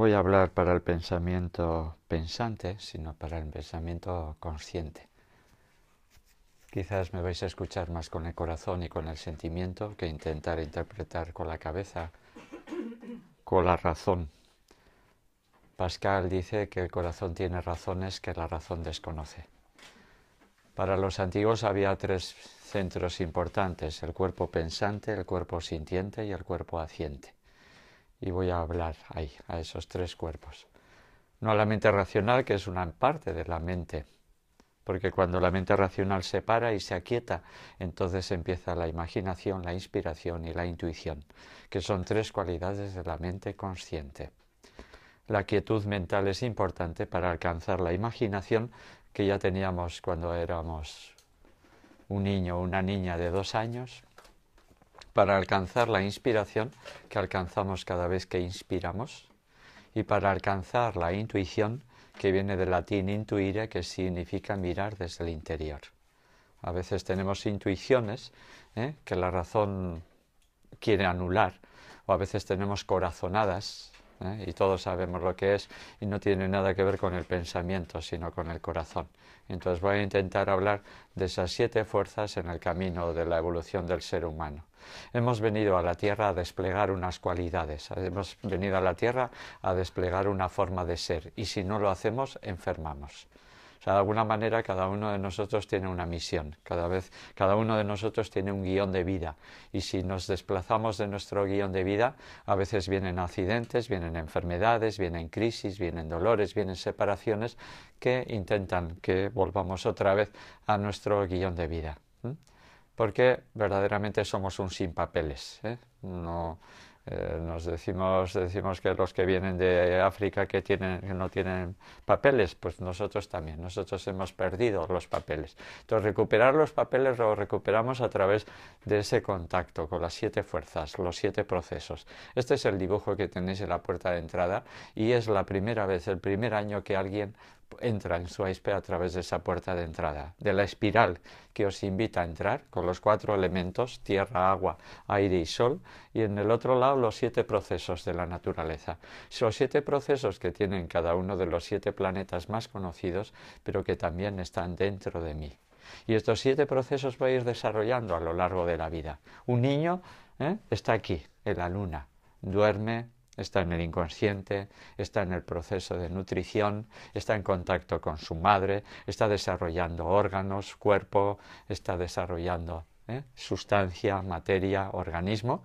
voy a hablar para el pensamiento pensante, sino para el pensamiento consciente. Quizás me vais a escuchar más con el corazón y con el sentimiento que intentar interpretar con la cabeza, con la razón. Pascal dice que el corazón tiene razones que la razón desconoce. Para los antiguos había tres centros importantes, el cuerpo pensante, el cuerpo sintiente y el cuerpo haciente y voy a hablar ahí, a esos tres cuerpos. No a la mente racional, que es una parte de la mente, porque cuando la mente racional se para y se aquieta, entonces empieza la imaginación, la inspiración y la intuición, que son tres cualidades de la mente consciente. La quietud mental es importante para alcanzar la imaginación que ya teníamos cuando éramos un niño o una niña de dos años, para alcanzar la inspiración que alcanzamos cada vez que inspiramos y para alcanzar la intuición que viene del latín intuire que significa mirar desde el interior. A veces tenemos intuiciones ¿eh? que la razón quiere anular o a veces tenemos corazonadas ¿eh? y todos sabemos lo que es y no tiene nada que ver con el pensamiento, sino con el corazón. Entonces voy a intentar hablar de esas siete fuerzas en el camino de la evolución del ser humano. Hemos venido a la Tierra a desplegar unas cualidades, hemos venido a la Tierra a desplegar una forma de ser y si no lo hacemos enfermamos. O sea, de alguna manera cada uno de nosotros tiene una misión, cada vez cada uno de nosotros tiene un guión de vida y si nos desplazamos de nuestro guión de vida, a veces vienen accidentes, vienen enfermedades, vienen crisis, vienen dolores, vienen separaciones que intentan que volvamos otra vez a nuestro guión de vida. Porque verdaderamente somos un sin papeles. ¿eh? No, eh, nos decimos, decimos que los que vienen de África que, que no tienen papeles, pues nosotros también, nosotros hemos perdido los papeles. Entonces, recuperar los papeles los recuperamos a través de ese contacto con las siete fuerzas, los siete procesos. Este es el dibujo que tenéis en la puerta de entrada y es la primera vez, el primer año que alguien entra en su a través de esa puerta de entrada, de la espiral que os invita a entrar con los cuatro elementos, tierra, agua, aire y sol, y en el otro lado los siete procesos de la naturaleza. Son siete procesos que tienen cada uno de los siete planetas más conocidos, pero que también están dentro de mí. Y estos siete procesos voy a ir desarrollando a lo largo de la vida. Un niño ¿eh? está aquí, en la luna, duerme, está en el inconsciente, está en el proceso de nutrición, está en contacto con su madre, está desarrollando órganos, cuerpo, está desarrollando ¿eh? sustancia, materia, organismo.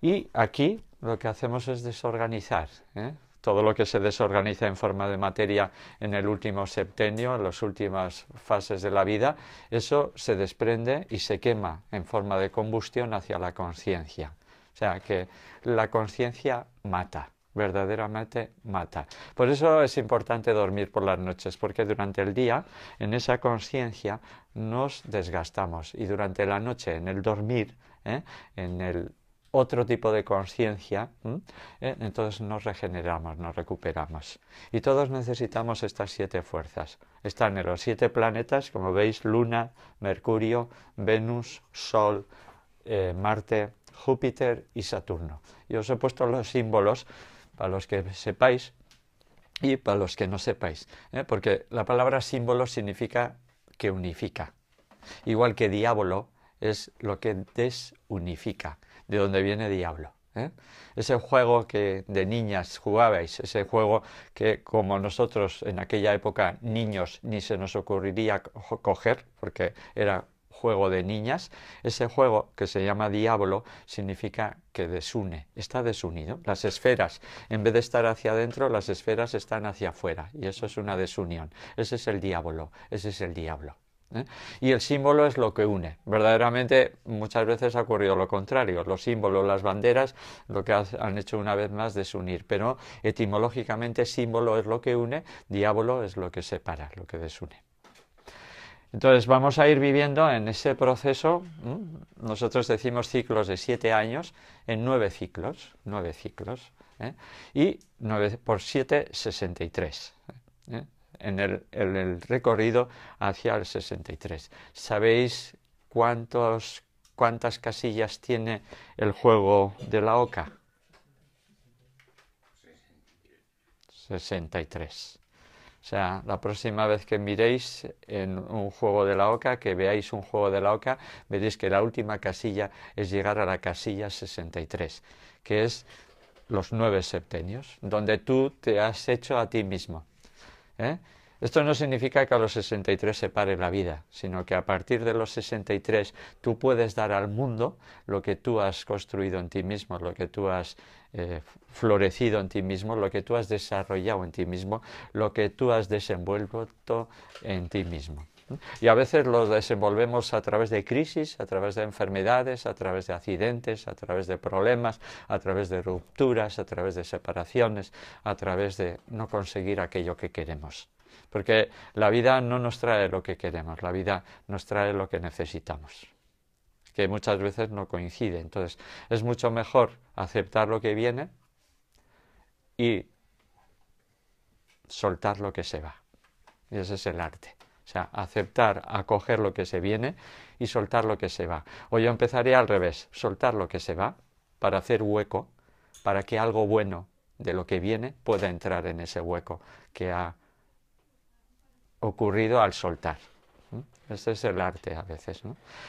Y aquí lo que hacemos es desorganizar. ¿eh? Todo lo que se desorganiza en forma de materia en el último septenio, en las últimas fases de la vida, eso se desprende y se quema en forma de combustión hacia la conciencia. O sea, que la conciencia mata, verdaderamente mata. Por eso es importante dormir por las noches, porque durante el día, en esa conciencia, nos desgastamos y durante la noche, en el dormir, ¿eh? en el otro tipo de conciencia, ¿eh? entonces nos regeneramos, nos recuperamos. Y todos necesitamos estas siete fuerzas. Están en los siete planetas, como veis, Luna, Mercurio, Venus, Sol, eh, Marte, Júpiter y Saturno. Yo os he puesto los símbolos para los que sepáis y para los que no sepáis, ¿eh? porque la palabra símbolo significa que unifica, igual que diablo es lo que desunifica, de donde viene diablo. ¿eh? Ese juego que de niñas jugabais, ese juego que como nosotros en aquella época niños ni se nos ocurriría coger, porque era juego de niñas, ese juego que se llama diablo significa que desune, está desunido. Las esferas, en vez de estar hacia adentro, las esferas están hacia afuera y eso es una desunión. Ese es el diablo, ese es el diablo. ¿eh? Y el símbolo es lo que une. Verdaderamente muchas veces ha ocurrido lo contrario. Los símbolos, las banderas, lo que han hecho una vez más desunir. Pero etimológicamente símbolo es lo que une, diablo es lo que separa, lo que desune. Entonces vamos a ir viviendo en ese proceso, nosotros decimos ciclos de siete años, en nueve ciclos, nueve ciclos, ¿eh? y por siete, 63, y ¿eh? en, el, en el recorrido hacia el 63. ¿Sabéis cuántos, cuántas casillas tiene el juego de la OCA? 63. O sea, la próxima vez que miréis en un juego de la OCA, que veáis un juego de la OCA, veréis que la última casilla es llegar a la casilla 63, que es los nueve septenios, donde tú te has hecho a ti mismo. ¿eh? Esto no significa que a los 63 se pare la vida, sino que a partir de los 63 tú puedes dar al mundo lo que tú has construido en ti mismo, lo que tú has eh, florecido en ti mismo, lo que tú has desarrollado en ti mismo, lo que tú has desenvuelto en ti mismo. Y a veces lo desenvolvemos a través de crisis, a través de enfermedades, a través de accidentes, a través de problemas, a través de rupturas, a través de separaciones, a través de no conseguir aquello que queremos. Porque la vida no nos trae lo que queremos, la vida nos trae lo que necesitamos que muchas veces no coincide. Entonces, es mucho mejor aceptar lo que viene y soltar lo que se va. Y ese es el arte. O sea, aceptar, acoger lo que se viene y soltar lo que se va. O yo empezaría al revés, soltar lo que se va para hacer hueco, para que algo bueno de lo que viene pueda entrar en ese hueco que ha ocurrido al soltar. ¿Mm? Ese es el arte a veces.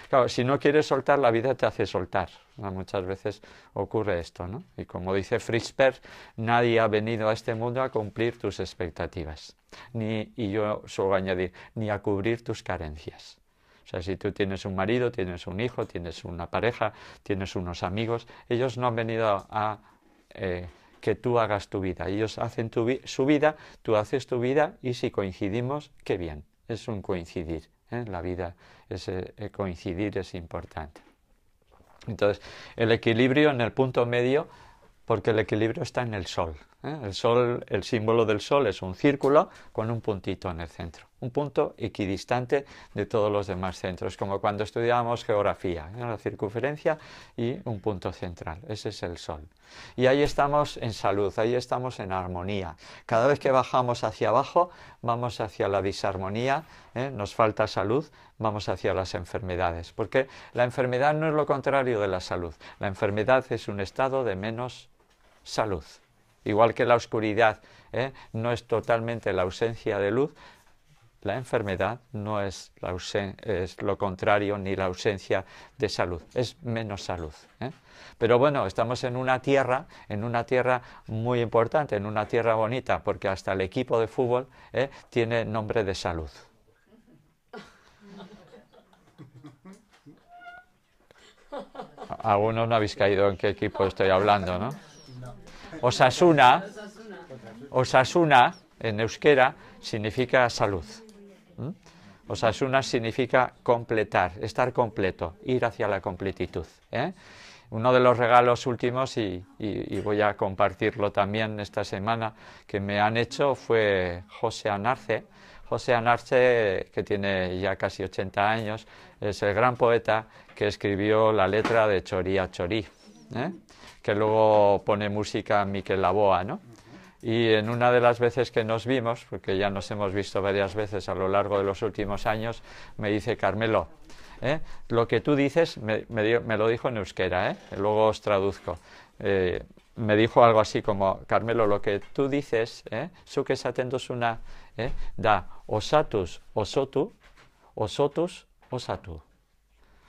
Claro, si no quieres soltar, la vida te hace soltar. Ah, muchas veces ocurre esto. ¿no? Y como dice Frisper, nadie ha venido a este mundo a cumplir tus expectativas. Ni, y yo suelo añadir, ni a cubrir tus carencias. O sea, si tú tienes un marido, tienes un hijo, tienes una pareja, tienes unos amigos, ellos no han venido a eh, que tú hagas tu vida. Ellos hacen tu su vida, tú haces tu vida y si coincidimos, qué bien. Es un coincidir. ¿eh? la vida, es eh, coincidir es importante. Entonces, el equilibrio en el punto medio, porque el equilibrio está en el sol, ¿eh? El sol, el símbolo del sol es un círculo con un puntito en el centro, un punto equidistante de todos los demás centros, como cuando estudiábamos geografía, una ¿eh? la circunferencia y un punto central, ese es el sol. Y ahí estamos en salud, ahí estamos en armonía. Cada vez que bajamos hacia abajo, vamos hacia la disarmonía, ¿eh? nos falta salud, vamos hacia las enfermedades, porque la enfermedad no es lo contrario de la salud, la enfermedad es un estado de menos salud. Igual que la oscuridad ¿eh? no es totalmente la ausencia de luz, la enfermedad no es, es, lo contrario ni la ausencia de salud, es menos salud. ¿eh? Pero bueno, estamos en una tierra, en una tierra muy importante, en una tierra bonita, porque hasta el equipo de fútbol ¿eh? tiene nombre de salud. Algunos no habéis caído en qué equipo estoy hablando, ¿no? Osasuna, Osasuna en euskera significa salud. Osasuna significa completar, estar completo, ir hacia la completitud. ¿eh? Uno de los regalos últimos, y, voy a compartirlo también esta semana, que me han hecho fue José Anarce. José Anarce, que tiene ya casi 80 años, es el gran poeta que escribió la letra de Chorí a ¿eh? Chorí que luego pone música a Miquel Laboa, ¿no? Y en una de las veces que nos vimos, porque ya nos hemos visto varias veces a lo largo de los últimos años, me dice Carmelo, ¿eh? lo que tú dices, me, lo dijo en euskera, ¿eh? luego os traduzco. Eh, me dijo algo así como, Carmelo, lo que tú dices, ¿eh? su que atentos una, ¿eh? da osatus, osotu, osotus, osatu. O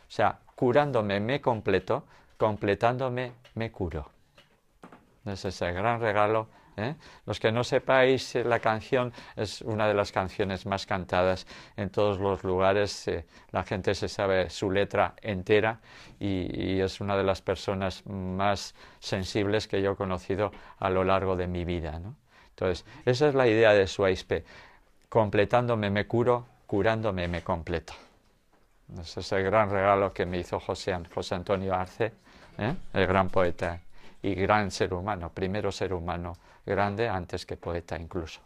sea, curándome me completo, completándome me curo... Ese es el gran regalo. ¿eh? Los que no sepáis eh, la canción, es una de las canciones más cantadas en todos los lugares. Eh, la gente se sabe su letra entera y, es una de las personas más sensibles que yo he conocido a lo largo de mi vida. Entonces, esa es la idea de su Completándome me curo, curándome me completo. Ese es el gran regalo que me hizo José Antonio Arce ¿eh? el gran poeta y gran ser humano, primero ser humano grande antes que poeta incluso.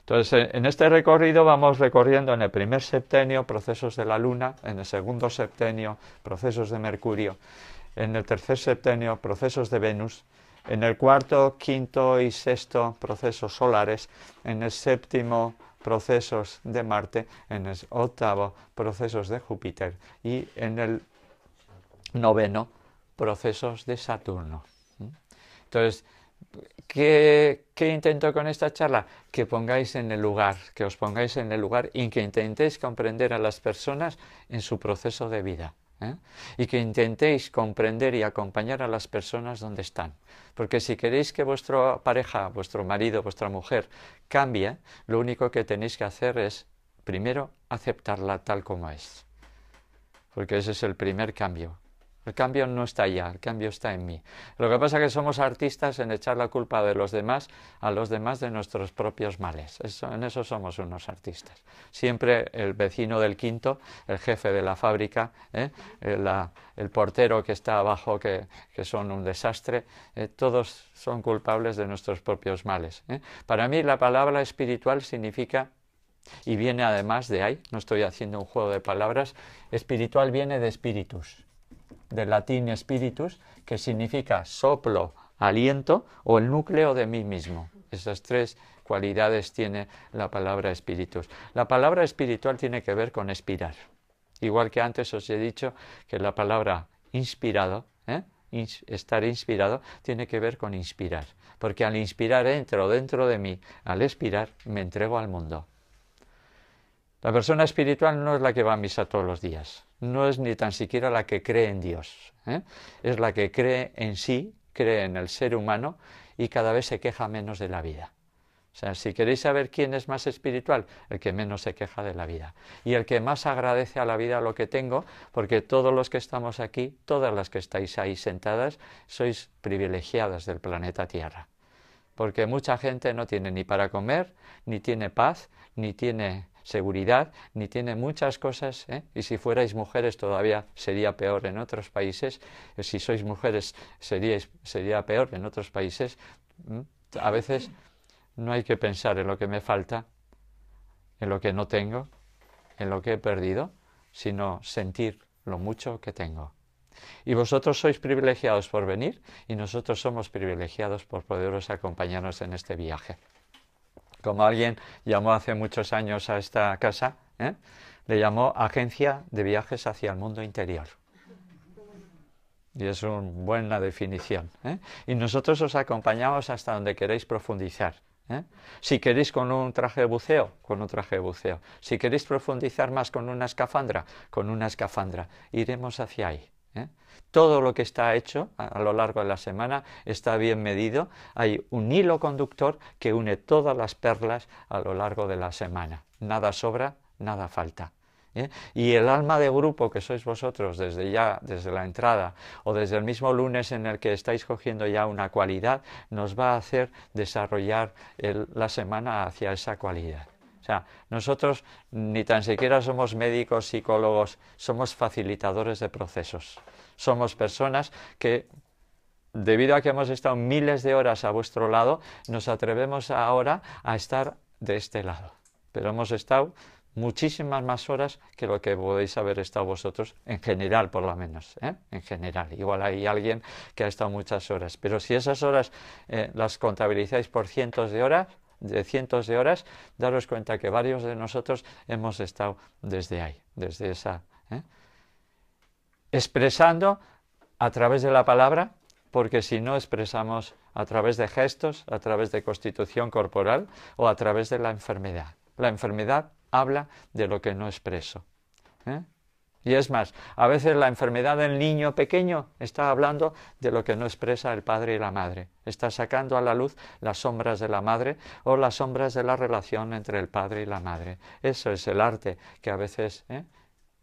Entonces, eh, en este recorrido vamos recorriendo en el primer septenio procesos de la Luna, en el segundo septenio procesos de Mercurio, en el tercer septenio procesos de Venus, en el cuarto, quinto y sexto procesos solares, en el séptimo procesos de Marte, en el octavo procesos de Júpiter y en el noveno procesos de Saturno. Entonces, ¿qué, intento con esta charla? Que pongáis en el lugar, que os pongáis en el lugar y que intentéis comprender a las personas en su proceso de vida. ¿eh? Y que intentéis comprender y acompañar a las personas donde están. Porque si queréis que vuestra pareja, vuestro marido, vuestra mujer cambie, lo único que tenéis que hacer es, primero, aceptarla tal como es. Porque ese es el primer cambio el cambio no está allá, el cambio está en mí. Lo que pasa es que somos artistas en echar la culpa de los demás a los demás de nuestros propios males. en eso somos unos artistas. Siempre el vecino del quinto, el jefe de la fábrica, ¿eh? Eh, el, portero que está abajo, que, son un desastre, ¿eh? todos son culpables de nuestros propios males. Para mí la palabra espiritual significa y viene además de ahí, no estoy haciendo un juego de palabras, espiritual viene de espíritus del latín spiritus, que significa soplo, aliento o el núcleo de mí mismo. Esas tres cualidades tiene la palabra espíritus. La palabra espiritual tiene que ver con expirar. Igual que antes os he dicho que la palabra inspirado, ¿eh? estar inspirado, tiene que ver con inspirar. Porque al inspirar entro dentro de mí, al expirar me entrego al mundo. La persona espiritual no es la que va a misa todos los días, no es ni tan siquiera la que cree en Dios, ¿eh? es la que cree en sí, cree en el ser humano y cada vez se queja menos de la vida. O sea, si queréis saber quién es más espiritual, el que menos se queja de la vida y el que más agradece a la vida lo que tengo, porque todos los que estamos aquí, todas las que estáis ahí sentadas, sois privilegiadas del planeta Tierra. Porque mucha gente no tiene ni para comer, ni tiene paz, ni tiene seguridad ni tiene muchas cosas. ¿eh? Y si fuerais mujeres todavía sería peor en otros países. Si sois mujeres sería peor en otros países. A veces no hay que pensar en lo que me falta, en lo que no tengo, en lo que he perdido, sino sentir lo mucho que tengo. Y vosotros sois privilegiados por venir y nosotros somos privilegiados por poderos acompañarnos en este viaje como alguien llamó hace muchos años a esta casa, ¿eh? le llamó Agencia de Viajes hacia el Mundo Interior. Y es una buena definición. ¿eh? Y nosotros os acompañamos hasta donde queréis profundizar. ¿eh? Si queréis con un traje de buceo, con un traje de buceo. Si queréis profundizar más con una escafandra, con una escafandra. Iremos hacia ahí. ¿eh? Todo lo que está hecho a, lo largo de la semana está bien medido. Hay un hilo conductor que une todas las perlas a lo largo de la semana. Nada sobra, nada falta. ¿eh? Y el alma de grupo que sois vosotros desde ya, desde la entrada o desde el mismo lunes en el que estáis cogiendo ya una cualidad, nos va a hacer desarrollar la semana hacia esa cualidad sea, nosotros ni tan siquiera somos médicos, psicólogos, somos facilitadores de procesos. Somos personas que, debido a que hemos estado miles de horas a vuestro lado, nos atrevemos ahora a estar de este lado. Pero hemos estado muchísimas más horas que lo que podéis haber estado vosotros en general, por lo menos. ¿eh? En general. Igual hay alguien que ha estado muchas horas. Pero si esas horas eh, las contabilizáis por cientos de horas, de cientos de horas, daros cuenta que varios de nosotros hemos estado desde ahí, desde esa... ¿eh? Expresando a través de la palabra, porque si no expresamos a través de gestos, a través de constitución corporal o a través de la enfermedad. La enfermedad habla de lo que no expreso. ¿eh? Y es más, a veces la enfermedad del niño pequeño está hablando de lo que no expresa el padre y la madre. Está sacando a la luz las sombras de la madre o las sombras de la relación entre el padre y la madre. Eso es el arte que a veces... ¿eh?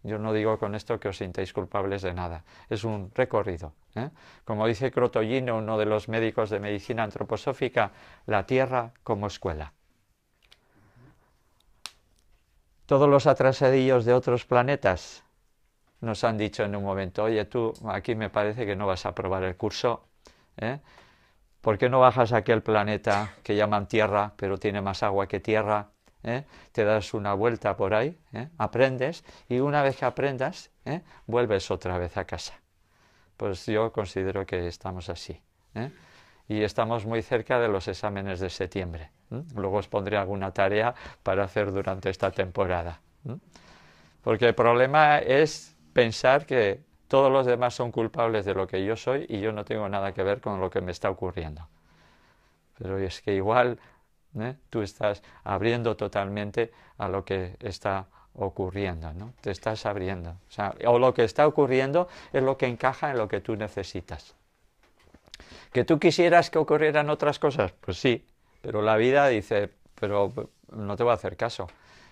Yo no digo con esto que os sintáis culpables de nada, es un recorrido. ¿eh? Como dice Crotollino, uno de los médicos de medicina antroposófica, la tierra como escuela. Todos los atrasadillos de otros planetas nos han dicho en un momento, oye, tú aquí me parece que no vas a aprobar el curso, ¿eh? ¿por qué no bajas a aquel planeta que llaman Tierra, pero tiene más agua que Tierra? ¿eh? Te das una vuelta por ahí, ¿eh? aprendes y una vez que aprendas, vuelves otra vez a casa. Pues yo considero que estamos así. Y estamos muy cerca de los exámenes de septiembre. Luego os pondré alguna tarea para hacer durante esta temporada. Porque el problema es pensar que todos los demás son culpables de lo que yo soy y yo no tengo nada que ver con lo que me está ocurriendo. Pero es que igual ¿eh? tú estás abriendo totalmente a lo que está ocurriendo, ¿no? Te estás abriendo. O, o lo que está ocurriendo es lo que encaja en lo que tú necesitas. ¿Que tú quisieras que ocurrieran otras cosas? Pues sí, pero la vida dice, pero no te voy a hacer caso.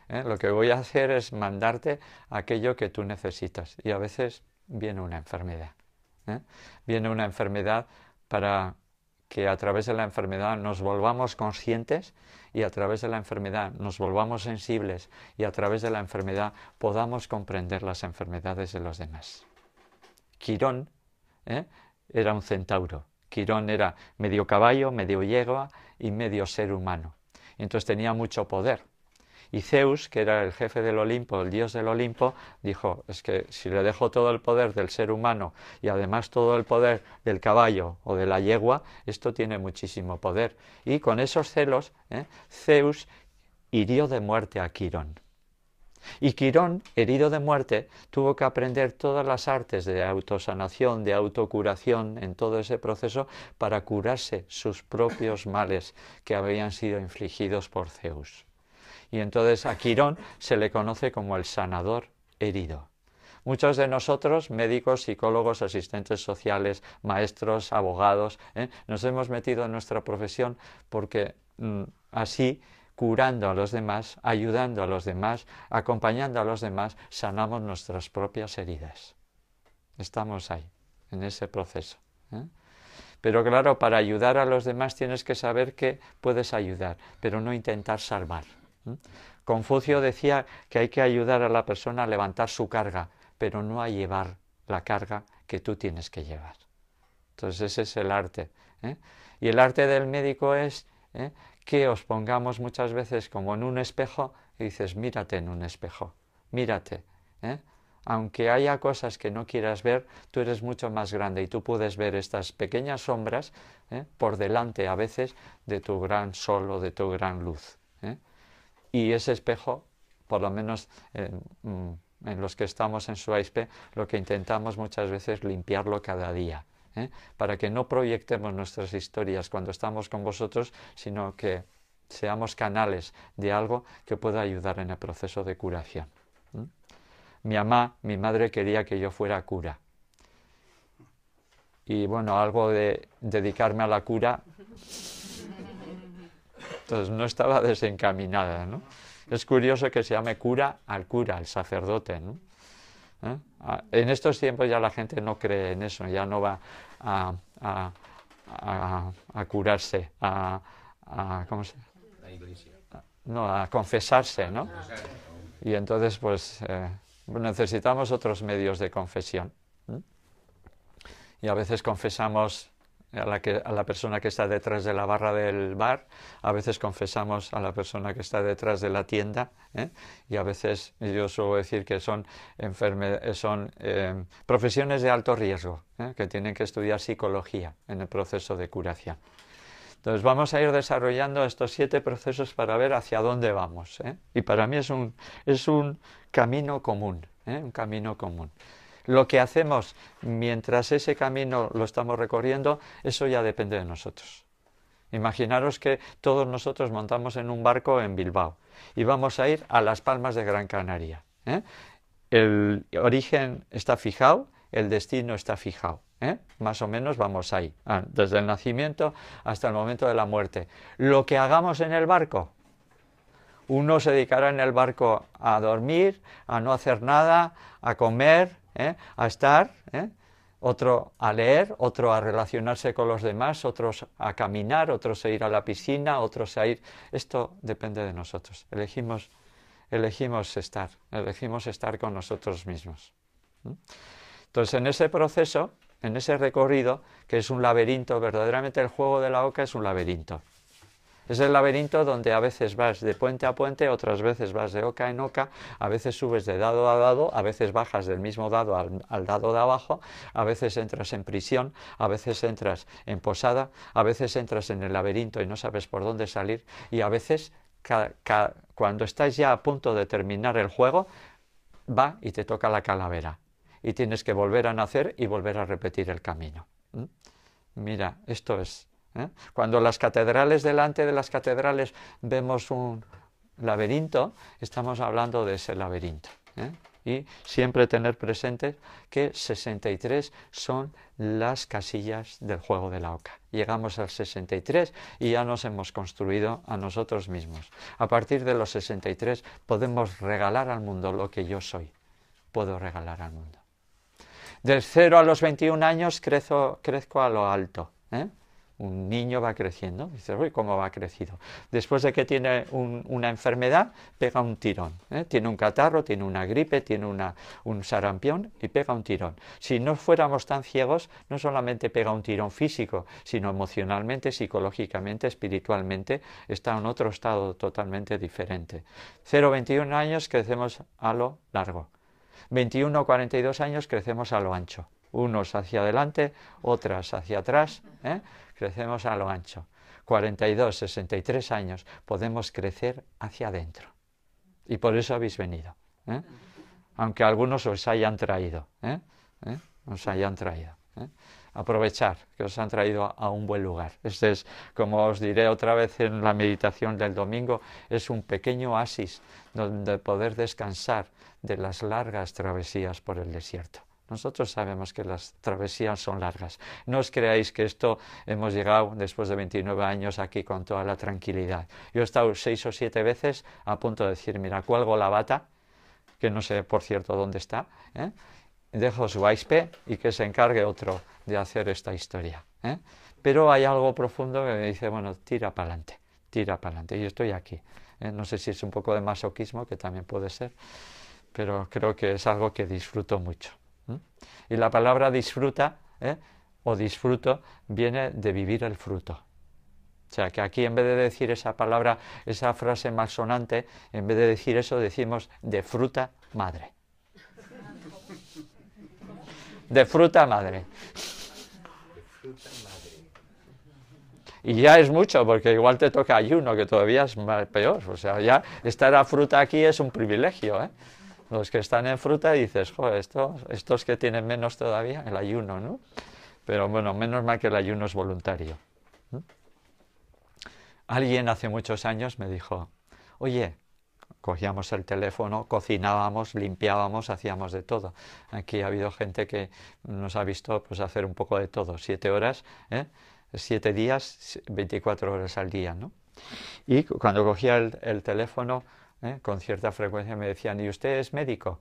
¿eh? Lo que voy a hacer es mandarte aquello que tú necesitas. Y a veces viene una enfermedad. ¿eh? Viene una enfermedad para que a través de la enfermedad nos volvamos conscientes y a través de la enfermedad nos volvamos sensibles y a través de la enfermedad podamos comprender las enfermedades de los demás. Quirón ¿eh? era un centauro. Quirón era medio caballo, medio yegua y medio ser humano. Entonces tenía mucho poder. Y Zeus, que era el jefe del Olimpo, el dios del Olimpo, dijo, es que si le dejo todo el poder del ser humano y además todo el poder del caballo o de la yegua, esto tiene muchísimo poder. Y con esos celos, ¿eh? Zeus hirió de muerte a Quirón. Y Quirón, herido de muerte, tuvo que aprender todas las artes de autosanación, de autocuración en todo ese proceso para curarse sus propios males que habían sido infligidos por Zeus. Y entonces a Quirón se le conoce como el sanador herido. Muchos de nosotros, médicos, psicólogos, asistentes sociales, maestros, abogados, ¿eh? nos hemos metido en nuestra profesión porque mm, así curando a los demás, ayudando a los demás, acompañando a los demás, sanamos nuestras propias heridas. Estamos ahí, en ese proceso. ¿eh? Pero claro, para ayudar a los demás tienes que saber que puedes ayudar, pero no intentar salvar. ¿Mm? Confucio decía que hay que ayudar a la persona a levantar su carga, pero no a llevar la carga que tú tienes que llevar. Entonces ese es el arte. ¿eh? Y el arte del médico es ¿eh? que os pongamos muchas veces como en un espejo y dices, mírate en un espejo, mírate. ¿eh? Aunque haya cosas que no quieras ver, tú eres mucho más grande y tú puedes ver estas pequeñas sombras por delante a veces de tu gran sol o de tu gran luz. Y ese espejo, por lo menos en mm, los que estamos en su lo que intentamos muchas veces limpiarlo cada día. ¿eh? Para que no proyectemos nuestras historias cuando estamos con vosotros, sino que seamos canales de algo que pueda ayudar en el proceso de curación. Mi mamá, mi madre quería que yo fuera cura. Y bueno, algo de dedicarme a la cura entonces no estaba desencaminada. ¿no? Es curioso que se llame cura al cura, al sacerdote. ¿Eh? Ah, en estos tiempos ya la gente no cree en eso, ya no va a, a, curarse, a, se ah, No, a confesarse, ¿no? Y entonces, pues, eh, necesitamos otros medios de confesión. ¿eh? Y a veces confesamos a la, persona que está detrás de la barra del bar, a veces confesamos a la persona que está detrás de la tienda ¿eh? y a veces yo suelo decir que son, eh, son eh, profesiones de alto riesgo, que tienen que estudiar psicología en el proceso de curación. Entonces vamos a ir desarrollando estos siete procesos para ver hacia dónde vamos. Y para mí es es un camino común, un camino común. Lo que hacemos mientras ese camino lo estamos recorriendo, eso ya depende de nosotros. Imaginaros que todos nosotros montamos en un barco en Bilbao y vamos a ir a las Palmas de Gran Canaria. ¿eh? El origen está fijado, el destino está fijado. ¿eh? Más o menos vamos ahí, ah, desde el nacimiento hasta el momento de la muerte. Lo que hagamos en el barco, uno se dedicará en el barco a dormir, a no hacer nada, a comer, ¿eh? a estar, ¿eh? otro a leer, otro a relacionarse con los demás, otros a caminar, otros a ir a la piscina, otros a ir... Esto depende de nosotros. Elegimos, elegimos estar, elegimos estar con nosotros mismos. Entonces, en ese proceso, en ese recorrido, que es un laberinto, verdaderamente el juego de la oca es un laberinto. Es el laberinto donde a veces vas de puente a puente, otras veces vas de oca en oca, a veces subes de dado a dado, a veces bajas del mismo dado al, dado de abajo, a veces entras en prisión, a veces entras en posada, a veces entras en el laberinto y no sabes por dónde salir y a veces cuando estás ya a punto de terminar el juego, va y te toca la calavera y tienes que volver a nacer y volver a repetir el camino. ¿Mm? Mira, esto es ¿eh? Cuando las catedrales, delante de las catedrales, vemos un laberinto, estamos hablando de ese laberinto. ¿eh? Y siempre tener presente que 63 son las casillas del juego de la OCA. Llegamos al 63 y ya nos hemos construido a nosotros mismos. A partir de los 63 podemos regalar al mundo lo que yo soy. Puedo regalar al mundo. Del 0 a los 21 años crezco a lo alto. ¿eh? Un niño va creciendo, dices, uy, ¿cómo va crecido? Después de que tiene una enfermedad, pega un tirón. ¿eh? Tiene un catarro, tiene una gripe, tiene un sarampión y pega un tirón. Si no fuéramos tan ciegos, no solamente pega un tirón físico, sino emocionalmente, psicológicamente, espiritualmente, está en otro estado totalmente diferente. 0,21 años crecemos a lo largo. 21 42 años crecemos a lo ancho unos hacia adelante, otras hacia atrás. ¿eh? crecemos a lo ancho. 42, 63 años, podemos crecer hacia adentro. Y por eso habéis venido. ¿eh? Aunque algunos os hayan traído. ¿eh? ¿Eh? Os hayan traído. Aprovechar que os han traído a un buen lugar. Este es, como os diré otra vez en la meditación del domingo, es un pequeño oasis donde poder descansar de las largas travesías por el desierto. Nosotros sabemos que las travesías son largas. No os creáis que esto hemos llegado después de 29 años aquí con toda la tranquilidad. Yo he estado seis o siete veces a punto de decir, mira, cuelgo la bata, que no sé por cierto dónde está, ¿eh? dejo su AISPE y que se encargue otro de hacer esta historia. ¿eh? Pero hay algo profundo que me dice, bueno, tira para adelante, tira para adelante. Y estoy aquí. ¿eh? No sé si es un poco de masoquismo, que también puede ser, pero creo que es algo que disfruto mucho. ¿eh? Y la palabra disfruta ¿eh? o disfruto viene de vivir el fruto. O sea, que aquí en vez de decir esa palabra, esa frase malsonante, en vez de decir eso, decimos de fruta madre. De fruta madre. Y ya es mucho, porque igual te toca ayuno, que todavía es peor. O sea, ya estar a fruta aquí es un privilegio. ¿eh? Los que están en fruta dices, joder, estos, estos que tienen menos todavía, el ayuno, ¿no? Pero bueno, menos mal que el ayuno es voluntario. Alguien hace muchos años me dijo, oye, cogíamos el teléfono, cocinábamos, limpiábamos, hacíamos de todo. Aquí ha habido gente que nos ha visto pues, hacer un poco de todo, siete horas, ¿eh? siete días, 24 horas al día. ¿no? Y cuando cogía el teléfono, ¿eh? con cierta frecuencia me decían, ¿y usted es médico?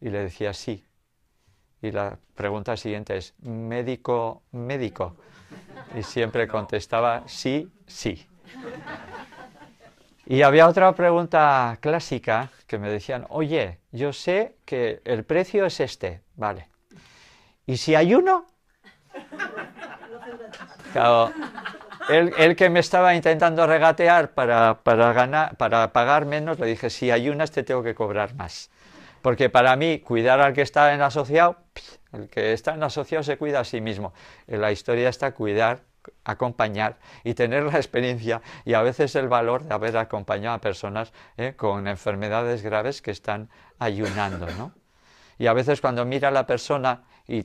Y le decía, sí. Y la pregunta siguiente es, ¿médico, médico? Y siempre contestaba, sí, sí. Y había otra pregunta clásica que me decían, oye, yo sé que el precio es este, vale. ¿Y si hay uno? Claro, el, que me estaba intentando regatear para, para, pagar menos, le dije, si ayunas te tengo que cobrar más. Porque para mí, cuidar al que está en asociado, el que está en asociado se cuida a sí mismo. Eh, la historia está cuidar, acompañar y tener la experiencia y a veces el valor de haber acompañado a personas eh, con enfermedades graves que están ayunando. ¿no? Y a veces cuando mira a la persona y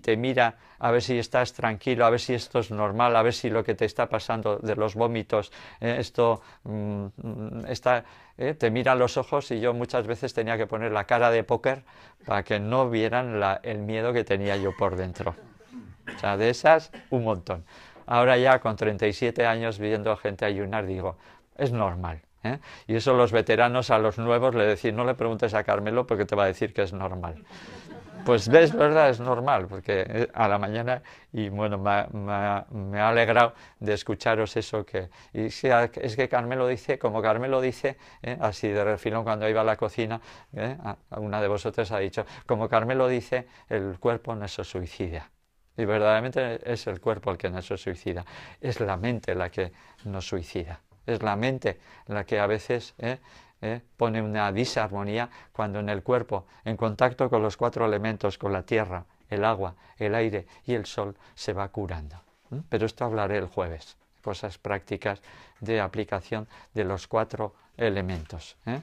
te, mira a ver si estás tranquilo, a ver si esto es normal, a ver si lo que te está pasando de los vómitos, eh, esto mm, está, eh, te mira a los ojos y yo muchas veces tenía que poner la cara de póker para que no vieran el miedo que tenía yo por dentro. O sea, de esas, un montón. Ahora ya con 37 años viendo gente ayunar, digo, es normal. ¿eh? Y eso los veteranos a los nuevos le decir no le preguntes a Carmelo porque te va a decir que es normal. Pues ves, ¿verdad? Es normal, porque eh, a la mañana, y bueno, me, ha alegrado de escucharos eso que... Y es que Carmelo dice, como Carmelo dice, eh, así de refilón cuando iba a la cocina, eh, una de vosotras ha dicho, como Carmelo dice, el cuerpo no se suicida. Y verdaderamente es el cuerpo el que no se suicida, es la mente la que nos suicida, es la mente la que a veces... ¿eh? pone una disarmonía cuando en el cuerpo, en contacto con los cuatro elementos, con la tierra, el agua, el aire y el sol, se va curando. Pero esto hablaré el jueves, cosas prácticas de aplicación de los cuatro elementos. ¿eh?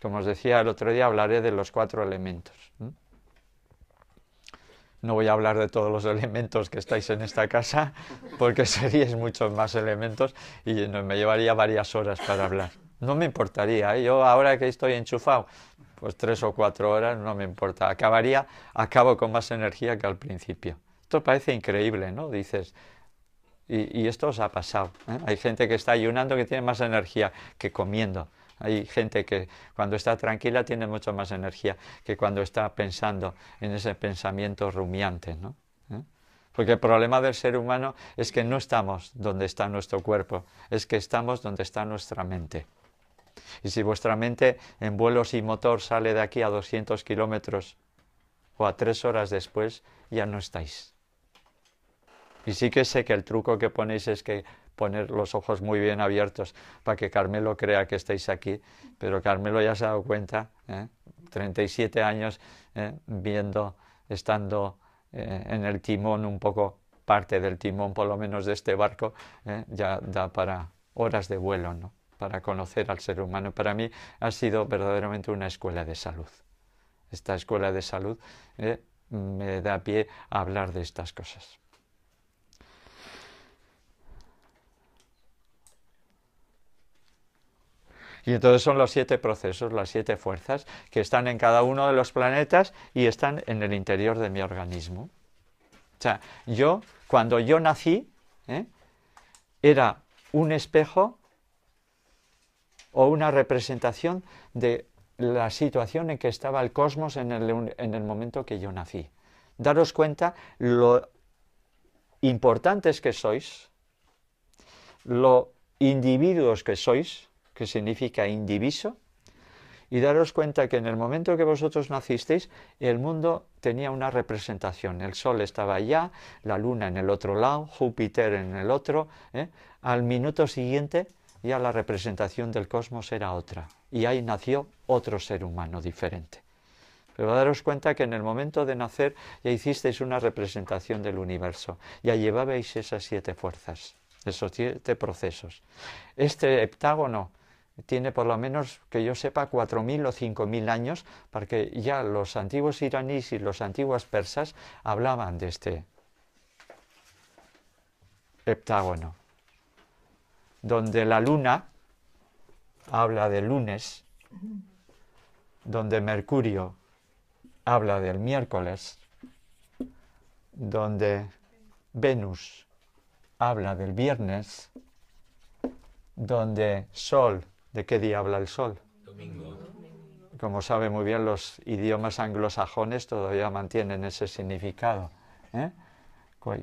Como os decía el otro día, hablaré de los cuatro elementos. No voy a hablar de todos los elementos que estáis en esta casa, porque seríais muchos más elementos y me llevaría varias horas para hablar no me importaría. ¿eh? Yo ahora que estoy enchufado, pues tres o cuatro horas no me importa. Acabaría, acabo con más energía que al principio. Esto parece increíble, ¿no? Dices, y, esto os ha pasado. ¿eh? Hay gente que está ayunando que tiene más energía que comiendo. Hay gente que cuando está tranquila tiene mucho más energía que cuando está pensando en ese pensamiento rumiante, ¿no? ¿Eh? Porque el problema del ser humano es que no estamos donde está nuestro cuerpo, es que estamos donde está nuestra mente. Y si vuestra mente en vuelos y motor sale de aquí a 200 kilómetros o a tres horas después, ya no estáis. Y sí que sé que el truco que ponéis es que poner los ojos muy bien abiertos para que Carmelo crea que estáis aquí, pero Carmelo ya se ha dado cuenta, 37 ¿eh? años ¿eh? viendo, estando eh, en el timón un poco, parte del timón por lo menos de este barco, ya da para horas de vuelo, ¿no? para conocer al ser humano. Para mí ha sido verdaderamente una escuela de salud. Esta escuela de salud eh, me da pie a hablar de estas cosas. Y entonces son los siete procesos, las siete fuerzas que están en cada uno de los planetas y están en el interior de mi organismo. O sea, yo, cuando yo nací, eh, era un espejo o una representación de la situación en que estaba el cosmos en el, momento que yo nací. Daros cuenta lo importantes que sois, lo individuos que sois, que significa indiviso, y daros cuenta que en el momento que vosotros nacisteis, el mundo tenía una representación. El Sol estaba allá, la Luna en el otro lado, Júpiter en el otro. ¿eh? Al minuto siguiente ya la representación del cosmos era otra y ahí nació otro ser humano diferente. Pero daros cuenta que en el momento de nacer ya hicisteis una representación del universo, ya llevabais esas siete fuerzas, esos siete procesos. Este heptágono tiene por lo menos, que yo sepa, cuatro 4.000 o cinco mil años, porque ya los antiguos iraníes y los antiguos persas hablaban de este heptágono donde la luna habla de lunes, donde Mercurio habla del miércoles, donde Venus habla del viernes, donde Sol, ¿de qué día habla el Sol? Domingo. Como sabe muy bien, los idiomas anglosajones todavía mantienen ese significado. ¿eh?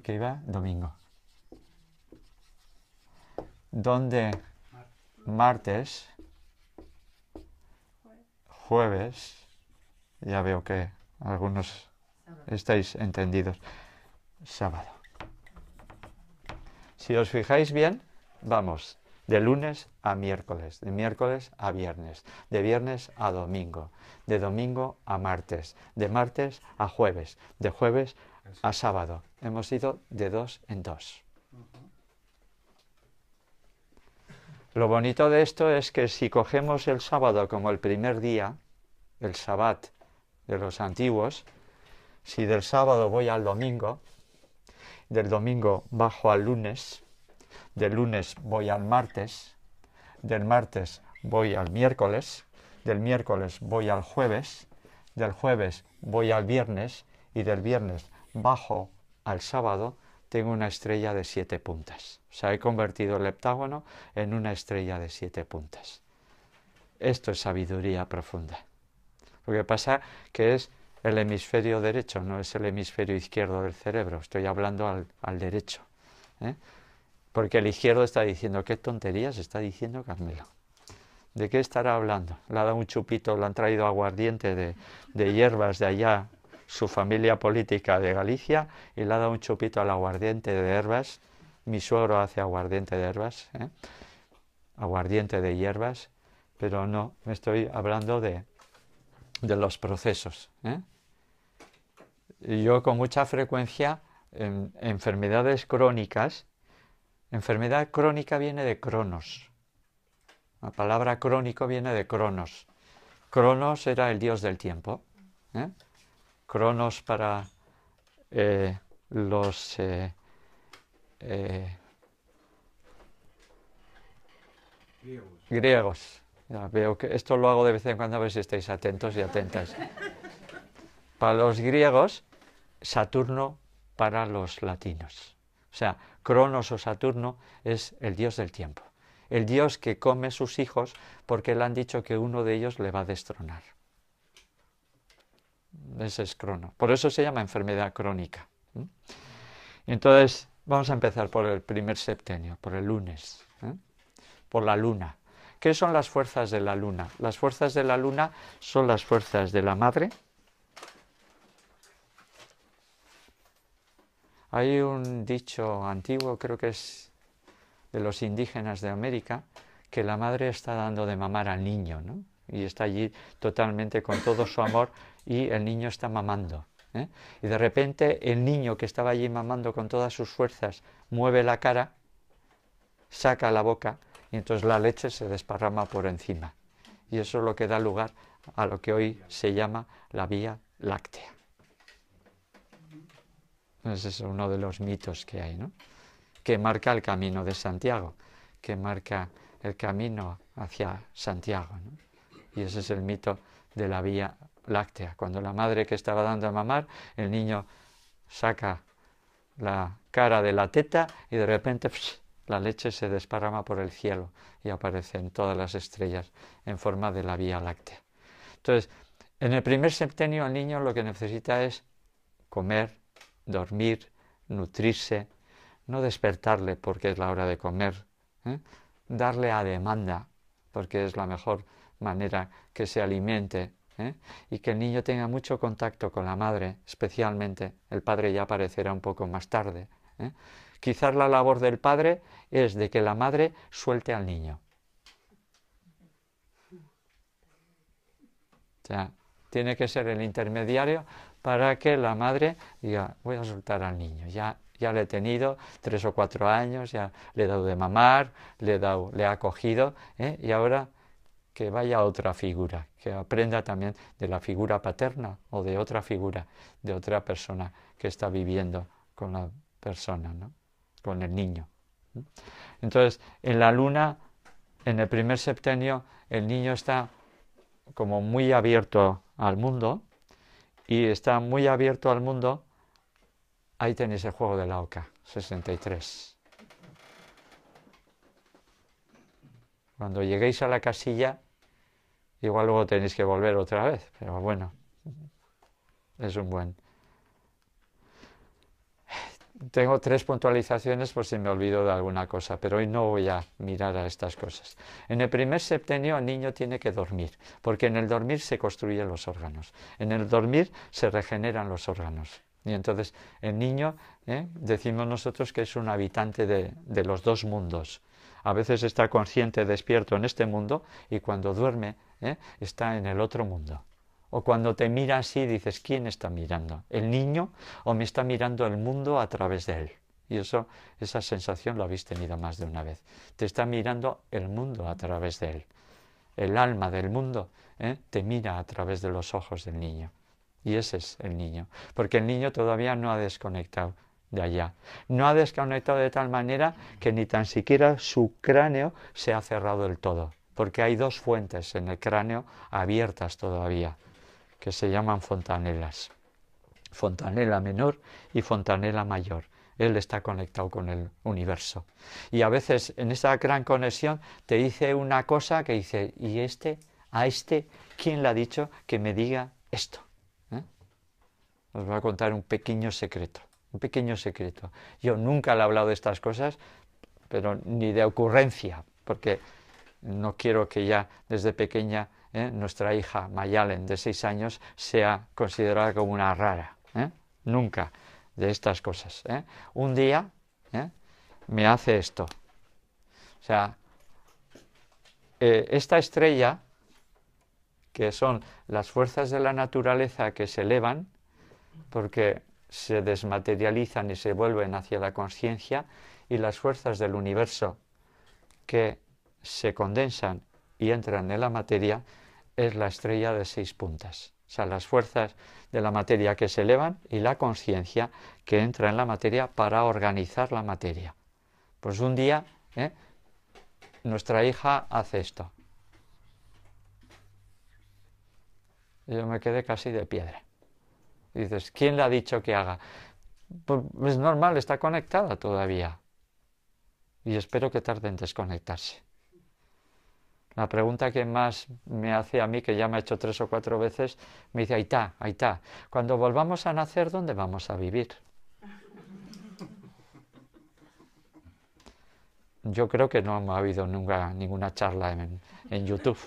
¿Qué iba? Domingo donde martes, jueves, ya veo que algunos estáis entendidos, sábado. Si os fijáis bien, vamos, de lunes a miércoles, de miércoles a viernes, de viernes a domingo, de domingo a martes, de martes a jueves, de jueves a sábado. Hemos ido de dos en dos. Lo bonito de esto es que si cogemos el sábado como el primer día, el sabbat de los antiguos, si del sábado voy al domingo, del domingo bajo al lunes, del lunes voy al martes, del martes voy al miércoles, del miércoles voy al jueves, del jueves voy al viernes y del viernes bajo al sábado, tengo una estrella de siete puntas. O sea, he convertido el heptágono en una estrella de siete puntas. Esto es sabiduría profunda. Lo que pasa que es el hemisferio derecho, no es el hemisferio izquierdo del cerebro. Estoy hablando al, derecho. ¿eh? Porque el izquierdo está diciendo, qué tonterías está diciendo Carmelo. ¿De qué estará hablando? Le ha dado un chupito, le han traído aguardiente de, de hierbas de allá, su familia política de Galicia y le ha dado un chupito al aguardiente de hierbas. Mi suegro hace aguardiente de herbas, ¿eh? aguardiente de hierbas, pero no, me estoy hablando de, los procesos. ¿eh? yo con mucha frecuencia en em, enfermedades crónicas, enfermedad crónica viene de cronos. La palabra crónico viene de cronos. Cronos era el dios del tiempo. ¿eh? cronos para eh, los eh, eh, griegos. veo que esto lo hago de vez en cuando a ver si estáis atentos y atentas. para los griegos, Saturno para los latinos. O sea, Cronos o Saturno es el dios del tiempo, el dios que come sus hijos porque le han dicho que uno de ellos le va a destronar. Ese es crono. Por eso se llama enfermedad crónica. Entonces, vamos a empezar por el primer septenio, por el lunes, ¿eh? por la luna. ¿Qué son las fuerzas de la luna? Las fuerzas de la luna son las fuerzas de la madre. Hay un dicho antiguo, creo que es de los indígenas de América, que la madre está dando de mamar al niño, ¿no? Y está allí totalmente con todo su amor y el niño está mamando. ¿eh? Y de repente el niño que estaba allí mamando con todas sus fuerzas mueve la cara, saca la boca y entonces la leche se desparrama por encima. Y eso es lo que da lugar a lo que hoy se llama la vía láctea. Ese es uno de los mitos que hay, ¿no? que marca el camino de Santiago, que marca el camino hacia Santiago. Y ese es el mito de la vía láctea. Cuando la madre que estaba dando a mamar, el niño saca la cara de la teta y de repente la leche se desparrama por el cielo y aparecen todas las estrellas en forma de la Vía Láctea. Entonces, en el primer septenio el niño lo que necesita es comer, dormir, nutrirse, no despertarle porque es la hora de comer, ¿eh? darle a demanda porque es la mejor manera que se alimente ¿eh? y que el niño tenga mucho contacto con la madre, especialmente. El padre ya aparecerá un poco más tarde. ¿eh? Quizás la labor del padre es de que la madre suelte al niño. O sea, tiene que ser el intermediario para que la madre diga, voy a soltar al niño, ya, ya le he tenido tres o cuatro años, ya le he dado de mamar, le he, dado, acogido ¿eh? y ahora que vaya a otra figura, que aprenda también de la figura paterna o de otra figura, de otra persona que está viviendo con la persona, con el niño. Entonces, en la luna, en el primer septenio, el niño está como muy abierto al mundo y está muy abierto al mundo. Ahí tenéis el juego de la OCA, 63. Cuando lleguéis a la casilla, igual luego tenéis que volver otra vez, pero bueno, es un buen. Tengo tres puntualizaciones por si me olvido de alguna cosa, pero hoy no voy a mirar a estas cosas. En el primer septenio el niño tiene que dormir, porque en el dormir se construyen los órganos, en el dormir se regeneran los órganos. Y entonces el niño, ¿eh? decimos nosotros que es un habitante de los dos mundos, a veces está consciente, despierto en este mundo y cuando duerme ¿eh? está en el otro mundo. O cuando te mira así dices, ¿quién está mirando? ¿El niño o me está mirando el mundo a través de él? Y eso, esa sensación la habéis tenido más de una vez. Te está mirando el mundo a través de él. El alma del mundo ¿eh? te mira a través de los ojos del niño. Y ese es el niño, porque el niño todavía no ha desconectado de allá. No ha desconectado de tal manera que ni tan siquiera su cráneo se ha cerrado del todo, porque hay dos fuentes en el cráneo abiertas todavía, que se llaman fontanelas. Fontanela menor y fontanela mayor. Él está conectado con el universo. Y a veces en esa gran conexión te dice una cosa que dice, ¿y este? ¿A este? ¿Quién le ha dicho que me diga esto? ¿Eh? Os voy a contar un pequeño secreto. Un pequeño secreto. Yo nunca le he hablado de estas cosas, pero ni de ocurrencia, porque no quiero que ya desde pequeña ¿eh? nuestra hija Mayalen de seis años sea considerada como una rara. ¿eh? Nunca de estas cosas. ¿eh? Un día me hace esto. O sea, esta estrella, que son las fuerzas de la naturaleza que se elevan, porque se desmaterializan y se vuelven hacia la conciencia y las fuerzas del universo que se condensan y entran en la materia es la estrella de seis puntas. O sea, las fuerzas de la materia que se elevan y la conciencia que entra en la materia para organizar la materia. Pues un día ¿eh? nuestra hija hace esto. Yo me quedé casi de piedra dices, ¿quién le ha dicho que haga? Pues es pues normal, está conectada todavía. Y espero que tarde en desconectarse. La pregunta que más me hace a mí, que ya me ha hecho tres o cuatro veces, me dice, ahí está, ahí está. Cuando volvamos a nacer, ¿dónde vamos a vivir? Yo creo que no ha habido nunca ninguna charla en, en YouTube.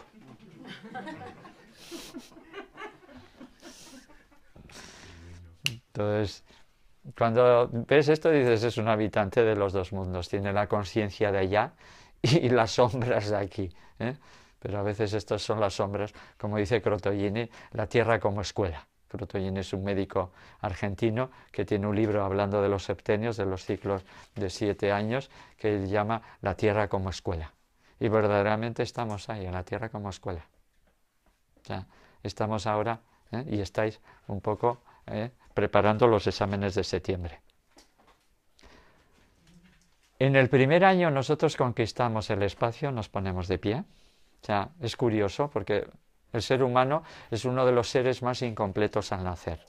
Entonces, cuando ves esto dices, es un habitante de los dos mundos, tiene la conciencia de allá y las sombras de aquí. ¿eh? Pero a veces estas son las sombras, como dice Crotoyini, la tierra como escuela. Crotoyini es un médico argentino que tiene un libro hablando de los septenios, de los ciclos de siete años, que él llama La tierra como escuela. Y verdaderamente estamos ahí, en la tierra como escuela. estamos ahora ¿eh? y estáis un poco... ¿eh? preparando los exámenes de septiembre. En el primer año nosotros conquistamos el espacio, nos ponemos de pie. O sea, es curioso porque el ser humano es uno de los seres más incompletos al nacer.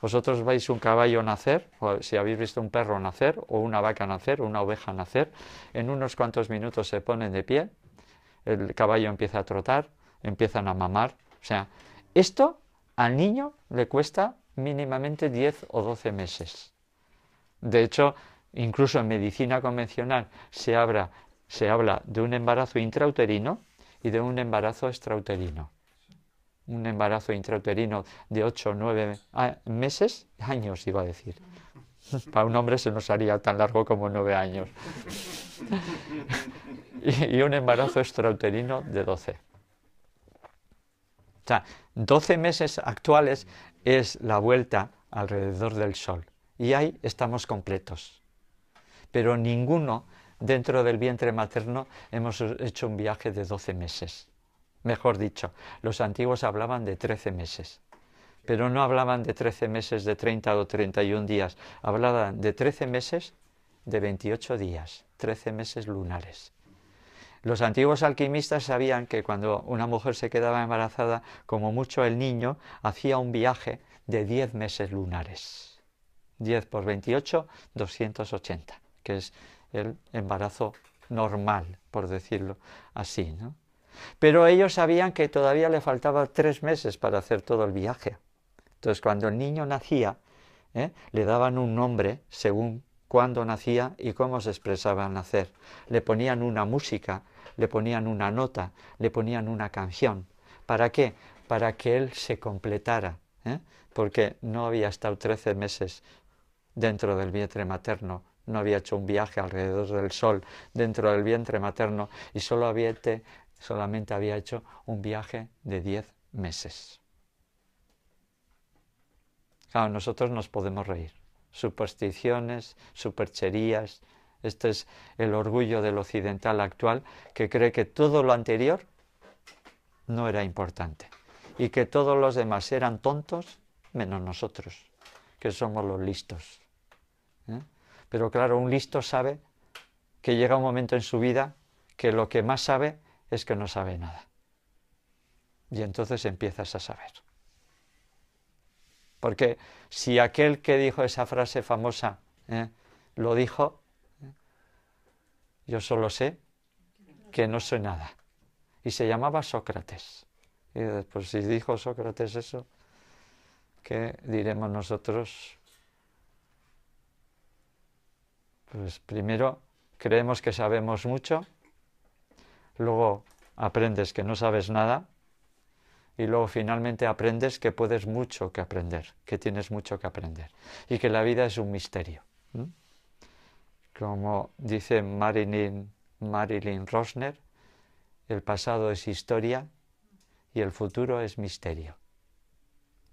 Vosotros vais un caballo nacer, o si habéis visto un perro nacer, o una vaca nacer, o una oveja nacer, en unos cuantos minutos se ponen de pie, el caballo empieza a trotar, empiezan a mamar. O sea, esto al niño le cuesta mínimamente 10 o 12 meses. De hecho, incluso en medicina convencional se habla, se habla de un embarazo intrauterino y de un embarazo extrauterino. Un embarazo intrauterino de 8 o 9 meses, años iba a decir. Para un hombre se nos haría tan largo como 9 años. y un embarazo extrauterino de 12. O sea, 12 meses actuales es la vuelta alrededor del Sol. Y ahí estamos completos. Pero ninguno dentro del vientre materno hemos hecho un viaje de 12 meses. Mejor dicho, los antiguos hablaban de 13 meses. Pero no hablaban de 13 meses de 30 o 31 días, hablaban de 13 meses de 28 días, 13 meses lunares. Los antiguos alquimistas sabían que cuando una mujer se quedaba embarazada, como mucho el niño hacía un viaje de 10 meses lunares. 10 por 28, 280, que es el embarazo normal, por decirlo así. Pero ellos sabían que todavía le faltaba tres meses para hacer todo el viaje. Entonces, cuando el niño nacía, ¿eh? le daban un nombre según cuándo nacía y cómo se expresaba al nacer. Le ponían una música, le ponían una nota, le ponían una canción. ¿Para qué? Para que él se completara, ¿eh? porque no había estado 13 meses dentro del vientre materno, no había hecho un viaje alrededor del sol dentro del vientre materno y solo había, solamente había hecho un viaje de 10 meses. Claro, nosotros nos podemos reír supersticiones, supercherías. Este es el orgullo del occidental actual que cree que todo lo anterior no era importante y que todos los demás eran tontos menos nosotros, que somos los listos. ¿eh? Pero claro, un listo sabe que llega un momento en su vida que lo que más sabe es que no sabe nada. Y entonces empiezas a saber. Porque si aquel que dijo esa frase famosa ¿eh? lo dijo, ¿eh? yo solo sé que no soy nada. Y se llamaba Sócrates. Y después, si dijo Sócrates eso, ¿qué diremos nosotros? Pues primero creemos que sabemos mucho, luego aprendes que no sabes nada y luego finalmente aprendes que puedes mucho que aprender, que tienes mucho que aprender y que la vida es un misterio. Como dice Marilyn, Marilyn Rosner, el pasado es historia y el futuro es misterio.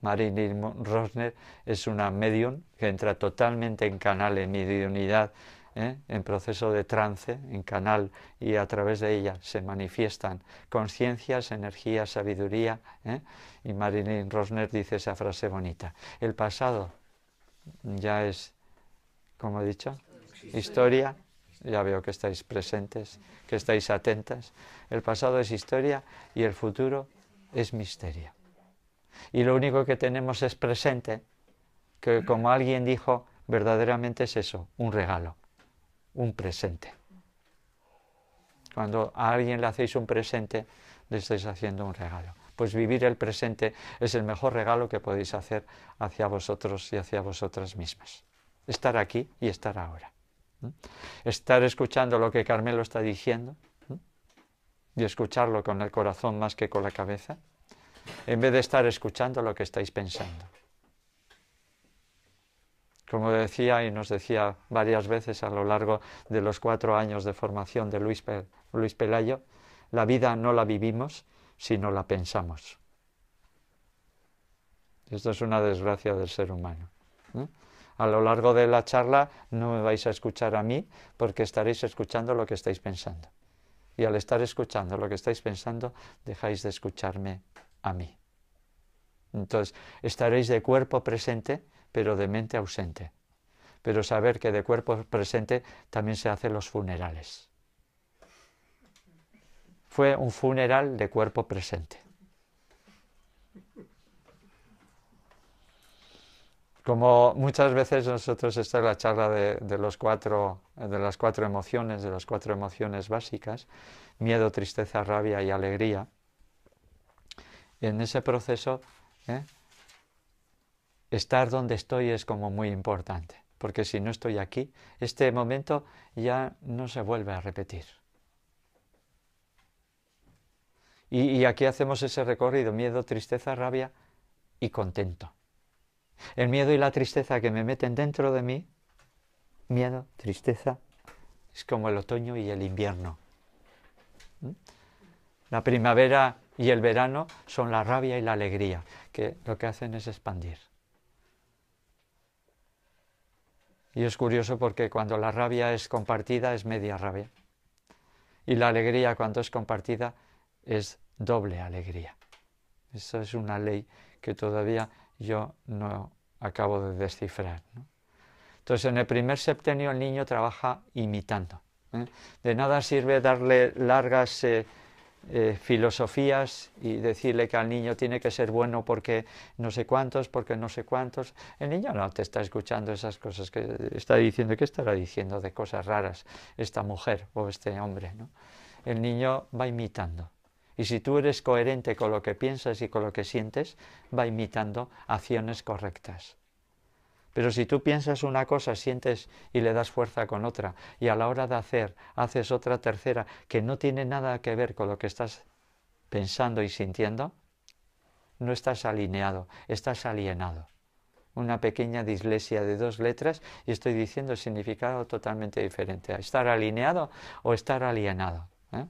Marilyn Rosner es una medium que entra totalmente en canal de mediunidad ¿eh? en proceso de trance, en canal, y a través de ella se manifiestan conciencias, energía, sabiduría. ¿eh? Y Marilyn Rosner dice esa frase bonita. El pasado ya es, como he dicho, historia. Ya veo que estáis presentes, que estáis atentas. El pasado es historia y el futuro es misterio. Y lo único que tenemos es presente, que como alguien dijo, verdaderamente es eso, un regalo un presente. Cuando a alguien le hacéis un presente, le estáis haciendo un regalo. Pues vivir el presente es el mejor regalo que podéis hacer hacia vosotros y hacia vosotras mismas. Estar aquí y estar ahora. Estar escuchando lo que Carmelo está diciendo y escucharlo con el corazón más que con la cabeza, en vez de estar escuchando lo que estáis pensando. Como decía y nos decía varias veces a lo largo de los cuatro años de formación de Luis, Luis Pelayo, la vida no la vivimos, sino la pensamos. Esto es una desgracia del ser humano. A lo largo de la charla no me vais a escuchar a mí porque estaréis escuchando lo que estáis pensando. Y al estar escuchando lo que estáis pensando, dejáis de escucharme a mí. Entonces, estaréis de cuerpo presente pero de mente ausente. Pero saber que de cuerpo presente también se hacen los funerales. Fue un funeral de cuerpo presente. Como muchas veces nosotros, esta en la charla de, los cuatro, de las cuatro emociones, de las cuatro emociones básicas, miedo, tristeza, rabia y alegría. En ese proceso ¿eh? estar donde estoy es como muy importante, porque si no estoy aquí, este momento ya no se vuelve a repetir. Y, aquí hacemos ese recorrido, miedo, tristeza, rabia y contento. El miedo y la tristeza que me meten dentro de mí, miedo, tristeza, es como el otoño y el invierno. ¿Mm? La primavera y el verano son la rabia y la alegría, que lo que hacen es expandir. Y es curioso porque cuando la rabia es compartida es media rabia. Y la alegría cuando es compartida es doble alegría. Esa es una ley que todavía yo no acabo de descifrar. Entonces, en el primer septenio el niño trabaja imitando. ¿eh? De nada sirve darle largas... Eh, eh, filosofías y decirle que al niño tiene que ser bueno porque no sé cuántos, porque no sé cuántos. El niño no te está escuchando esas cosas que está diciendo. ¿Qué estará diciendo de cosas raras esta mujer o este hombre? El niño va imitando. Y si tú eres coherente con lo que piensas y con lo que sientes, va imitando acciones correctas. Pero si tú piensas una cosa, sientes y le das fuerza con otra, y a la hora de hacer, haces otra tercera que no tiene nada que ver con lo que estás pensando y sintiendo, no estás alineado, estás alienado. Una pequeña dislesia de dos letras y estoy diciendo significado totalmente diferente. Estar alineado o estar alienado. ¿eh?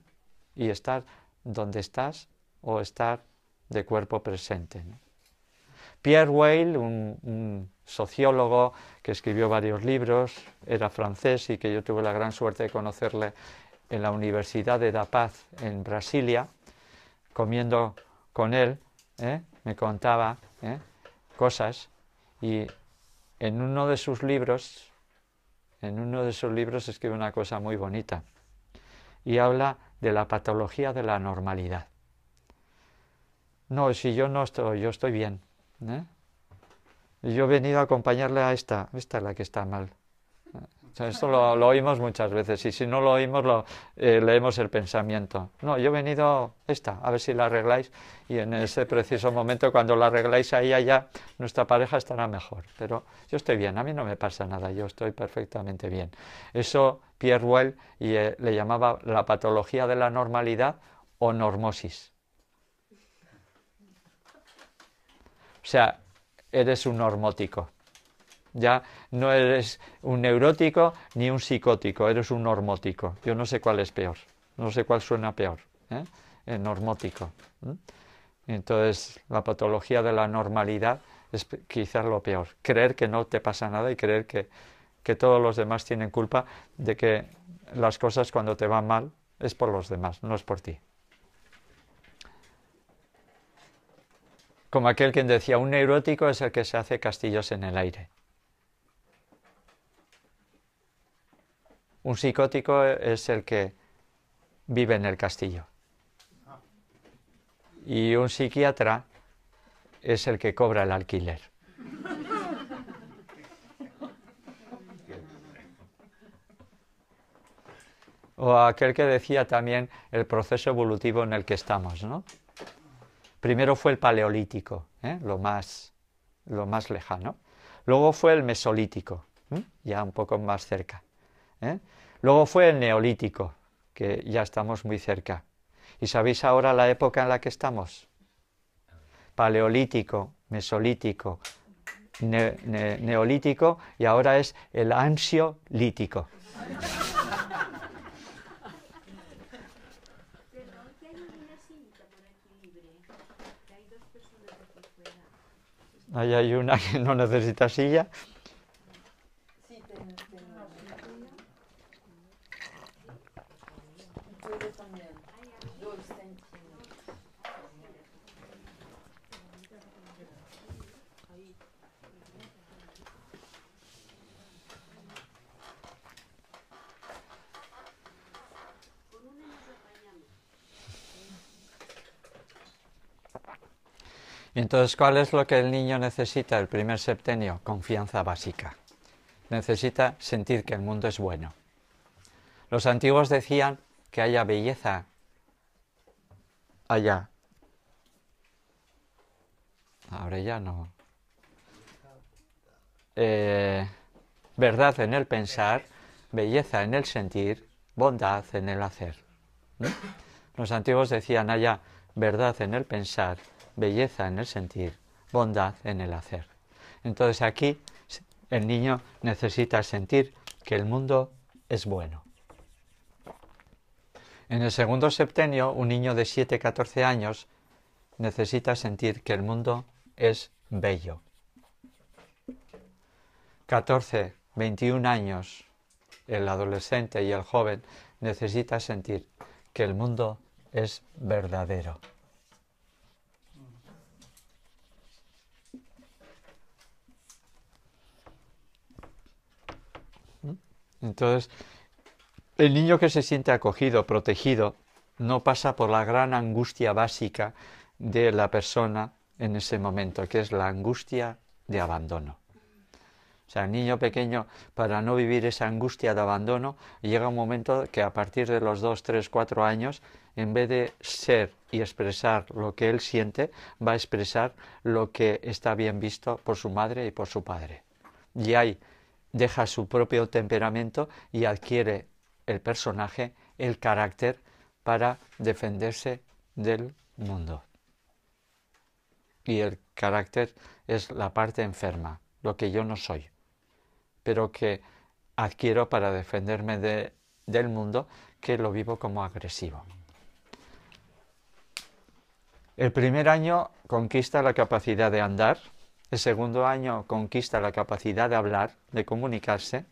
Y estar donde estás o estar de cuerpo presente. Pierre Weil, un, sociólogo que escribió varios libros, era francés y que yo tuve la gran suerte de conocerle en la Universidad de La Paz en Brasilia, comiendo con él, ¿eh? me contaba ¿eh? cosas y en uno de sus libros, en uno de sus libros escribe una cosa muy bonita y habla de la patología de la normalidad. No, si yo no estoy, yo estoy bien, ¿eh? Y yo he venido a acompañarle a esta, esta es la que está mal. esto lo, oímos muchas veces y si no lo oímos lo, eh, leemos el pensamiento. No, yo he venido esta, a ver si la arregláis y en ese preciso momento cuando la arregláis ahí allá nuestra pareja estará mejor. Pero yo estoy bien, a mí no me pasa nada, yo estoy perfectamente bien. Eso Pierre Well y, eh, le llamaba la patología de la normalidad o normosis. O sea, eres un normótico. Ya no eres un neurótico ni un psicótico, eres un normótico. Yo no sé cuál es peor, no sé cuál suena peor. ¿eh? El normótico. Entonces, la patología de la normalidad es quizás lo peor. Creer que no te pasa nada y creer que, que todos los demás tienen culpa de que las cosas cuando te van mal es por los demás, no es por ti. Como aquel quien decía, un neurótico es el que se hace castillos en el aire. Un psicótico es el que vive en el castillo. Y un psiquiatra es el que cobra el alquiler. O aquel que decía también el proceso evolutivo en el que estamos, ¿no? Primero fue el Paleolítico, ¿eh? lo, más, lo más lejano. Luego fue el Mesolítico, ya un poco más cerca. ¿eh? Luego fue el Neolítico, que ya estamos muy cerca. ¿Y sabéis ahora la época en la que estamos? Paleolítico, Mesolítico, Neolítico y ahora es el Ansiolítico. Ahí hay una que no necesita silla. Entonces, ¿cuál es lo que el niño necesita el primer septenio? Confianza básica. Necesita sentir que el mundo es bueno. Los antiguos decían que haya belleza allá. Ahora ya no. Eh, verdad en el pensar, belleza en el sentir, bondad en el hacer. Los antiguos decían haya verdad en el pensar, belleza en el sentir, bondad en el hacer. Entonces aquí el niño necesita sentir que el mundo es bueno. En el segundo septenio, un niño de 7-14 años necesita sentir que el mundo es bello. 14, 21 años, el adolescente y el joven necesita sentir que el mundo es verdadero. Entonces, el niño que se siente acogido, protegido, no pasa por la gran angustia básica de la persona en ese momento, que es la angustia de abandono. O sea, el niño pequeño, para no vivir esa angustia de abandono, llega un momento que a partir de los dos, tres, cuatro años, en vez de ser y expresar lo que él siente, va a expresar lo que está bien visto por su madre y por su padre. Y hay deja su propio temperamento y adquiere el personaje el carácter para defenderse del mundo. Y el carácter es la parte enferma, lo que yo no soy, pero que adquiero para defenderme del mundo, que lo vivo como agresivo. El primer año conquista la capacidad de andar, el segundo año conquista la capacidad de hablar, de comunicarse.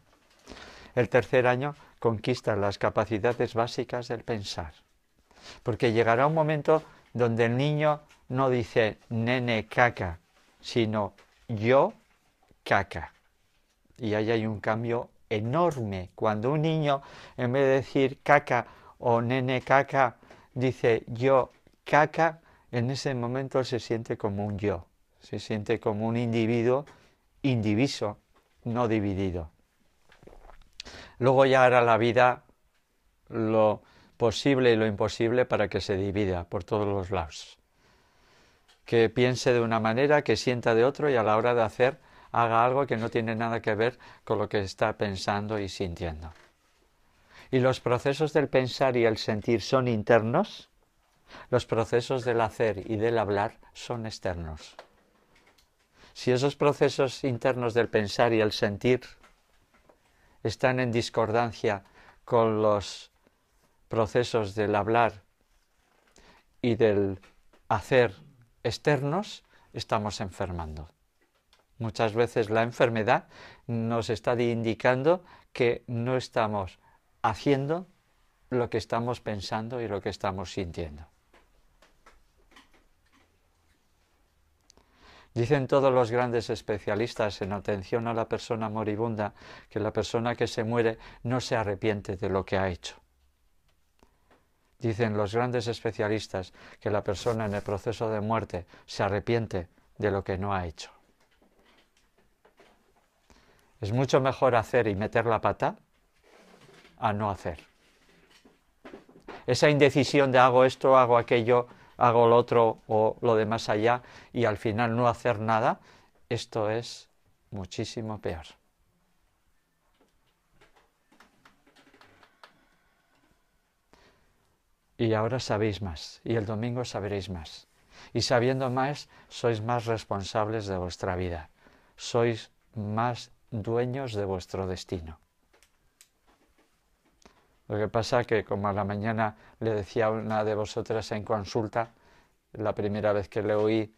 El tercer año conquista las capacidades básicas del pensar. Porque llegará un momento donde el niño no dice nene caca, sino yo caca. Y ahí hay un cambio enorme. Cuando un niño, en vez de decir caca o nene caca, dice yo caca, en ese momento se siente como un yo se siente como un individuo indiviso, no dividido. Luego ya hará la vida lo posible y lo imposible para que se divida por todos los lados. Que piense de una manera, que sienta de otro y a la hora de hacer haga algo que no tiene nada que ver con lo que está pensando y sintiendo. Y los procesos del pensar y el sentir son internos, los procesos del hacer y del hablar son externos si esos procesos internos del pensar y el sentir están en discordancia con los procesos del hablar y del hacer externos, estamos enfermando. Muchas veces la enfermedad nos está indicando que no estamos haciendo lo que estamos pensando y lo que estamos sintiendo. Dicen todos los grandes especialistas en atención a la persona moribunda que la persona que se muere no se arrepiente de lo que ha hecho. Dicen los grandes especialistas que la persona en el proceso de muerte se arrepiente de lo que no ha hecho. Es mucho mejor hacer y meter la pata a no hacer. Esa indecisión de hago esto, hago aquello, hago lo otro o lo de más allá y al final no hacer nada, esto es muchísimo peor. Y ahora sabéis más, y el domingo sabréis más. Y sabiendo más, sois más responsables de vuestra vida, sois más dueños de vuestro destino. Lo que pasa que como a la mañana le decía una de vosotras en consulta, la primera vez que le oí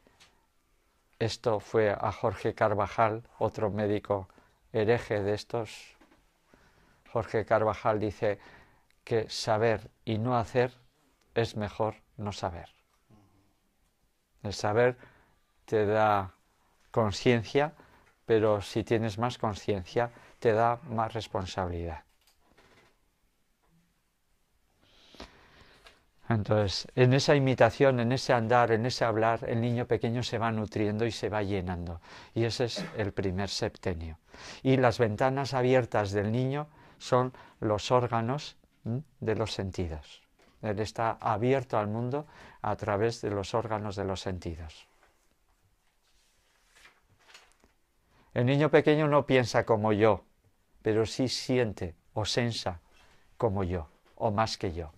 esto fue a Jorge Carvajal, otro médico hereje de estos. Jorge Carvajal dice que saber y no hacer es mejor no saber. El saber te da conciencia, pero si tienes más conciencia te da más responsabilidad. Entonces, en esa imitación, en ese andar, en ese hablar, el niño pequeño se va nutriendo y se va llenando. Y ese es el primer septenio. Y las ventanas abiertas del niño son los órganos de los sentidos. Él está abierto al mundo a través de los órganos de los sentidos. El niño pequeño no piensa como yo, pero sí siente o sensa como yo, o más que yo.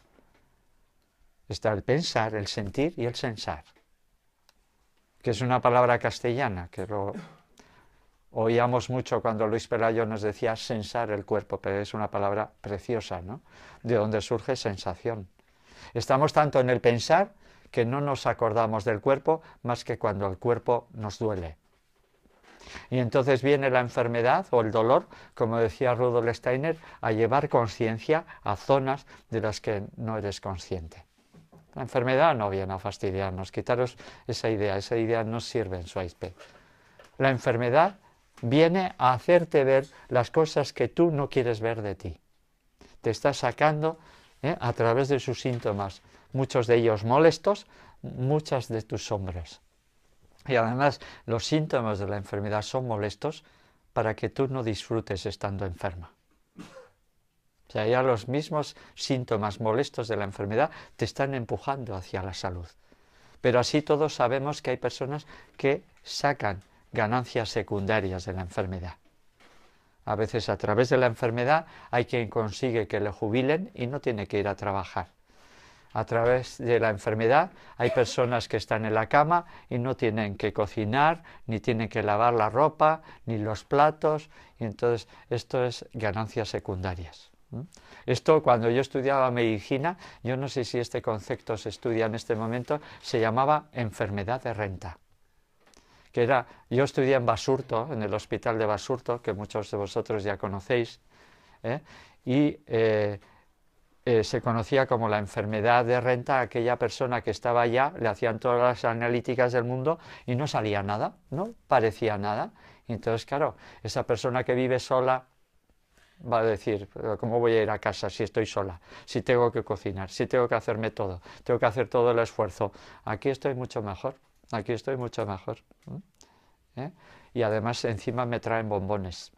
Está el pensar, el sentir y el sensar, que es una palabra castellana, que lo oíamos mucho cuando Luis Pelayo nos decía sensar el cuerpo, pero es una palabra preciosa, ¿no? De donde surge sensación. Estamos tanto en el pensar que no nos acordamos del cuerpo más que cuando el cuerpo nos duele. Y entonces viene la enfermedad o el dolor, como decía Rudolf Steiner, a llevar conciencia a zonas de las que no eres consciente. La enfermedad no viene a fastidiarnos, quitaros esa idea, esa idea no sirve en su La enfermedad viene a hacerte ver las cosas que tú no quieres ver de ti. Te está sacando ¿eh? a través de sus síntomas, muchos de ellos molestos, muchas de tus sombras. Y además los síntomas de la enfermedad son molestos para que tú no disfrutes estando enferma. O sea, ya los mismos síntomas molestos de la enfermedad te están empujando hacia la salud. Pero así todos sabemos que hay personas que sacan ganancias secundarias de la enfermedad. A veces a través de la enfermedad hay quien consigue que le jubilen y no tiene que ir a trabajar. A través de la enfermedad hay personas que están en la cama y no tienen que cocinar, ni tienen que lavar la ropa, ni los platos, y entonces esto es ganancias secundarias. Esto cuando yo estudiaba medicina, yo no sé si este concepto se estudia en este momento, se llamaba enfermedad de renta. Que era, yo estudié en Basurto, en el hospital de Basurto, que muchos de vosotros ya conocéis, ¿eh? y eh, eh, se conocía como la enfermedad de renta aquella persona que estaba allá, le hacían todas las analíticas del mundo y no salía nada, no parecía nada. entonces, claro, esa persona que vive sola va a decir, ¿cómo voy a ir a casa si estoy sola? Si tengo que cocinar, si tengo que hacerme todo, tengo que hacer todo el esfuerzo. Aquí estoy mucho mejor, aquí estoy mucho mejor. ¿eh? ¿Eh? Y además encima me traen bombones.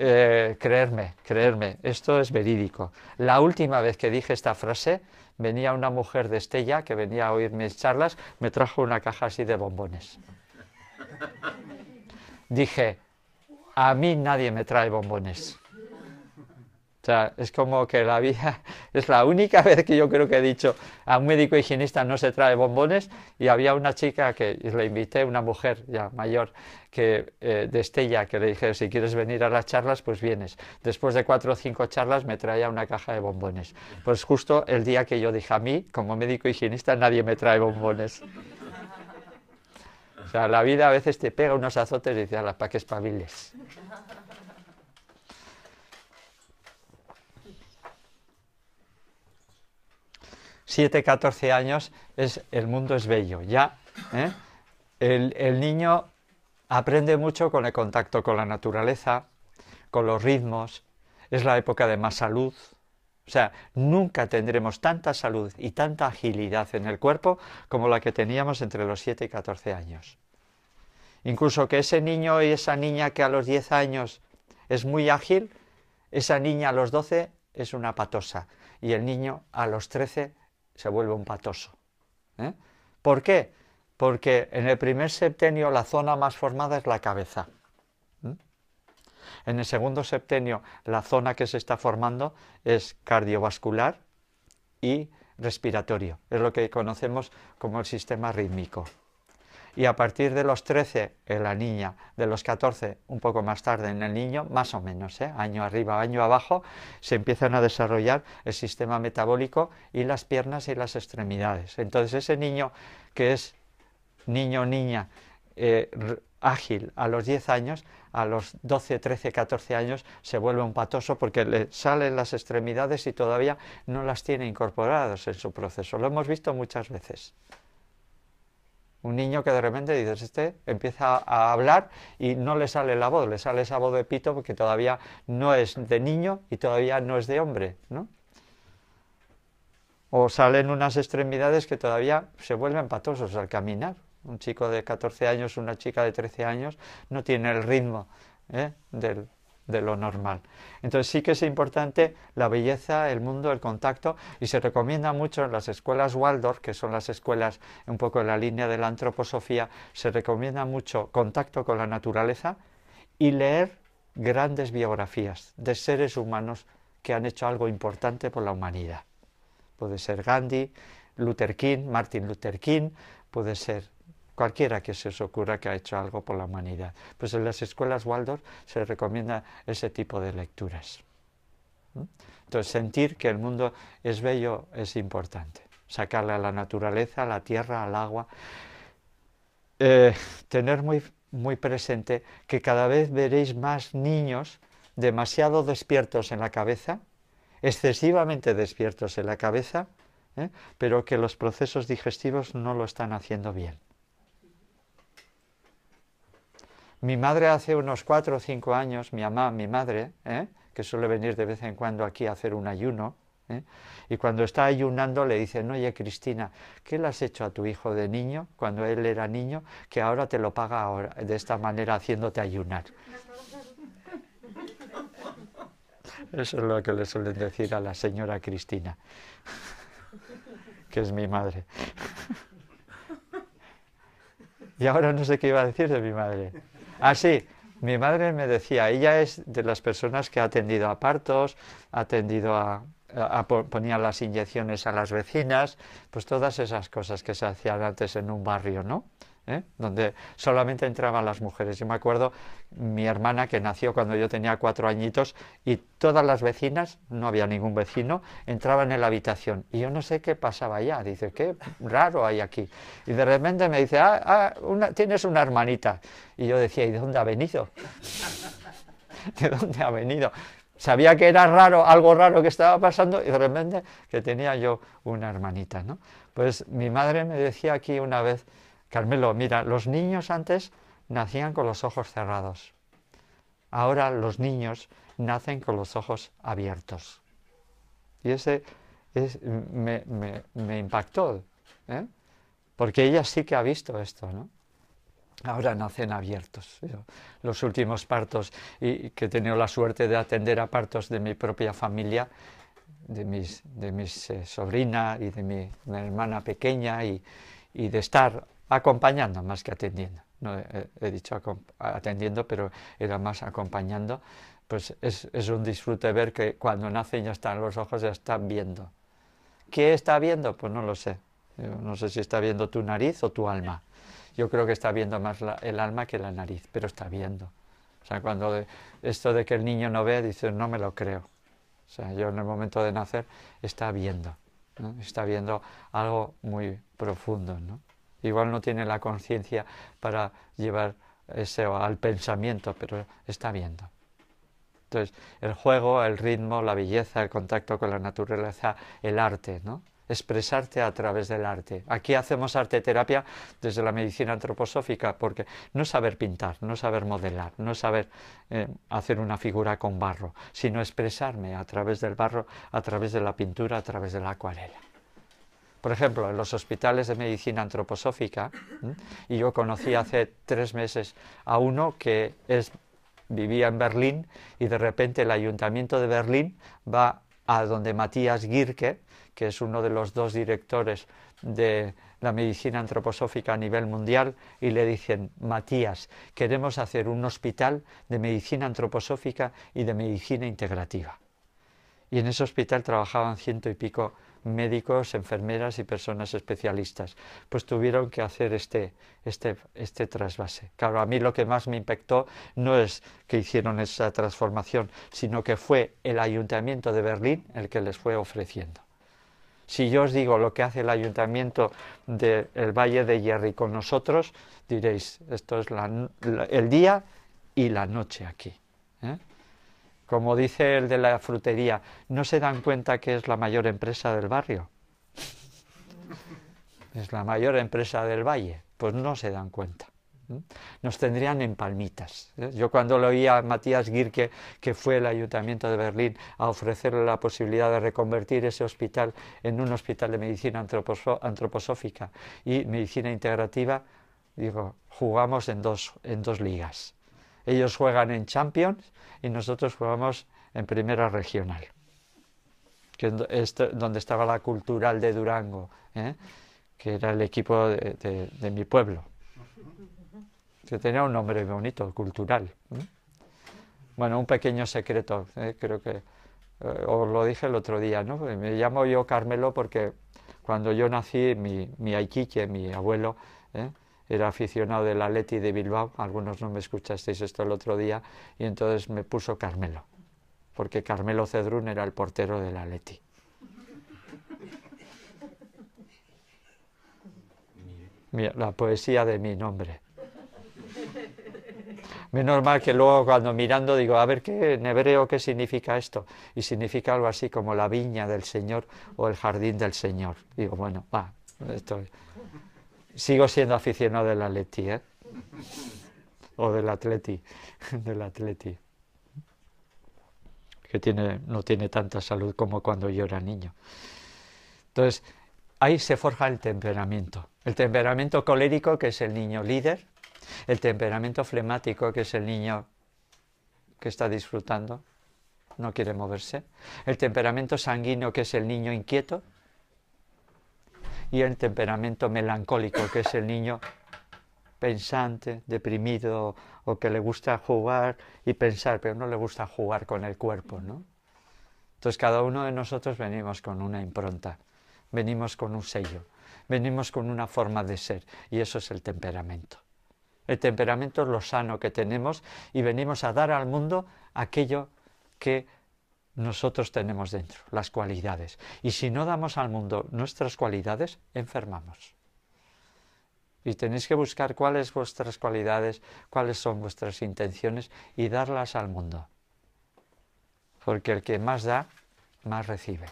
Eh, creerme, creerme, esto es verídico. La última vez que dije esta frase, venía una mujer de Estella que venía a oír mis charlas, me trajo una caja así de bombones dije, a mí nadie me trae bombones. O sea, es como que la vida es la única vez que yo creo que he dicho a un médico higienista no se trae bombones y había una chica que le invité, una mujer ya mayor, que eh, de Estella, que le dije, si quieres venir a las charlas, pues vienes. Después de cuatro o cinco charlas me traía una caja de bombones. Pues justo el día que yo dije a mí, como médico higienista, nadie me trae bombones. O sea, la vida a veces te pega unos azotes y dices, para que espabiles. Siete, catorce años, es, el mundo es bello. Ya ¿eh? el, el niño aprende mucho con el contacto con la naturaleza, con los ritmos. Es la época de más salud, o sea, nunca tendremos tanta salud y tanta agilidad en el cuerpo como la que teníamos entre los 7 y 14 años. Incluso que ese niño y esa niña que a los 10 años es muy ágil, esa niña a los 12 es una patosa y el niño a los 13 se vuelve un patoso. ¿eh? ¿Por qué? Porque en el primer septenio la zona más formada es la cabeza. En el segundo septenio, la zona que se está formando es cardiovascular y respiratorio. Es lo que conocemos como el sistema rítmico. Y a partir de los 13 en la niña, de los 14 un poco más tarde en el niño, más o menos, ¿eh? año arriba, año abajo, se empiezan a desarrollar el sistema metabólico y las piernas y las extremidades. Entonces ese niño que es niño o niña eh, ágil a los 10 años a los 12, 13, 14 años se vuelve un patoso porque le salen las extremidades y todavía no las tiene incorporadas en su proceso. Lo hemos visto muchas veces. Un niño que de repente dices, este empieza a hablar y no le sale la voz, le sale esa voz de pito porque todavía no es de niño y todavía no es de hombre, ¿no? O salen unas extremidades que todavía se vuelven patosos al caminar un chico de 14 años, una chica de 13 años, no tiene el ritmo ¿eh? de lo normal. Entonces sí que es importante la belleza, el mundo, el contacto y se recomienda mucho en las escuelas Waldorf, que son las escuelas un poco en la línea de la antroposofía, se recomienda mucho contacto con la naturaleza y leer grandes biografías de seres humanos que han hecho algo importante por la humanidad. Puede ser Gandhi, Luther King, Martin Luther King, puede ser cualquiera que se os ocurra que ha hecho algo por la humanidad. Pues en las escuelas Waldorf se recomienda ese tipo de lecturas. Entonces, sentir que el mundo es bello es importante. Sacarle a la naturaleza, a la tierra, al agua. Eh, tener muy, presente que cada vez veréis más niños demasiado despiertos en la cabeza, excesivamente despiertos en la cabeza, ¿eh? pero que los procesos digestivos no lo están haciendo bien. Mi madre hace unos cuatro o cinco años, mi mamá, mi madre, ¿eh? que suele venir de vez en cuando aquí a hacer un ayuno, ¿eh? y cuando está ayunando le dicen, oye Cristina, ¿qué le has hecho a tu hijo de niño cuando él era niño que ahora te lo paga ahora, de esta manera haciéndote ayunar? Eso es lo que le suelen decir a la señora Cristina, que es mi madre. Y ahora no sé qué iba a decir de mi madre. Así, ah, mi madre me decía, ella es de las personas que ha atendido a partos, ha atendido a, a, ponía las inyecciones a las vecinas, pues todas esas cosas que se hacían antes en un barrio, ¿no? ¿eh? donde solamente entraban las mujeres. Yo me acuerdo mi hermana que nació cuando yo tenía cuatro añitos y todas las vecinas, no había ningún vecino, entraban en la habitación. Y yo no sé qué pasaba allá. Dice, qué raro hay aquí. Y de repente me dice, ah, ah, tienes una hermanita. Y yo decía, ¿y de dónde ha venido? ¿De dónde ha venido? sabía que era raro, algo raro que estaba pasando y de repente que tenía yo una hermanita, ¿no? Pues mi madre me decía aquí una vez, Carmelo, mira, los niños antes nacían con los ojos cerrados. Ahora los niños nacen con los ojos abiertos. Y ese me, impactó, ¿eh? porque ella sí que ha visto esto, ¿no? Ahora nacen abiertos. ¿eh? Los últimos partos, y que he tenido la suerte de atender a partos de mi propia familia, de mis, de eh, sobrina y de mi, hermana pequeña, y, y de estar acompañando más que atendiendo. No he, dicho atendiendo, pero era más acompañando. Pues es, es, un disfrute ver que cuando nacen ya están los ojos, ya están viendo. ¿Qué está viendo? Pues no lo sé. no sé si está viendo tu nariz o tu alma. Yo creo que está viendo más el alma que la nariz, pero está viendo. O sea, cuando esto de que el niño no ve, dice, no me lo creo. O sea, yo en el momento de nacer está viendo, está viendo algo muy profundo. ¿no? Igual no tiene la conciencia para llevar eso al pensamiento, pero está viendo. Entonces, el juego, el ritmo, la belleza, el contacto con la naturaleza, el arte, ¿no? expresarte a través del arte. Aquí hacemos arte terapia desde la medicina antroposófica, porque no saber pintar, no saber modelar, no saber eh, hacer una figura con barro, sino expresarme a través del barro, a través de la pintura, a través de la acuarela por ejemplo, en los hospitales de medicina antroposófica, y yo conocí hace tres meses a uno que vivía en Berlín y de repente el ayuntamiento de Berlín va a donde Matías Girke, que es uno de los dos directores de la medicina antroposófica a nivel mundial, y le dicen, Matías, queremos hacer un hospital de medicina antroposófica y de medicina integrativa. Y en ese hospital trabajaban ciento y pico médicos, enfermeras y personas especialistas. Pues tuvieron que hacer este, este, este, trasvase. Claro, a mí lo que más me impactó no es que hicieron esa transformación, sino que fue el ayuntamiento de Berlín el que les fue ofreciendo. Si yo os digo lo que hace el ayuntamiento del Valle de Hierry con nosotros, diréis, esto es el día y la noche aquí como dice el de la frutería, no se dan cuenta que es la mayor empresa del barrio. Es la mayor empresa del valle. Pues no se dan cuenta. Nos tendrían en palmitas. ¿eh? Yo cuando le oí a Matías Girke, que fue el ayuntamiento de Berlín, a ofrecerle la posibilidad de reconvertir ese hospital en un hospital de medicina antroposófica y medicina integrativa, digo, jugamos en en dos ligas. Ellos juegan en Champions y nosotros jugamos en Primera Regional, donde estaba la Cultural de Durango, ¿eh? que era el equipo de, mi pueblo, que tenía un nombre bonito, Cultural. ¿eh? Bueno, un pequeño secreto, ¿eh? creo que os lo dije el otro día, ¿no? Me llamo yo Carmelo porque cuando yo nací, mi, mi mi abuelo, era aficionado del Atleti de Bilbao, algunos no me escuchasteis esto el otro día, y entonces me puso Carmelo, porque Carmelo Cedrún era el portero del Atleti. Mira, la poesía de mi nombre. Menos mal que luego cuando mirando digo, a ver qué en hebreo qué significa esto. Y significa algo así como la viña del Señor o el jardín del Señor. Digo, bueno, va, esto sigo siendo aficionado del Atleti, ¿eh? O del Atleti, del Atleti. Que tiene, no tiene tanta salud como cuando yo era niño. Entonces, ahí se forja el temperamento. El temperamento colérico, que es el niño líder, el temperamento flemático, que es el niño que está disfrutando, no quiere moverse, el temperamento sanguíneo, que es el niño inquieto, y el temperamento melancólico, que es el niño pensante, deprimido o que le gusta jugar y pensar, pero no le gusta jugar con el cuerpo, ¿no? Entonces cada uno de nosotros venimos con una impronta, venimos con un sello, venimos con una forma de ser y eso es el temperamento. El temperamento es lo sano que tenemos y venimos a dar al mundo aquello que nosotros tenemos dentro, las cualidades. Y si no damos al mundo nuestras cualidades, enfermamos. Y tenéis que buscar cuáles vuestras cualidades, cuáles son vuestras intenciones y darlas al mundo. Porque el que más da, más recibe.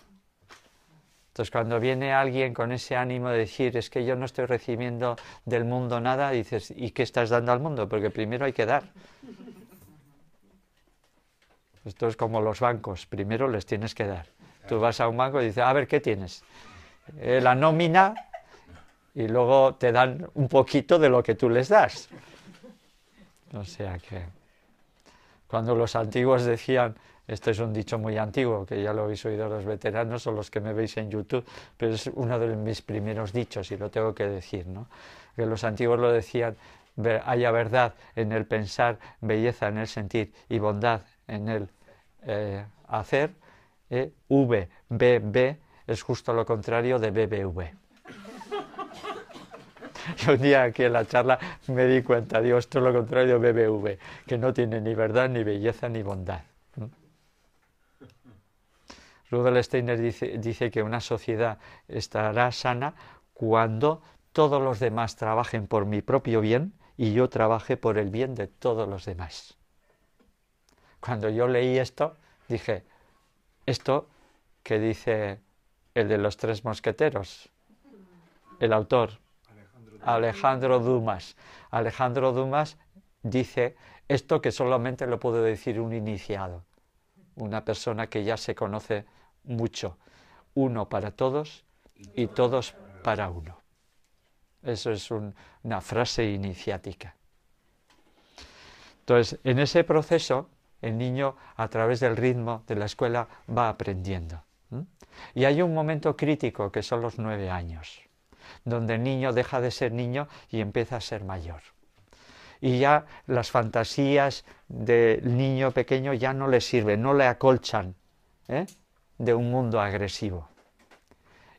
Entonces cuando viene alguien con ese ánimo de decir, es que yo no estoy recibiendo del mundo nada, dices, ¿y qué estás dando al mundo? Porque primero hay que dar. Esto es como los bancos, primero les tienes que dar. Tú vas a un banco y dices, a ver, ¿qué tienes? Eh, la nómina y luego te dan un poquito de lo que tú les das. O sea que cuando los antiguos decían, esto es un dicho muy antiguo, que ya lo habéis oído los veteranos o los que me veis en YouTube, pero es uno de mis primeros dichos y lo tengo que decir, ¿no? Que los antiguos lo decían, haya verdad en el pensar, belleza en el sentir y bondad en el eh, hacer, eh, es justo lo contrario de BBV. Yo un día aquí en la charla me di cuenta, dios, esto es lo contrario de BBV, que no tiene ni verdad, ni belleza, ni bondad. Rudolf Steiner dice, dice, que una sociedad estará sana cuando todos los demás trabajen por mi propio bien y yo trabaje por el bien de todos los demás cuando yo leí esto, dije, esto que dice el de los tres mosqueteros, el autor, Alejandro Dumas. Alejandro Dumas dice esto que solamente lo puede decir un iniciado, una persona que ya se conoce mucho, uno para todos y todos para uno. Eso es una frase iniciática. Entonces, en ese proceso el niño a través del ritmo de la escuela va aprendiendo. Y hay un momento crítico que son los nueve años, donde el niño deja de ser niño y empieza a ser mayor. Y ya las fantasías del niño pequeño ya no le sirven, no le acolchan ¿eh? de un mundo agresivo.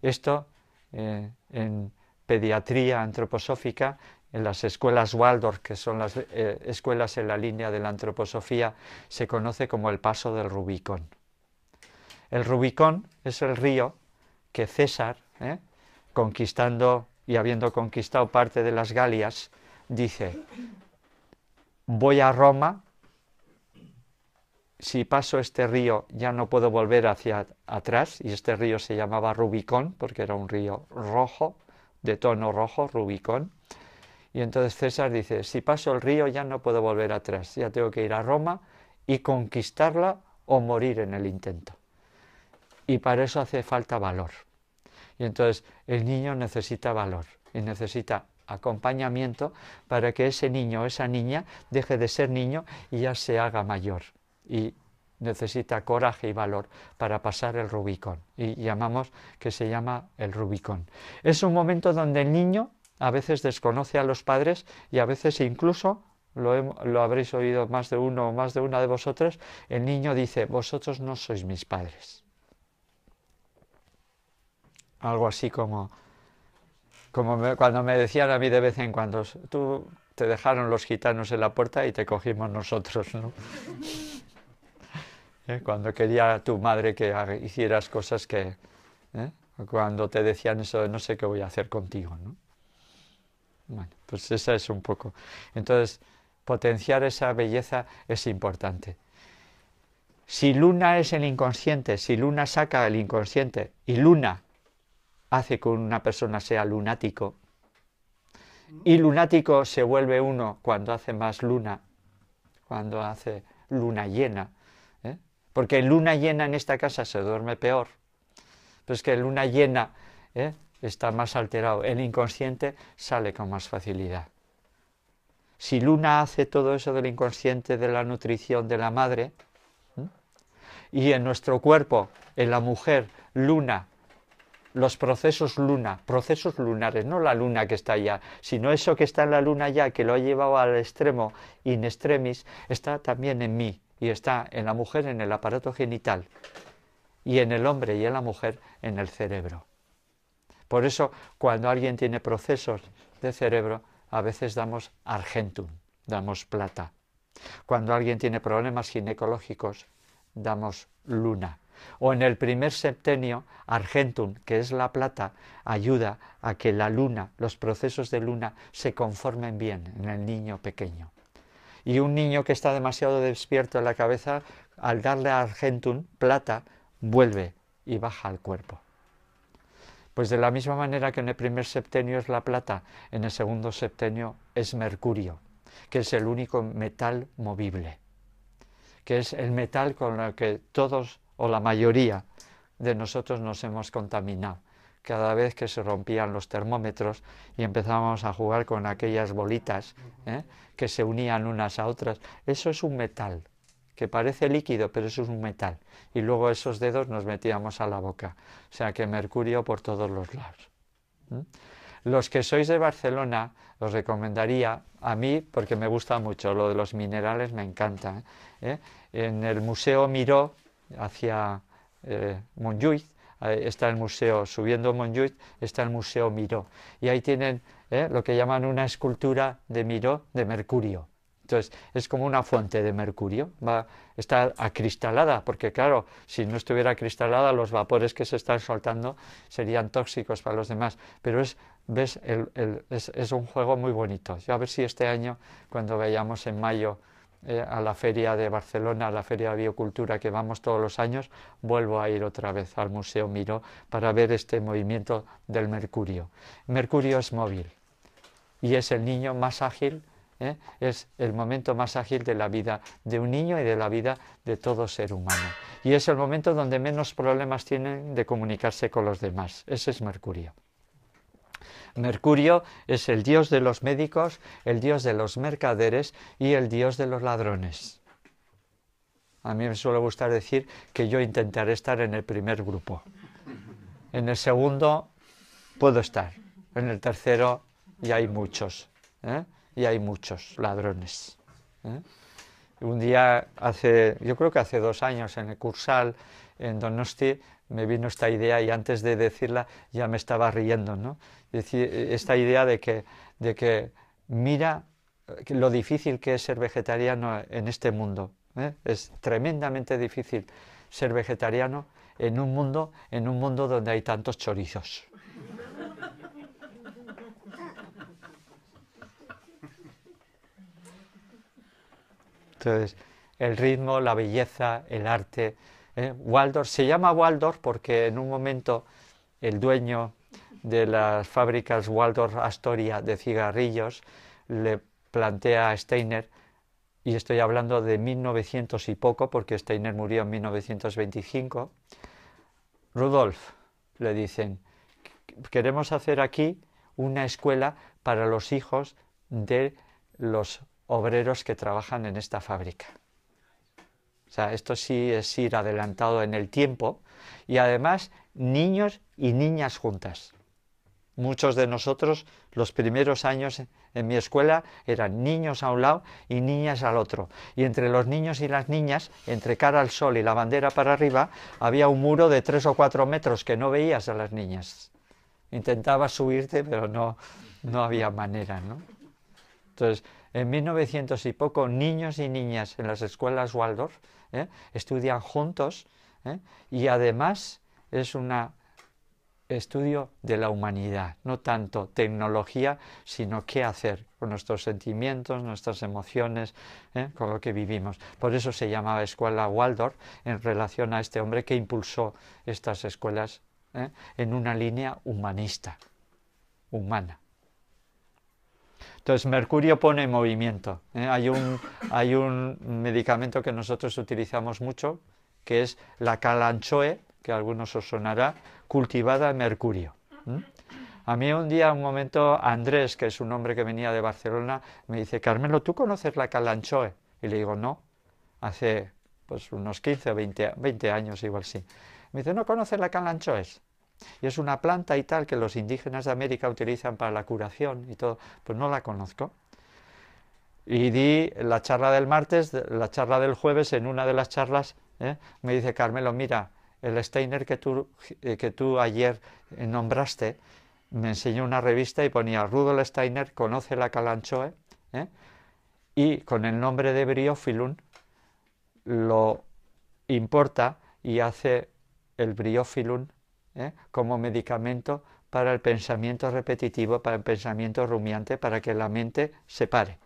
Esto eh, en pediatría antroposófica en las escuelas Waldorf, que son las eh, escuelas en la línea de la antroposofía, se conoce como el paso del Rubicón. El Rubicón es el río que César, eh, conquistando y habiendo conquistado parte de las Galias, dice, voy a Roma, si paso este río ya no puedo volver hacia atrás, y este río se llamaba Rubicón, porque era un río rojo, de tono rojo, Rubicón, y entonces César dice, si paso el río ya no puedo volver atrás, ya tengo que ir a Roma y conquistarla o morir en el intento. Y para eso hace falta valor. Y entonces el niño necesita valor y necesita acompañamiento para que ese niño o esa niña deje de ser niño y ya se haga mayor. Y necesita coraje y valor para pasar el Rubicón. Y llamamos que se llama el Rubicón. Es un momento donde el niño a veces desconoce a los padres y a veces incluso, lo, habréis oído más de uno o más de una de vosotras, el niño dice, vosotros no sois mis padres. Algo así como, como cuando me decían a mí de vez en cuando, tú te dejaron los gitanos en la puerta y te cogimos nosotros, ¿no? ¿Eh? Cuando quería tu madre que hicieras cosas que... ¿eh? Cuando te decían eso, no sé qué voy a hacer contigo, ¿no? Bueno, pues esa es un poco. Entonces, potenciar esa belleza es importante. Si luna es el inconsciente, si luna saca el inconsciente y luna hace que una persona sea lunático, y lunático se vuelve uno cuando hace más luna, cuando hace luna llena, ¿eh? porque luna llena en esta casa se duerme peor, pero es que luna llena ¿eh? está más alterado, el inconsciente sale con más facilidad. Si Luna hace todo eso del inconsciente, de la nutrición de la madre, y en nuestro cuerpo, en la mujer, Luna, los procesos Luna, procesos lunares, no la Luna que está allá, sino eso que está en la Luna ya, que lo ha llevado al extremo in extremis, está también en mí y está en la mujer en el aparato genital y en el hombre y en la mujer en el cerebro. Por eso, cuando alguien tiene procesos de cerebro, a veces damos argentum, damos plata. Cuando alguien tiene problemas ginecológicos, damos luna. O en el primer septenio, argentum, que es la plata, ayuda a que la luna, los procesos de luna, se conformen bien en el niño pequeño. Y un niño que está demasiado despierto en la cabeza, al darle argentum, plata, vuelve y baja al cuerpo. Pues de la misma manera que en el primer septenio es la plata, en el segundo septenio es mercurio, que es el único metal movible, que es el metal con el que todos o la mayoría de nosotros nos hemos contaminado. Cada vez que se rompían los termómetros y empezábamos a jugar con aquellas bolitas ¿eh? que se unían unas a otras, eso es un metal que parece líquido, pero eso es un metal. Y luego esos dedos nos metíamos a la boca. O sea que mercurio por todos los lados. Los que sois de Barcelona, os recomendaría, a mí, porque me gusta mucho, lo de los minerales me encanta. ¿eh? ¿Eh? En el Museo Miró, hacia eh, está el museo, subiendo Montjuic está el museo Miró. Y ahí tienen ¿eh? lo que llaman una escultura de Miró de mercurio. Entonces, es como una fuente de mercurio, está acristalada, porque claro, si no estuviera acristalada, los vapores que se están soltando serían tóxicos para los demás. Pero es, un juego muy bonito. Yo a ver si este año, cuando vayamos en mayo eh, a la feria de Barcelona, a la feria de biocultura que vamos todos los años, vuelvo a ir otra vez al Museo Miro para ver este movimiento del mercurio. Mercurio es móvil y es el niño más ágil ¿eh? es el momento más ágil de la vida de un niño y de la vida de todo ser humano. Y es el momento donde menos problemas tienen de comunicarse con los demás. Ese es Mercurio. Mercurio es el dios de los médicos, el dios de los mercaderes y el dios de los ladrones. A mí me suele gustar decir que yo intentaré estar en el primer grupo. En el segundo puedo estar. En el tercero ya hay muchos. ¿eh? y hay muchos ladrones. ¿eh? Un día, hace, yo creo que hace dos años, en el Cursal, en Donosti, me vino esta idea y antes de decirla ya me estaba riendo, ¿no? esta idea de que, de que mira lo difícil que es ser vegetariano en este mundo. ¿eh? Es tremendamente difícil ser vegetariano en un mundo, en un mundo donde hay tantos chorizos. Entonces, el ritmo, la belleza, el arte. ¿eh? Waldorf, se llama Waldorf porque en un momento el dueño de las fábricas Waldorf Astoria de cigarrillos le plantea a Steiner, y estoy hablando de 1900 y poco porque Steiner murió en 1925, Rudolf, le dicen, queremos hacer aquí una escuela para los hijos de los obreros que trabajan en esta fábrica. O sea, esto sí es ir adelantado en el tiempo y además niños y niñas juntas. Muchos de nosotros los primeros años en mi escuela eran niños a un lado y niñas al otro. Y entre los niños y las niñas, entre cara al sol y la bandera para arriba, había un muro de tres o cuatro metros que no veías a las niñas. Intentaba subirte, pero no, no había manera, ¿no? Entonces, en 1900 y poco, niños y niñas en las escuelas Waldorf ¿eh? estudian juntos ¿eh? y además es un estudio de la humanidad, no tanto tecnología, sino qué hacer con nuestros sentimientos, nuestras emociones, ¿eh? con lo que vivimos. Por eso se llamaba Escuela Waldorf en relación a este hombre que impulsó estas escuelas en una línea humanista, humana. Entonces, mercurio pone en movimiento. ¿eh? Hay, un, medicamento que nosotros utilizamos mucho, que es la calanchoe, que a algunos os sonará, cultivada en mercurio. A mí un día, un momento, Andrés, que es un hombre que venía de Barcelona, me dice, Carmelo, ¿tú conoces la calanchoe? Y le digo, no, hace pues, unos 15, o 20 años igual sí. Me dice, ¿no conoces la calanchoe? Y es una planta y tal que los indígenas de América utilizan para la curación y todo. Pues no la conozco. Y di la charla del martes, la charla del jueves, en una de las charlas ¿eh? me dice Carmelo, mira, el Steiner eh, que tú, ayer nombraste, me enseñó una revista y ponía Rudolf Steiner conoce la calanchoe ¿eh? y con el nombre de briófilum lo importa y hace el briófilum ¿eh? como medicamento para el pensamiento repetitivo, para el pensamiento rumiante, para que la mente se pare.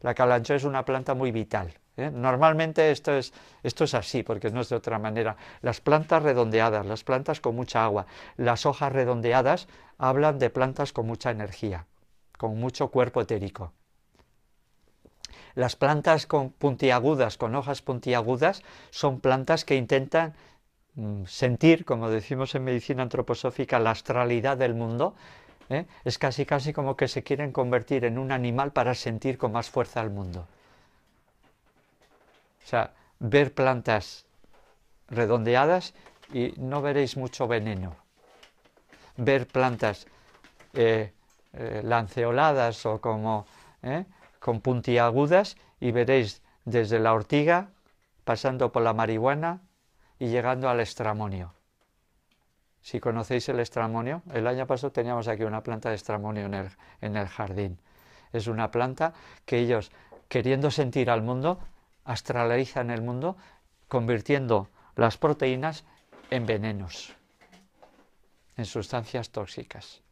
La calancho es una planta muy vital. ¿eh? Normalmente esto es, esto es así, porque no es de otra manera. Las plantas redondeadas, las plantas con mucha agua, las hojas redondeadas hablan de plantas con mucha energía, con mucho cuerpo etérico. Las plantas con puntiagudas, con hojas puntiagudas, son plantas que intentan Mm, sentir, como decimos en medicina antroposófica, la astralidad del mundo, ¿eh? es casi casi como que se quieren convertir en un animal para sentir con más fuerza el mundo. O sea, ver plantas redondeadas y no veréis mucho veneno. Ver plantas eh, eh, lanceoladas o como con puntiagudas y veréis desde la ortiga, pasando por la marihuana, y llegando al estramonio. Si conocéis el estramonio, el año pasado teníamos aquí una planta de estramonio en el, jardín. Es una planta que ellos, queriendo sentir al mundo, astralizan el mundo, convirtiendo las proteínas en venenos, en sustancias tóxicas.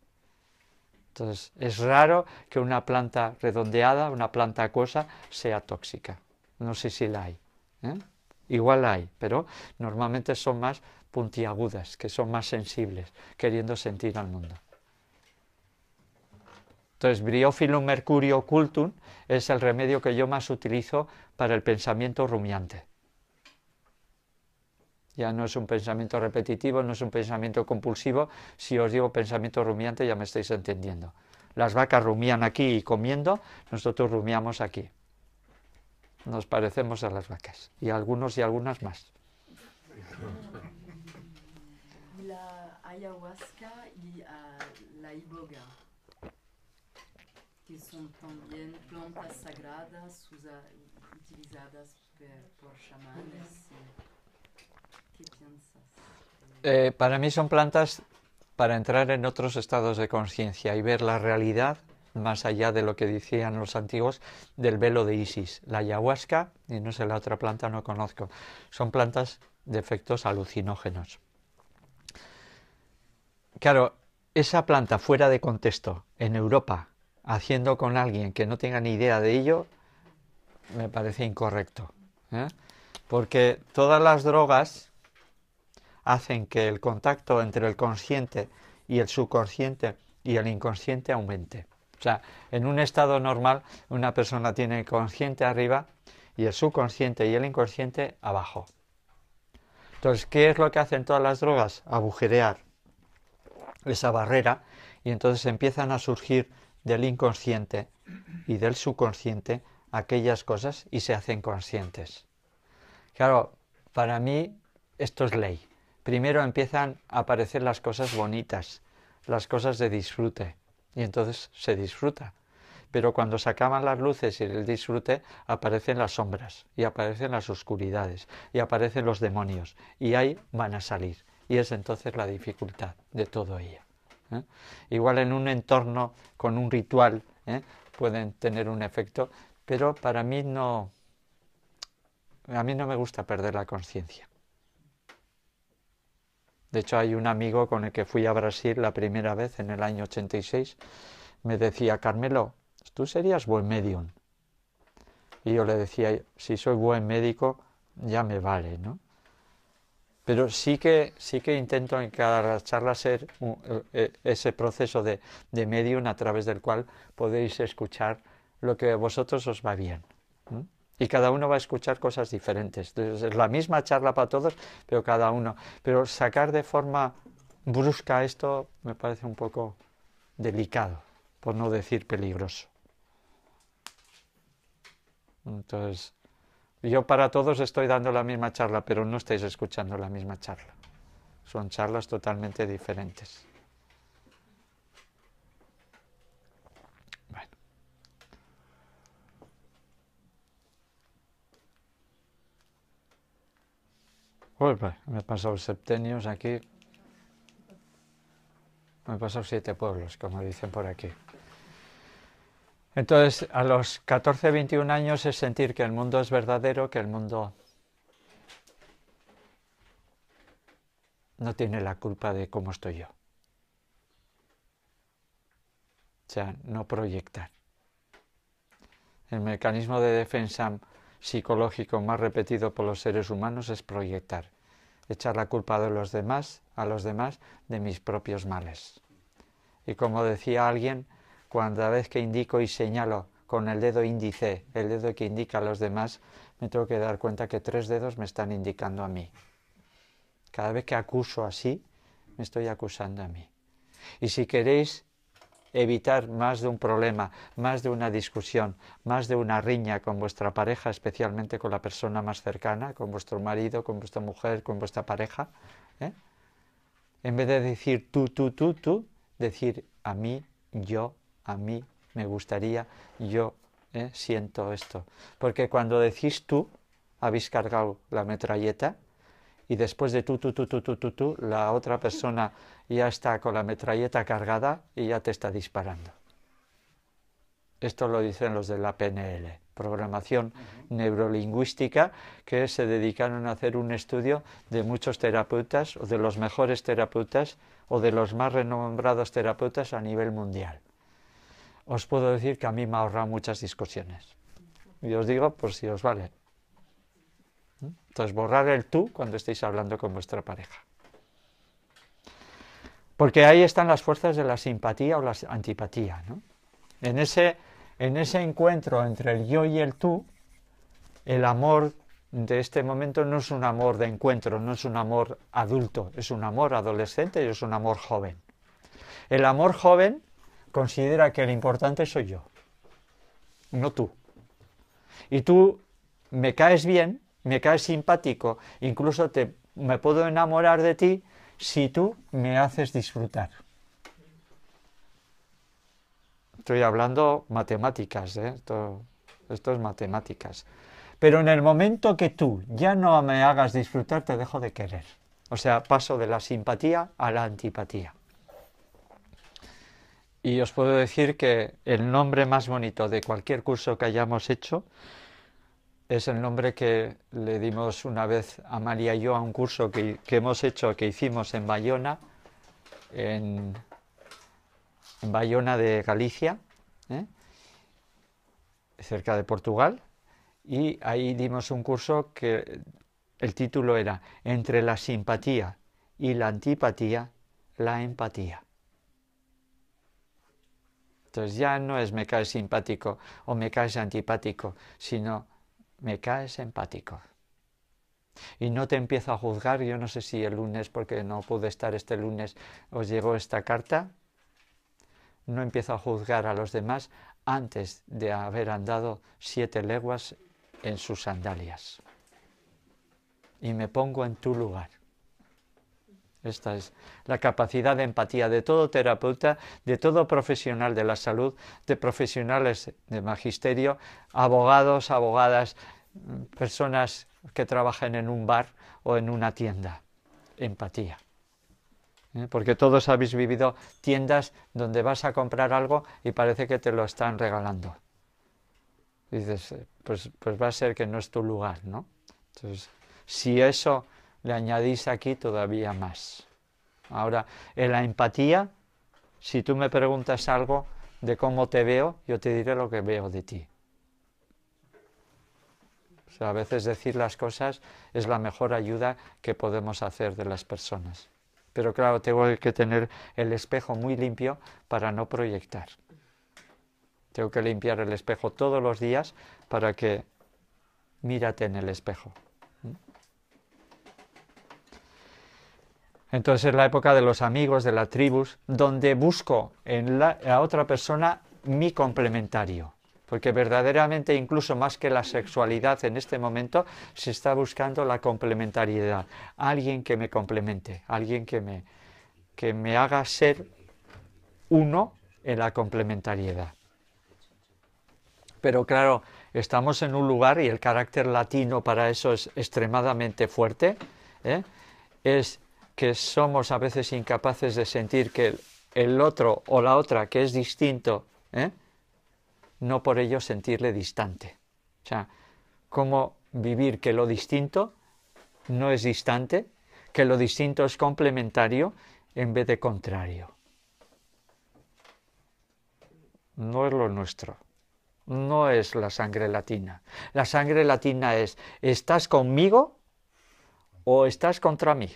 Entonces, es raro que una planta redondeada, una planta acuosa, sea tóxica. No sé si la hay. ¿eh? Igual hay, pero normalmente son más puntiagudas, que son más sensibles, queriendo sentir al mundo. Entonces, Briophyllum mercurio cultum es el remedio que yo más utilizo para el pensamiento rumiante. Ya no es un pensamiento repetitivo, no es un pensamiento compulsivo. Si os digo pensamiento rumiante, ya me estáis entendiendo. Las vacas rumían aquí y comiendo, nosotros rumiamos aquí nos parecemos a las vacas, y a algunos y algunas más. La ayahuasca y uh, la iboga, que son también plantas sagradas usa, utilizadas por, chamanes. ¿Qué piensas? Eh, para mí son plantas para entrar en otros estados de conciencia y ver la realidad más allá de lo que decían los antiguos, del velo de Isis. La ayahuasca, y no sé la otra planta, no conozco, son plantas de efectos alucinógenos. Claro, esa planta fuera de contexto, en Europa, haciendo con alguien que no tenga ni idea de ello, me parece incorrecto. ¿eh? Porque todas las drogas hacen que el contacto entre el consciente y el subconsciente y el inconsciente aumente. O sea, en un estado normal una persona tiene el consciente arriba y el subconsciente y el inconsciente abajo. Entonces, ¿qué es lo que hacen todas las drogas? Abujerear esa barrera y entonces empiezan a surgir del inconsciente y del subconsciente aquellas cosas y se hacen conscientes. Claro, para mí esto es ley. Primero empiezan a aparecer las cosas bonitas, las cosas de disfrute, y entonces se disfruta. Pero cuando se acaban las luces y el disfrute, aparecen las sombras y aparecen las oscuridades y aparecen los demonios y ahí van a salir. Y es entonces la dificultad de todo ello. ¿eh? Igual en un entorno con un ritual ¿eh? pueden tener un efecto, pero para mí no, a mí no me gusta perder la conciencia. De hecho, hay un amigo con el que fui a Brasil la primera vez en el año 86. Me decía, Carmelo, tú serías buen medium. Y yo le decía, si soy buen médico, ya me vale, Pero sí que, sí que intento en cada charla ser e, ese proceso de, de, medium a través del cual podéis escuchar lo que a vosotros os va bien y cada uno va a escuchar cosas diferentes. es la misma charla para todos, pero cada uno. Pero sacar de forma brusca esto me parece un poco delicado, por no decir peligroso. Entonces, yo para todos estoy dando la misma charla, pero no estáis escuchando la misma charla. Son charlas totalmente diferentes. Pues, me he pasado septenios aquí. Me he pasado siete pueblos, como dicen por aquí. Entonces, a los 14, 21 años es sentir que el mundo es verdadero, que el mundo no tiene la culpa de cómo estoy yo. O sea, no proyectar. El mecanismo de defensa psicológico más repetido por los seres humanos es proyectar, echar la culpa de los demás, a los demás de mis propios males. Y como decía alguien, cada vez que indico y señalo con el dedo índice, el dedo que indica a los demás, me tengo que dar cuenta que tres dedos me están indicando a mí. Cada vez que acuso así, me estoy acusando a mí. Y si queréis evitar más de un problema, más de una discusión, más de una riña con vuestra pareja, especialmente con la persona más cercana, con vuestro marido, con vuestra mujer, con vuestra pareja. ¿eh? En vez de decir tú, tú, tú, tú, decir a mí, yo, a mí, me gustaría, yo ¿eh? siento esto. Porque cuando decís tú, habéis cargado la metralleta y después de tú, tú, tú, tú, tú, tú, tú, la otra persona y ya está con la metralleta cargada y ya te está disparando. Esto lo dicen los de la PNL, programación neurolingüística, que se dedicaron a hacer un estudio de muchos terapeutas, o de los mejores terapeutas, o de los más renombrados terapeutas a nivel mundial. Os puedo decir que a mí me ahorra muchas discusiones. Y os digo, por si os vale. ¿Mm? Entonces, borrar el tú cuando estéis hablando con vuestra pareja. Porque ahí están las fuerzas de la simpatía o la antipatía. En, ese, en ese encuentro entre el yo y el tú, el amor de este momento no es un amor de encuentro, no es un amor adulto, es un amor adolescente y es un amor joven. El amor joven considera que lo importante soy yo, no tú. Y tú me caes bien, me caes simpático, incluso te, me puedo enamorar de ti, si tú me haces disfrutar. Estoy hablando matemáticas, ¿eh? esto, esto es matemáticas. Pero en el momento que tú ya no me hagas disfrutar, te dejo de querer. O sea, paso de la simpatía a la antipatía. Y os puedo decir que el nombre más bonito de cualquier curso que hayamos hecho es el nombre que le dimos una vez a María y yo a un curso que, hemos hecho, que hicimos en Bayona, en, Bayona de Galicia, ¿eh? cerca de Portugal, y ahí dimos un curso que el título era Entre la simpatía y la antipatía, la empatía. Entonces ya no es me caes simpático o me caes antipático, sino me caes empático. Y no te empiezo a juzgar, yo no sé si el lunes, porque no pude estar este lunes, os llegó esta carta. No empiezo a juzgar a los demás antes de haber andado siete leguas en sus sandalias. Y me pongo en tu lugar. Esta es la capacidad de empatía de todo terapeuta, de todo profesional de la salud, de profesionales de magisterio, abogados, abogadas, personas que trabajan en un bar o en una tienda. Empatía. ¿Eh? Porque todos habéis vivido tiendas donde vas a comprar algo y parece que te lo están regalando. dices, eh, pues, pues va a ser que no es tu lugar, ¿no? Entonces, si eso le añadís aquí todavía más. Ahora, en la empatía, si tú me preguntas algo de cómo te veo, yo te diré lo que veo de ti. a veces decir las cosas es la mejor ayuda que podemos hacer de las personas. Pero claro, tengo que tener el espejo muy limpio para no proyectar. Tengo que limpiar el espejo todos los días para que mírate en el espejo. Entonces es la época de los amigos, de la tribus, donde busco en la, otra persona mi complementario. Porque verdaderamente, incluso más que la sexualidad en este momento, se está buscando la complementariedad. Alguien que me complemente, alguien que me, que me haga ser uno en la complementariedad. Pero claro, estamos en un lugar, y el carácter latino para eso es extremadamente fuerte, ¿eh? es que somos a veces incapaces de sentir que el, otro o la otra que es distinto, ¿eh? no por ello sentirle distante. O sea, cómo vivir que lo distinto no es distante, que lo distinto es complementario en vez de contrario. No es lo nuestro, no es la sangre latina. La sangre latina es, ¿estás conmigo o estás contra mí?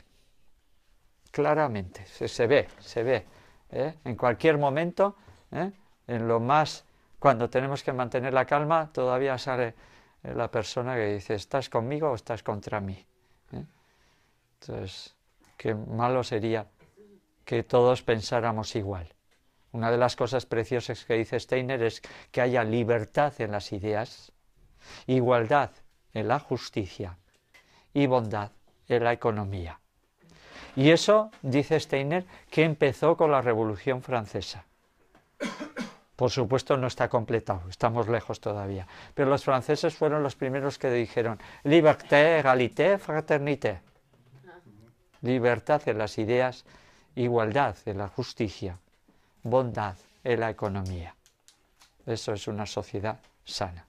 claramente, se, ve, se ve. ¿eh? En cualquier momento, ¿eh? en lo más, cuando tenemos que mantener la calma, todavía sale eh, la persona que dice, ¿estás conmigo o estás contra mí? Entonces, qué malo sería que todos pensáramos igual. Una de las cosas preciosas que dice Steiner es que haya libertad en las ideas, igualdad en la justicia y bondad en la economía. Y eso, dice Steiner, que empezó con la Revolución Francesa. Por supuesto, no está completado, estamos lejos todavía. Pero los franceses fueron los primeros que dijeron liberté, égalité, fraternité. Libertad en las ideas, igualdad en la justicia, bondad en la economía. Eso es una sociedad sana.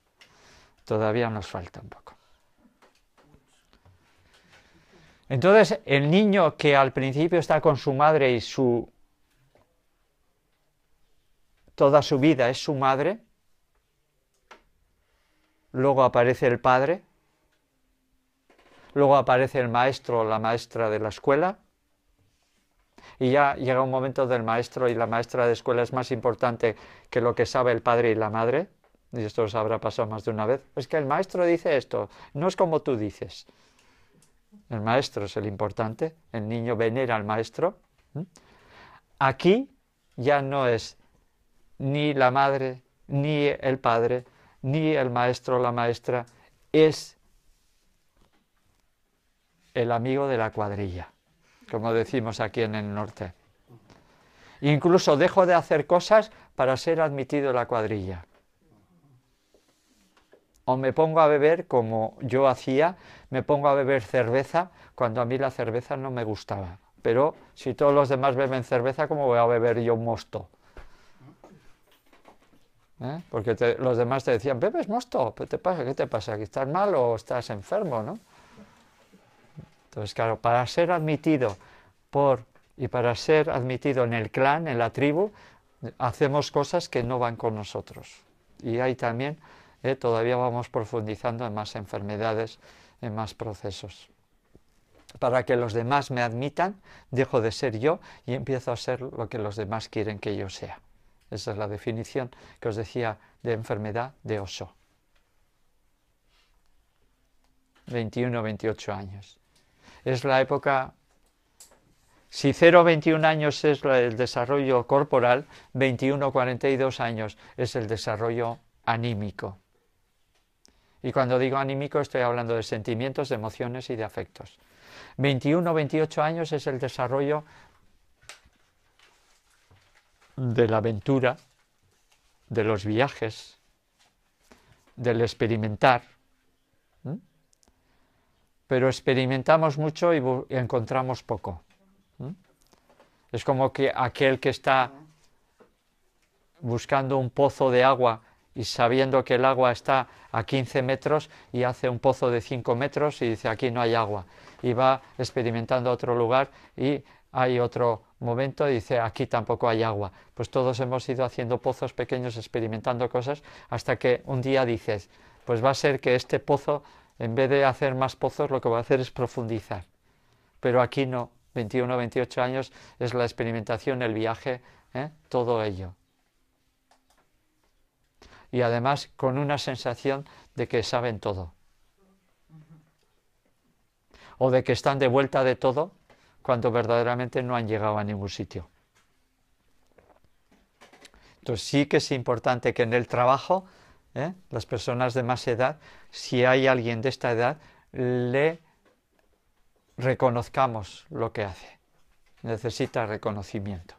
Todavía nos falta un poco. Entonces, el niño que al principio está con su madre y su toda su vida es su madre, luego aparece el padre, luego aparece el maestro o la maestra de la escuela, y ya llega un momento del maestro y la maestra de escuela es más importante que lo que sabe el padre y la madre, y esto os habrá pasado más de una vez, es que el maestro dice esto, no es como tú dices. El maestro es el importante, el niño venera al maestro. Aquí ya no es ni la madre, ni el padre, ni el maestro o la maestra, es el amigo de la cuadrilla, como decimos aquí en el norte. Incluso dejo de hacer cosas para ser admitido en la cuadrilla o me pongo a beber como yo hacía, me pongo a beber cerveza cuando a mí la cerveza no me gustaba. Pero si todos los demás beben cerveza, ¿cómo voy a beber yo mosto? ¿Eh? Porque los demás te decían, bebes mosto, ¿qué te pasa? ¿Qué te pasa? ¿Que estás mal o estás enfermo? ¿no? Entonces, claro, para ser admitido por y para ser admitido en el clan, en la tribu, hacemos cosas que no van con nosotros. Y hay también ¿eh? todavía vamos profundizando en más enfermedades, en más procesos. Para que los demás me admitan, dejo de ser yo y empiezo a ser lo que los demás quieren que yo sea. Esa es la definición que os decía de enfermedad de oso. 21, 28 años. Es la época, si 0, 21 años es el desarrollo corporal, 21, 42 años es el desarrollo anímico. Y cuando digo anímico estoy hablando de sentimientos, de emociones y de afectos. 21 o 28 años es el desarrollo de la aventura, de los viajes, del experimentar. Pero experimentamos mucho y, encontramos poco. Es como que aquel que está buscando un pozo de agua y sabiendo que el agua está a 15 metros y hace un pozo de 5 metros y dice aquí no hay agua y va experimentando otro lugar y hay otro momento y dice aquí tampoco hay agua. Pues todos hemos ido haciendo pozos pequeños, experimentando cosas hasta que un día dices pues va a ser que este pozo en vez de hacer más pozos lo que va a hacer es profundizar. Pero aquí no, 21, 28 años es la experimentación, el viaje, ¿eh? todo ello y además con una sensación de que saben todo. O de que están de vuelta de todo cuando verdaderamente no han llegado a ningún sitio. Entonces sí que es importante que en el trabajo, ¿eh? las personas de más edad, si hay alguien de esta edad, le reconozcamos lo que hace. Necesita reconocimiento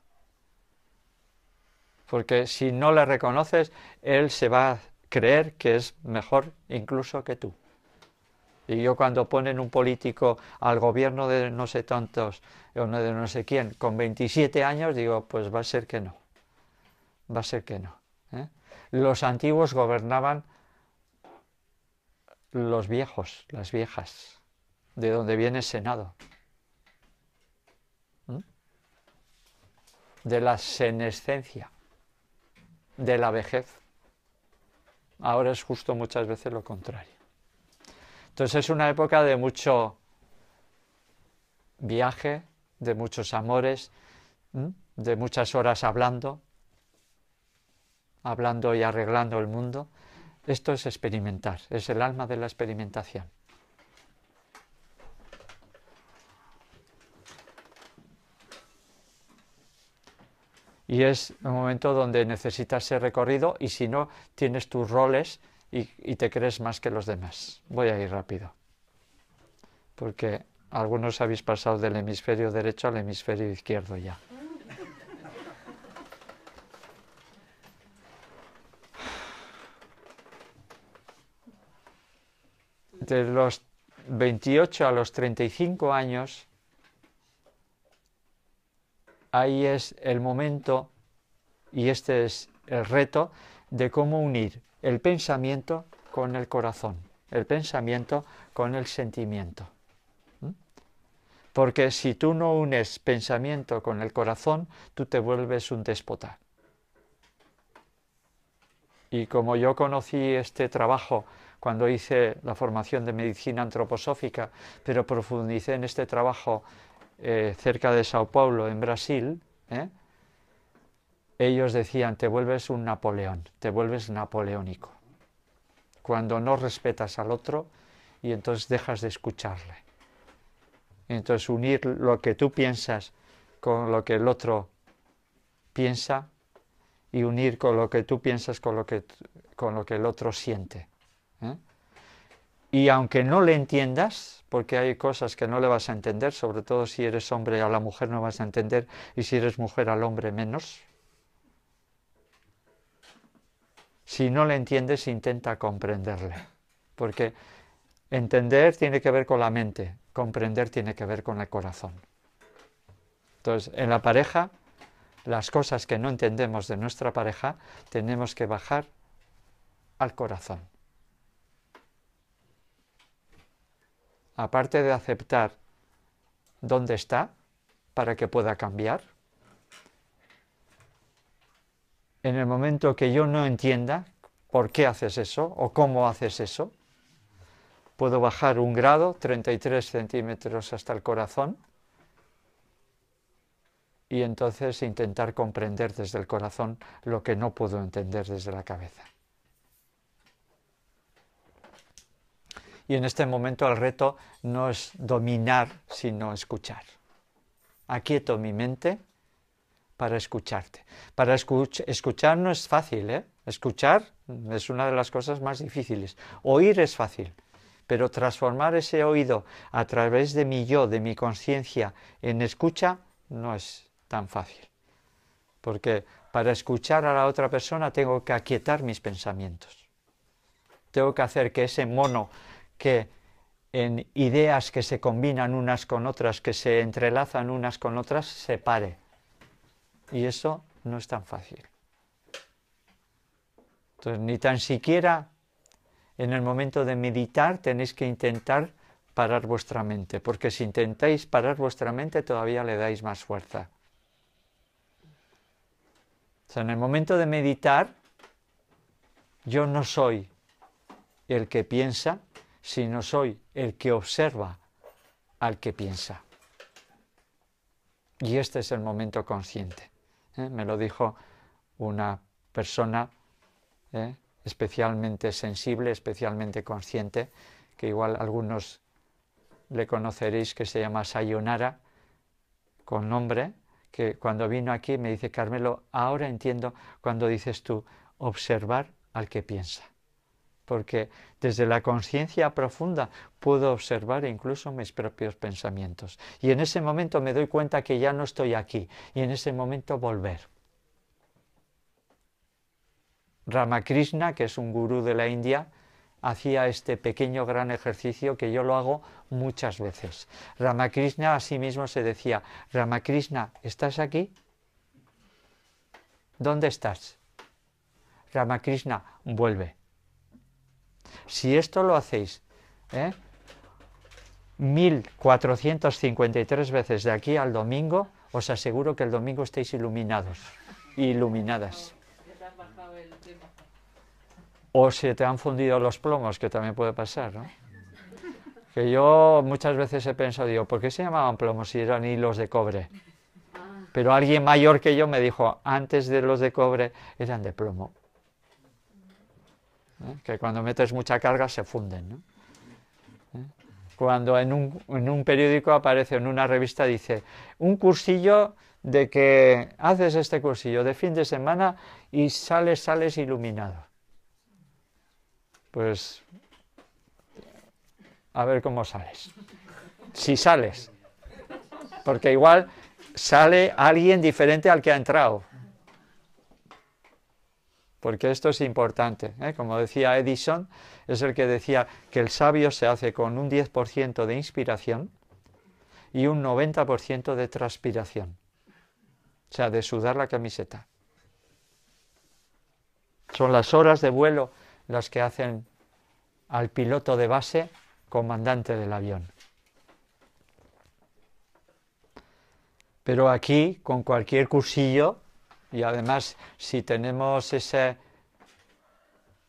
porque si no le reconoces, él se va a creer que es mejor incluso que tú. Y yo cuando ponen un político al gobierno de no sé tantos, o de no sé quién, con 27 años, digo, pues va a ser que no. Va a ser que no. ¿eh? Los antiguos gobernaban los viejos, las viejas, de donde viene Senado. De la senescencia de la vejez. Ahora es justo muchas veces lo contrario. Entonces es una época de mucho viaje, de muchos amores, de muchas horas hablando, hablando y arreglando el mundo. Esto es experimentar, es el alma de la experimentación. y es un momento donde necesitas ser recorrido y si no, tienes tus roles y, y te crees más que los demás. Voy a ir rápido, porque algunos habéis pasado del hemisferio derecho al hemisferio izquierdo ya. De los 28 a los 35 años, ahí es el momento y este es el reto de cómo unir el pensamiento con el corazón, el pensamiento con el sentimiento. ¿Mm? Porque si tú no unes pensamiento con el corazón, tú te vuelves un déspota. Y como yo conocí este trabajo cuando hice la formación de medicina antroposófica, pero profundicé en este trabajo eh, cerca de Sao Paulo, en Brasil, ¿eh? ellos decían, te vuelves un Napoleón, te vuelves napoleónico. Cuando no respetas al otro y entonces dejas de escucharle. Entonces unir lo que tú piensas con lo que el otro piensa y unir con lo que tú piensas con lo que, con lo que el otro siente. ¿eh? Y aunque no le entiendas, porque hay cosas que no le vas a entender, sobre todo si eres hombre a la mujer no vas a entender y si eres mujer al hombre menos. Si no le entiendes, intenta comprenderle, porque entender tiene que ver con la mente, comprender tiene que ver con el corazón. Entonces, en la pareja, las cosas que no entendemos de nuestra pareja, tenemos que bajar al corazón. aparte de aceptar dónde está para que pueda cambiar, en el momento que yo no entienda por qué haces eso o cómo haces eso, puedo bajar un grado, 33 centímetros hasta el corazón, y entonces intentar comprender desde el corazón lo que no puedo entender desde la cabeza. Y en este momento el reto no es dominar, sino escuchar. Aquieto mi mente para escucharte. Para escuchar no es fácil, ¿eh? Escuchar es una de las cosas más difíciles. Oír es fácil, pero transformar ese oído a través de mi yo, de mi conciencia, en escucha, no es tan fácil. Porque para escuchar a la otra persona tengo que aquietar mis pensamientos. Tengo que hacer que ese mono que en ideas que se combinan unas con otras, que se entrelazan unas con otras, se pare. Y eso no es tan fácil. Entonces, ni tan siquiera en el momento de meditar tenéis que intentar parar vuestra mente, porque si intentáis parar vuestra mente todavía le dais más fuerza. O sea, en el momento de meditar, yo no soy el que piensa, sino soy el que observa al que piensa. Y este es el momento consciente. ¿eh? Me lo dijo una persona ¿eh? especialmente sensible, especialmente consciente, que igual algunos le conoceréis, que se llama Sayonara, con nombre, que cuando vino aquí me dice, Carmelo, ahora entiendo cuando dices tú observar al que piensa porque desde la conciencia profunda puedo observar incluso mis propios pensamientos. Y en ese momento me doy cuenta que ya no estoy aquí, y en ese momento volver. Ramakrishna, que es un gurú de la India, hacía este pequeño gran ejercicio que yo lo hago muchas veces. Ramakrishna a sí mismo se decía, Ramakrishna, ¿estás aquí? ¿Dónde estás? Ramakrishna, vuelve. Si esto lo hacéis 1453 ¿eh? veces de aquí al domingo, os aseguro que el domingo estéis iluminados, iluminadas. O se te han fundido los plomos, que también puede pasar, ¿no? Que yo muchas veces he pensado, digo, ¿por qué se llamaban plomos si eran hilos de cobre? Ah. Pero alguien mayor que yo me dijo, antes de los de cobre eran de plomo. ¿eh? que cuando metes mucha carga se funden. ¿Eh? Cuando en un, en un, periódico aparece, en una revista dice, un cursillo de que haces este cursillo de fin de semana y sales, sales iluminado. Pues a ver cómo sales. Si sales. Porque igual sale alguien diferente al que ha entrado porque esto es importante. ¿eh? Como decía Edison, es el que decía que el sabio se hace con un 10% de inspiración y un 90% de transpiración, o sea, de sudar la camiseta. Son las horas de vuelo las que hacen al piloto de base comandante del avión. Pero aquí, con cualquier cursillo, y además, si tenemos esa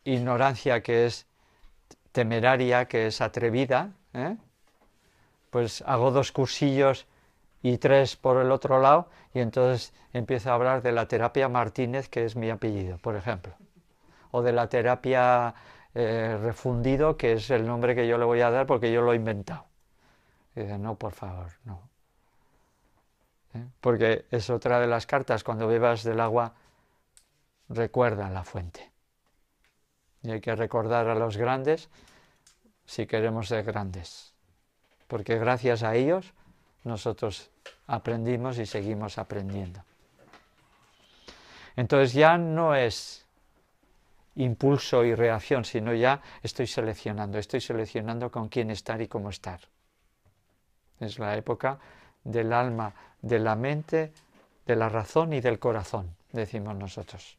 ignorancia que es temeraria, que es atrevida, ¿eh? pues hago dos cursillos y tres por el otro lado y entonces empiezo a hablar de la terapia Martínez, que es mi apellido, por ejemplo, o de la terapia eh, refundido, que es el nombre que yo le voy a dar porque yo lo he inventado. Y dice, no, por favor, no porque es otra de las cartas, cuando bebas del agua, recuerda la fuente. Y hay que recordar a los grandes si queremos ser grandes, porque gracias a ellos nosotros aprendimos y seguimos aprendiendo. Entonces ya no es impulso y reacción, sino ya estoy seleccionando, estoy seleccionando con quién estar y cómo estar. Es la época del alma, de la mente, de la razón y del corazón, decimos nosotros.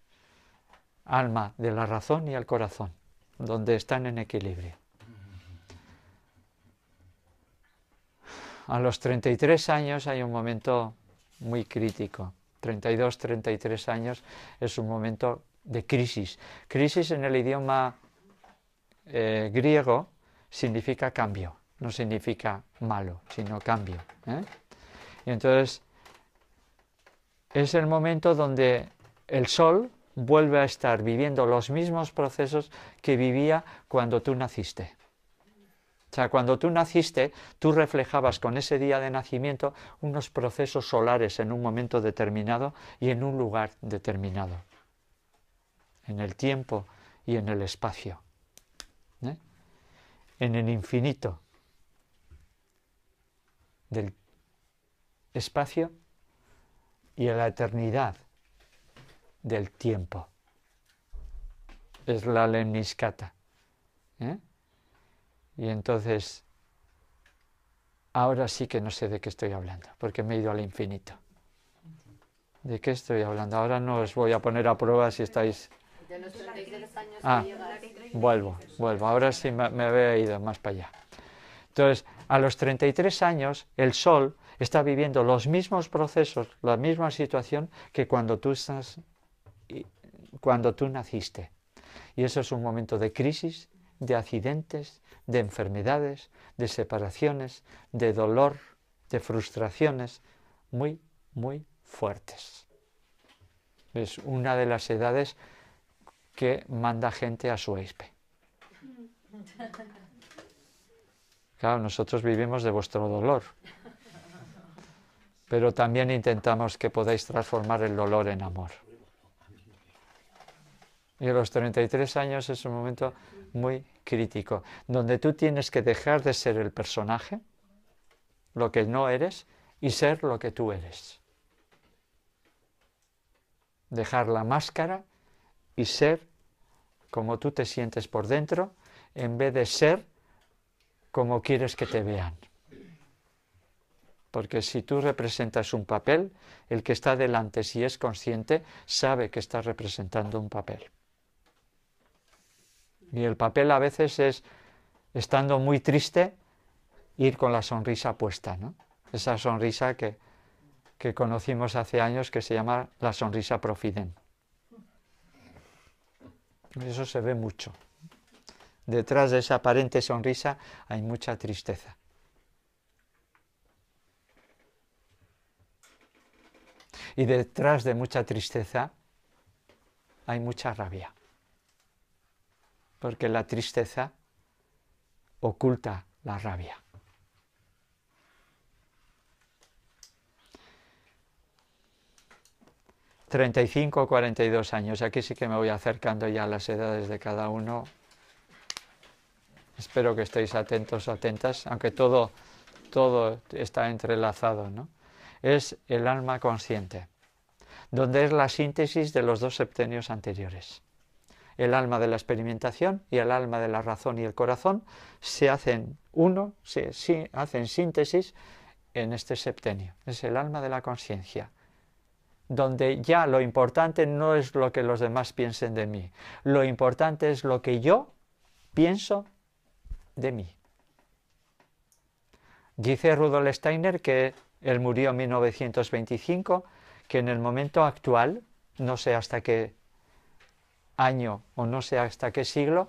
Alma de la razón y el corazón, donde están en equilibrio. A los 33 años hay un momento muy crítico. 32, 33 años es un momento de crisis. Crisis en el idioma eh, griego significa cambio, no significa malo, sino cambio. ¿eh? Y entonces es el momento donde el Sol vuelve a estar viviendo los mismos procesos que vivía cuando tú naciste. O sea, cuando tú naciste, tú reflejabas con ese día de nacimiento unos procesos solares en un momento determinado y en un lugar determinado, en el tiempo y en el espacio, ¿eh? en el infinito del espacio y a la eternidad del tiempo. Es la lemniscata. ¿eh? Y entonces, ahora sí que no sé de qué estoy hablando, porque me he ido al infinito. ¿De qué estoy hablando? Ahora no os voy a poner a prueba si estáis... De los ah, vuelvo, vuelvo. Ahora sí me, me había ido más para allá. Entonces, a los 33 años, el Sol está viviendo los mismos procesos, la misma situación que cuando tú, estás, cuando tú naciste. Y eso es un momento de crisis, de accidentes, de enfermedades, de separaciones, de dolor, de frustraciones muy, muy fuertes. Es una de las edades que manda gente a su espe. Claro, nosotros vivimos de vuestro dolor pero también intentamos que podáis transformar el dolor en amor. Y los 33 años es un momento muy crítico, donde tú tienes que dejar de ser el personaje, lo que no eres, y ser lo que tú eres. Dejar la máscara y ser como tú te sientes por dentro, en vez de ser como quieres que te vean. Porque si tú representas un papel, el que está delante, si es consciente, sabe que está representando un papel. Y el papel a veces es, estando muy triste, ir con la sonrisa puesta, ¿no? Esa sonrisa que, que conocimos hace años que se llama la sonrisa profiden. Eso se ve mucho. Detrás de esa aparente sonrisa hay mucha tristeza. Y detrás de mucha tristeza hay mucha rabia. Porque la tristeza oculta la rabia. ...35 o 42 años... ...aquí sí que me voy acercando ya a las edades de cada uno... ...espero que estéis atentos o atentas... ...aunque todo, todo está entrelazado... ¿no? es el alma consciente, donde es la síntesis de los dos septenios anteriores. El alma de la experimentación y el alma de la razón y el corazón se hacen uno, se hacen síntesis en este septenio. Es el alma de la conciencia, donde ya lo importante no es lo que los demás piensen de mí, lo importante es lo que yo pienso de mí. Dice Rudolf Steiner que él murió en 1925, que en el momento actual, no sé hasta qué año o no sé hasta qué siglo,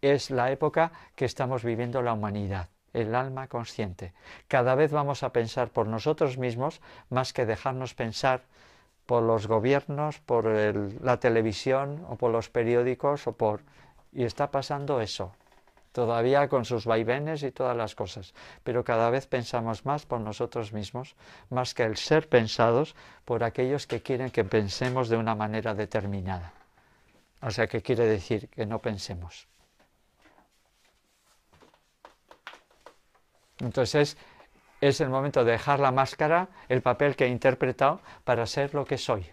es la época que estamos viviendo la humanidad, el alma consciente. Cada vez vamos a pensar por nosotros mismos más que dejarnos pensar por los gobiernos, por la televisión o por los periódicos o por... Y está pasando eso, todavía con sus vaivenes y todas las cosas, pero cada vez pensamos más por nosotros mismos, más que el ser pensados por aquellos que quieren que pensemos de una manera determinada. O sea, que quiere decir que no pensemos. Entonces es el momento de dejar la máscara, el papel que he interpretado, para ser lo que soy.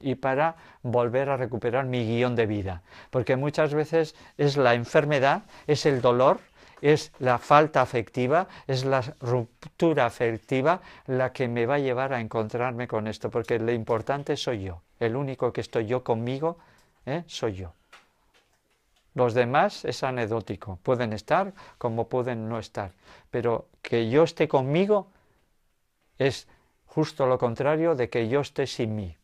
y para volver a recuperar mi guión de vida. Porque muchas veces es la enfermedad, es el dolor, es la falta afectiva, es la ruptura afectiva la que me va a llevar a encontrarme con esto. Porque lo importante soy yo. El único que estoy yo conmigo ¿eh? soy yo. Los demás es anecdótico. Pueden estar como pueden no estar. Pero que yo esté conmigo es justo lo contrario de que yo esté sin mí.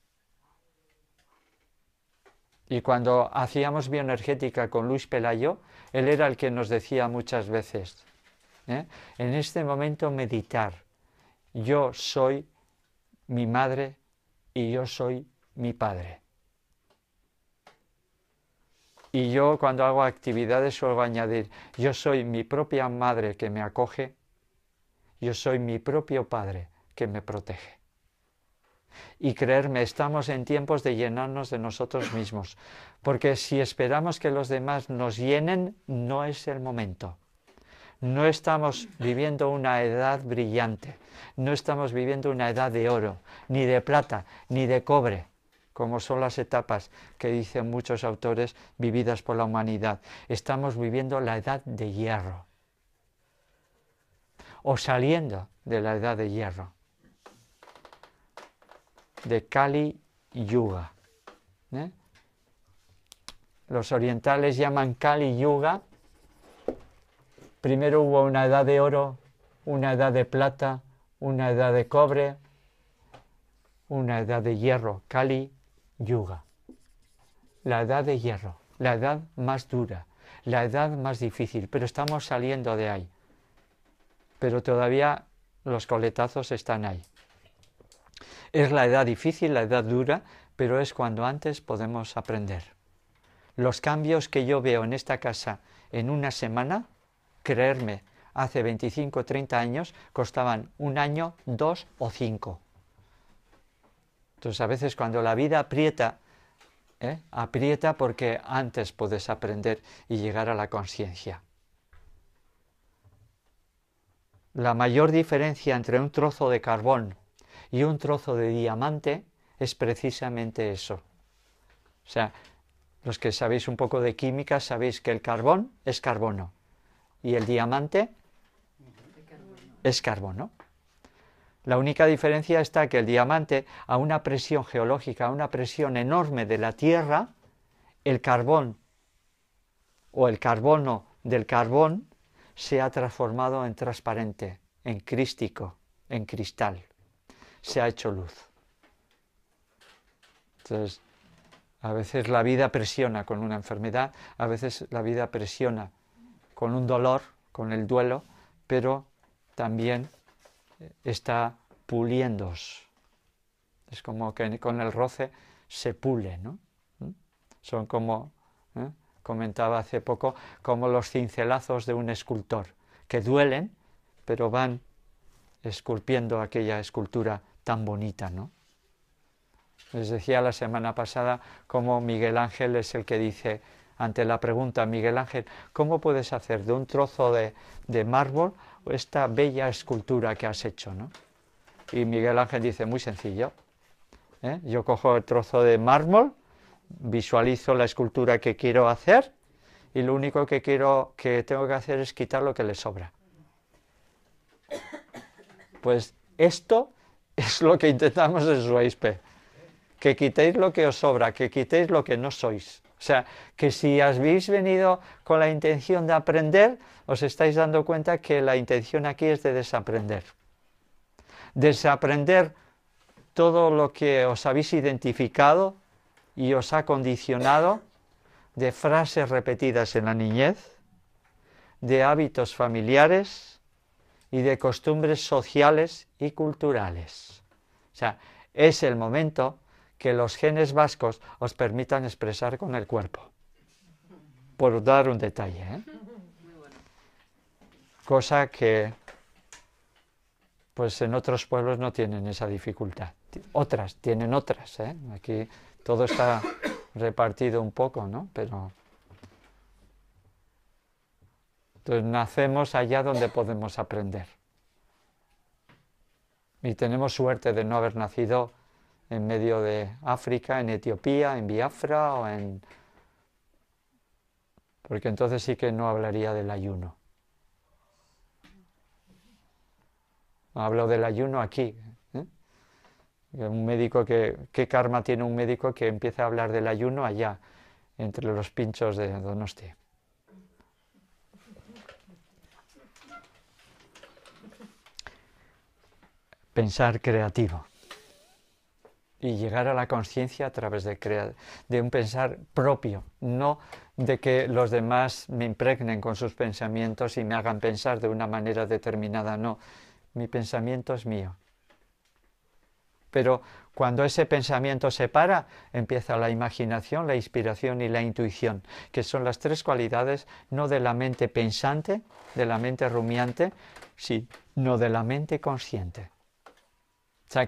Y cuando hacíamos bioenergética con Luis Pelayo, él era el que nos decía muchas veces, ¿eh? en este momento meditar, yo soy mi madre y yo soy mi padre. Y yo cuando hago actividades suelo añadir, yo soy mi propia madre que me acoge, yo soy mi propio padre que me protege. Y creerme, estamos en tiempos de llenarnos de nosotros mismos, porque si esperamos que los demás nos llenen, no es el momento. No estamos viviendo una edad brillante, no estamos viviendo una edad de oro, ni de plata, ni de cobre como son las etapas que dicen muchos autores vividas por la humanidad. Estamos viviendo la edad de hierro o saliendo de la edad de hierro de Kali Yuga. ¿eh? Los orientales llaman Kali Yuga. Primero hubo una edad de oro, una edad de plata, una edad de cobre, una edad de hierro, Kali Yuga. La edad de hierro, la edad más dura, la edad más difícil, pero estamos saliendo de ahí. Pero todavía los coletazos están ahí. Es la edad difícil, la edad dura, pero es cuando antes podemos aprender. Los cambios que yo veo en esta casa en una semana, creerme, hace 25 o 30 años costaban un año, dos o cinco. Entonces a veces cuando la vida aprieta, ¿eh? aprieta porque antes puedes aprender y llegar a la conciencia. La mayor diferencia entre un trozo de carbón y un trozo de diamante es precisamente eso. O sea, los que sabéis un poco de química sabéis que el carbón es carbono y el diamante es carbono. La única diferencia está que el diamante, a una presión geológica, a una presión enorme de la Tierra, el carbón o el carbono del carbón se ha transformado en transparente, en crístico, en cristal se ha hecho luz. Entonces, a veces la vida presiona con una enfermedad, a veces la vida presiona con un dolor, con el duelo, pero también eh, está puliéndos. Es como que con el roce se pule, ¿no? ¿Mm? Son como, ¿eh? comentaba hace poco, como los cincelazos de un escultor, que duelen, pero van esculpiendo aquella escultura tan bonita, ¿no? Les decía la semana pasada cómo Miguel Ángel es el que dice, ante la pregunta, Miguel Ángel, ¿cómo puedes hacer de un trozo de, de mármol esta bella escultura que has hecho? ¿no? Y Miguel Ángel dice, muy sencillo. ¿eh? Yo cojo el trozo de mármol, visualizo la escultura que quiero hacer y lo único que quiero que tengo que hacer es quitar lo que le sobra. Pues esto es lo que intentamos en su Que quitéis lo que os sobra, que quitéis lo que no sois. O sea, que si habéis venido con la intención de aprender, os estáis dando cuenta que la intención aquí es de desaprender. Desaprender todo lo que os habéis identificado y os ha condicionado de frases repetidas en la niñez, de hábitos familiares, y de costumbres sociales y culturales. O sea, es el momento que los genes vascos os permitan expresar con el cuerpo. Por dar un detalle. ¿eh? Cosa que pues en otros pueblos no tienen esa dificultad. Otras, tienen otras. ¿eh? Aquí todo está repartido un poco, ¿no? Pero entonces nacemos allá donde podemos aprender. Y tenemos suerte de no haber nacido en medio de África, en Etiopía, en Biafra o en... Porque entonces sí que no hablaría del ayuno. Hablo del ayuno aquí. ¿eh? Un médico que... ¿Qué karma tiene un médico que empieza a hablar del ayuno allá, entre los pinchos de Donostia? pensar creativo y llegar a la conciencia a través de, de, un pensar propio, no de que los demás me impregnen con sus pensamientos y me hagan pensar de una manera determinada, no, mi pensamiento es mío. Pero cuando ese pensamiento se para, empieza la imaginación, la inspiración y la intuición, que son las tres cualidades no de la mente pensante, de la mente rumiante, sino de la mente consciente.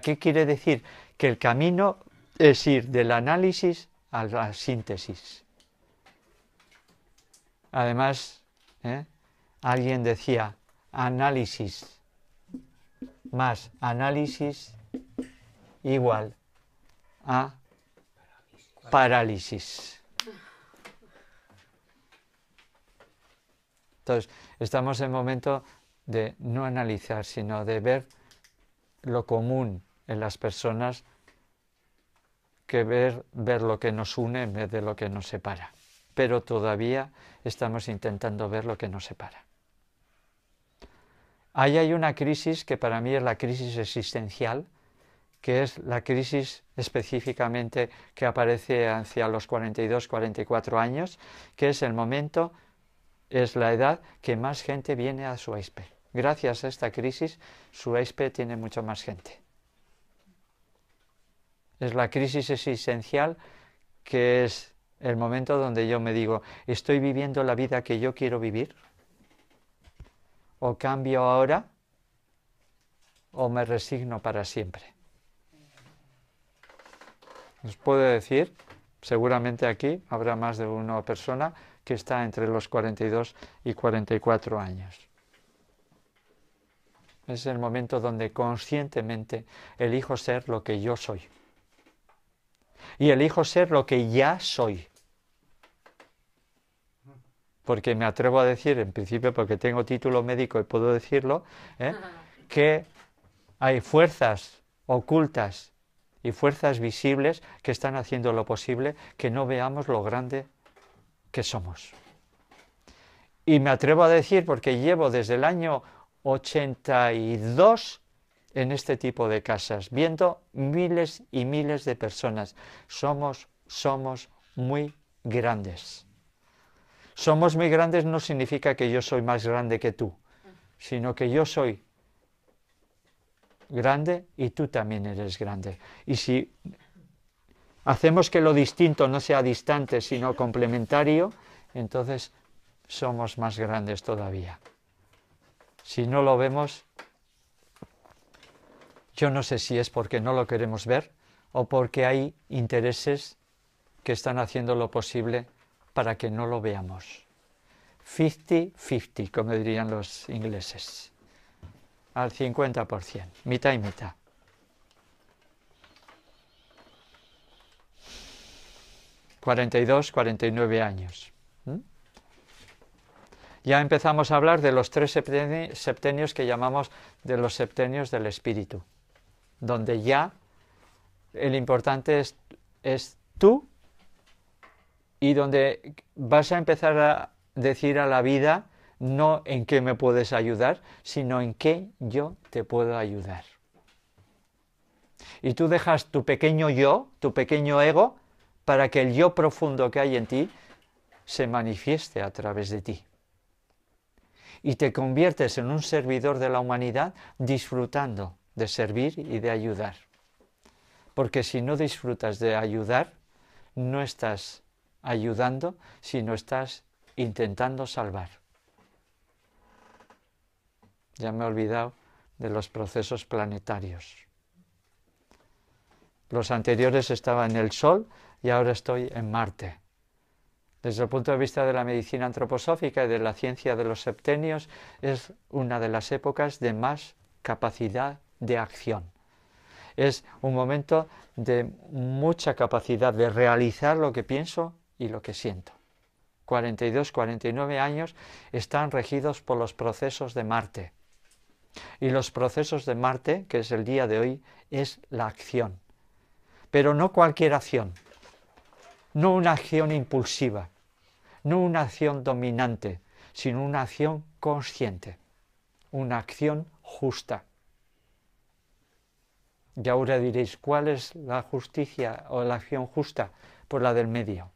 ¿qué quiere decir? Que el camino es ir del análisis a la síntesis. Además, ¿eh? alguien decía análisis más análisis igual a parálisis. Entonces, estamos en momento de no analizar, sino de ver lo común en las personas que ver, ver lo que nos une en vez de lo que nos separa. Pero todavía estamos intentando ver lo que nos separa. Ahí hay una crisis que para mí es la crisis existencial, que es la crisis específicamente que aparece hacia los 42, 44 años, que es el momento, es la edad que más gente viene a su iceberg. Gracias a esta crisis, su EISPE tiene mucho más gente. Es la crisis existencial que es el momento donde yo me digo, ¿estoy viviendo la vida que yo quiero vivir? ¿O cambio ahora? ¿O me resigno para siempre? Os puedo decir, seguramente aquí habrá más de una persona que está entre los 42 y 44 años. Es el momento donde conscientemente elijo ser lo que yo soy. Y elijo ser lo que ya soy. Porque me atrevo a decir, en principio porque tengo título médico y puedo decirlo, ¿eh? que hay fuerzas ocultas y fuerzas visibles que están haciendo lo posible que no veamos lo grande que somos. Y me atrevo a decir, porque llevo desde el año 82 en este tipo de casas, viendo miles y miles de personas. Somos, somos muy grandes. Somos muy grandes no significa que yo soy más grande que tú, sino que yo soy grande y tú también eres grande. Y si hacemos que lo distinto no sea distante, sino complementario, entonces somos más grandes todavía. Si no lo vemos, yo no sé si es porque no lo queremos ver o porque hay intereses que están haciendo lo posible para que no lo veamos. 50-50, como dirían los ingleses. Al 50%, mitad y mitad. ¿42, 49 años? ya empezamos a hablar de los tres septenios que llamamos de los septenios del espíritu, donde ya el importante es, tú y donde vas a empezar a decir a la vida no en qué me puedes ayudar, sino en qué yo te puedo ayudar. Y tú dejas tu pequeño yo, tu pequeño ego, para que el yo profundo que hay en ti se manifieste a través de ti y te conviertes en un servidor de la humanidad disfrutando de servir y de ayudar. Porque si no disfrutas de ayudar, no estás ayudando, sino estás intentando salvar. Ya me he olvidado de los procesos planetarios. Los anteriores estaban en el Sol y ahora estoy en Marte. Desde el punto de vista de la medicina antroposófica y de la ciencia de los septenios, es una de las épocas de más capacidad de acción. Es un momento de mucha capacidad de realizar lo que pienso y lo que siento. 42, 49 años están regidos por los procesos de Marte. Y los procesos de Marte, que es el día de hoy, es la acción. Pero no cualquier acción, no una acción impulsiva, no una acción dominante, sino una acción consciente, una acción justa. Y ahora diréis, ¿cuál es la justicia o la acción justa? por pues la del medio,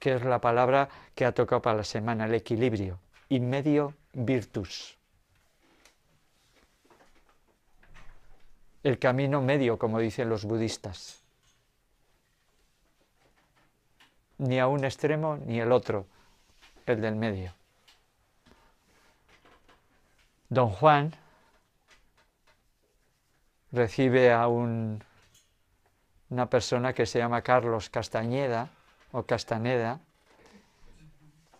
que es la palabra que ha tocado para la semana, el equilibrio. Y medio virtus. El camino medio, como dicen los budistas. ni a un extremo ni el otro, el del medio. Don Juan recibe a un, una persona que se llama Carlos Castañeda o Castaneda,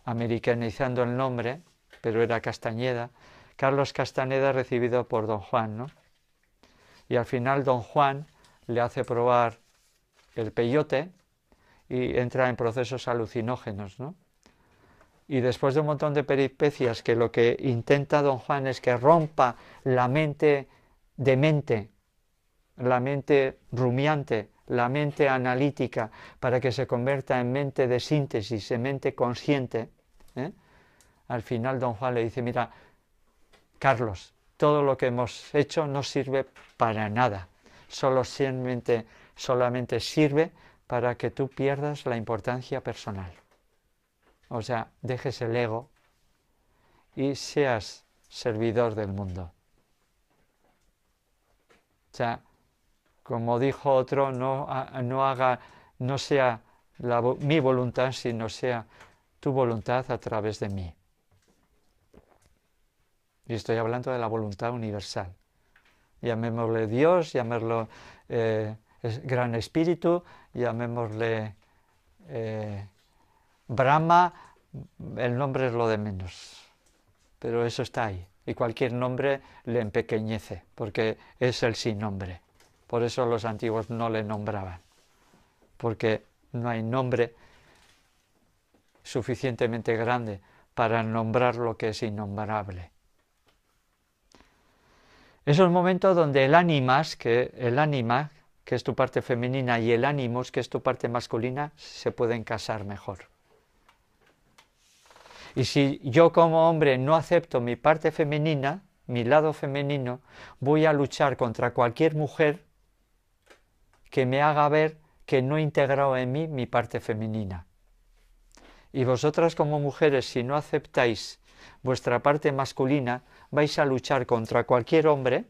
americanizando el nombre, pero era Castañeda. Carlos Castaneda recibido por don Juan, ¿no? Y al final don Juan le hace probar el peyote, y entra en procesos alucinógenos. ¿no? Y después de un montón de peripecias que lo que intenta don Juan es que rompa la mente demente, la mente rumiante, la mente analítica, para que se convierta en mente de síntesis, en mente consciente, ¿eh? al final don Juan le dice, mira, Carlos, todo lo que hemos hecho no sirve para nada, solamente sirve para que tú pierdas la importancia personal. O sea, dejes el ego y seas servidor del mundo. O sea, como dijo otro, no, no haga, no sea mi voluntad, sino sea tu voluntad a través de mí. Y estoy hablando de la voluntad universal. Llamémosle Dios, llamémoslo eh, es gran espíritu, llamémosle eh, Brahma, el nombre es lo de menos, pero eso está ahí. Y cualquier nombre le empequeñece, porque es el sin nombre. Por eso los antiguos no le nombraban, porque no hay nombre suficientemente grande para nombrar lo que es innombrable. Es momentos momento donde el ánimas, que el ánima, que es tu parte femenina, y el ánimos, que es tu parte masculina, se pueden casar mejor. Y si yo como hombre no acepto mi parte femenina, mi lado femenino, voy a luchar contra cualquier mujer que me haga ver que no he integrado en mí mi parte femenina. Y vosotras como mujeres, si no aceptáis vuestra parte masculina, vais a luchar contra cualquier hombre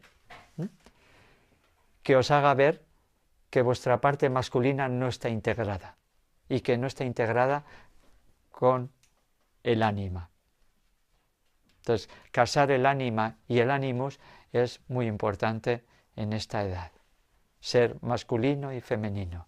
que os haga ver que vuestra parte masculina no está integrada y que no está integrada con el ánima. Entonces, casar el ánima y el ánimos es muy importante en esta edad, ser masculino y femenino.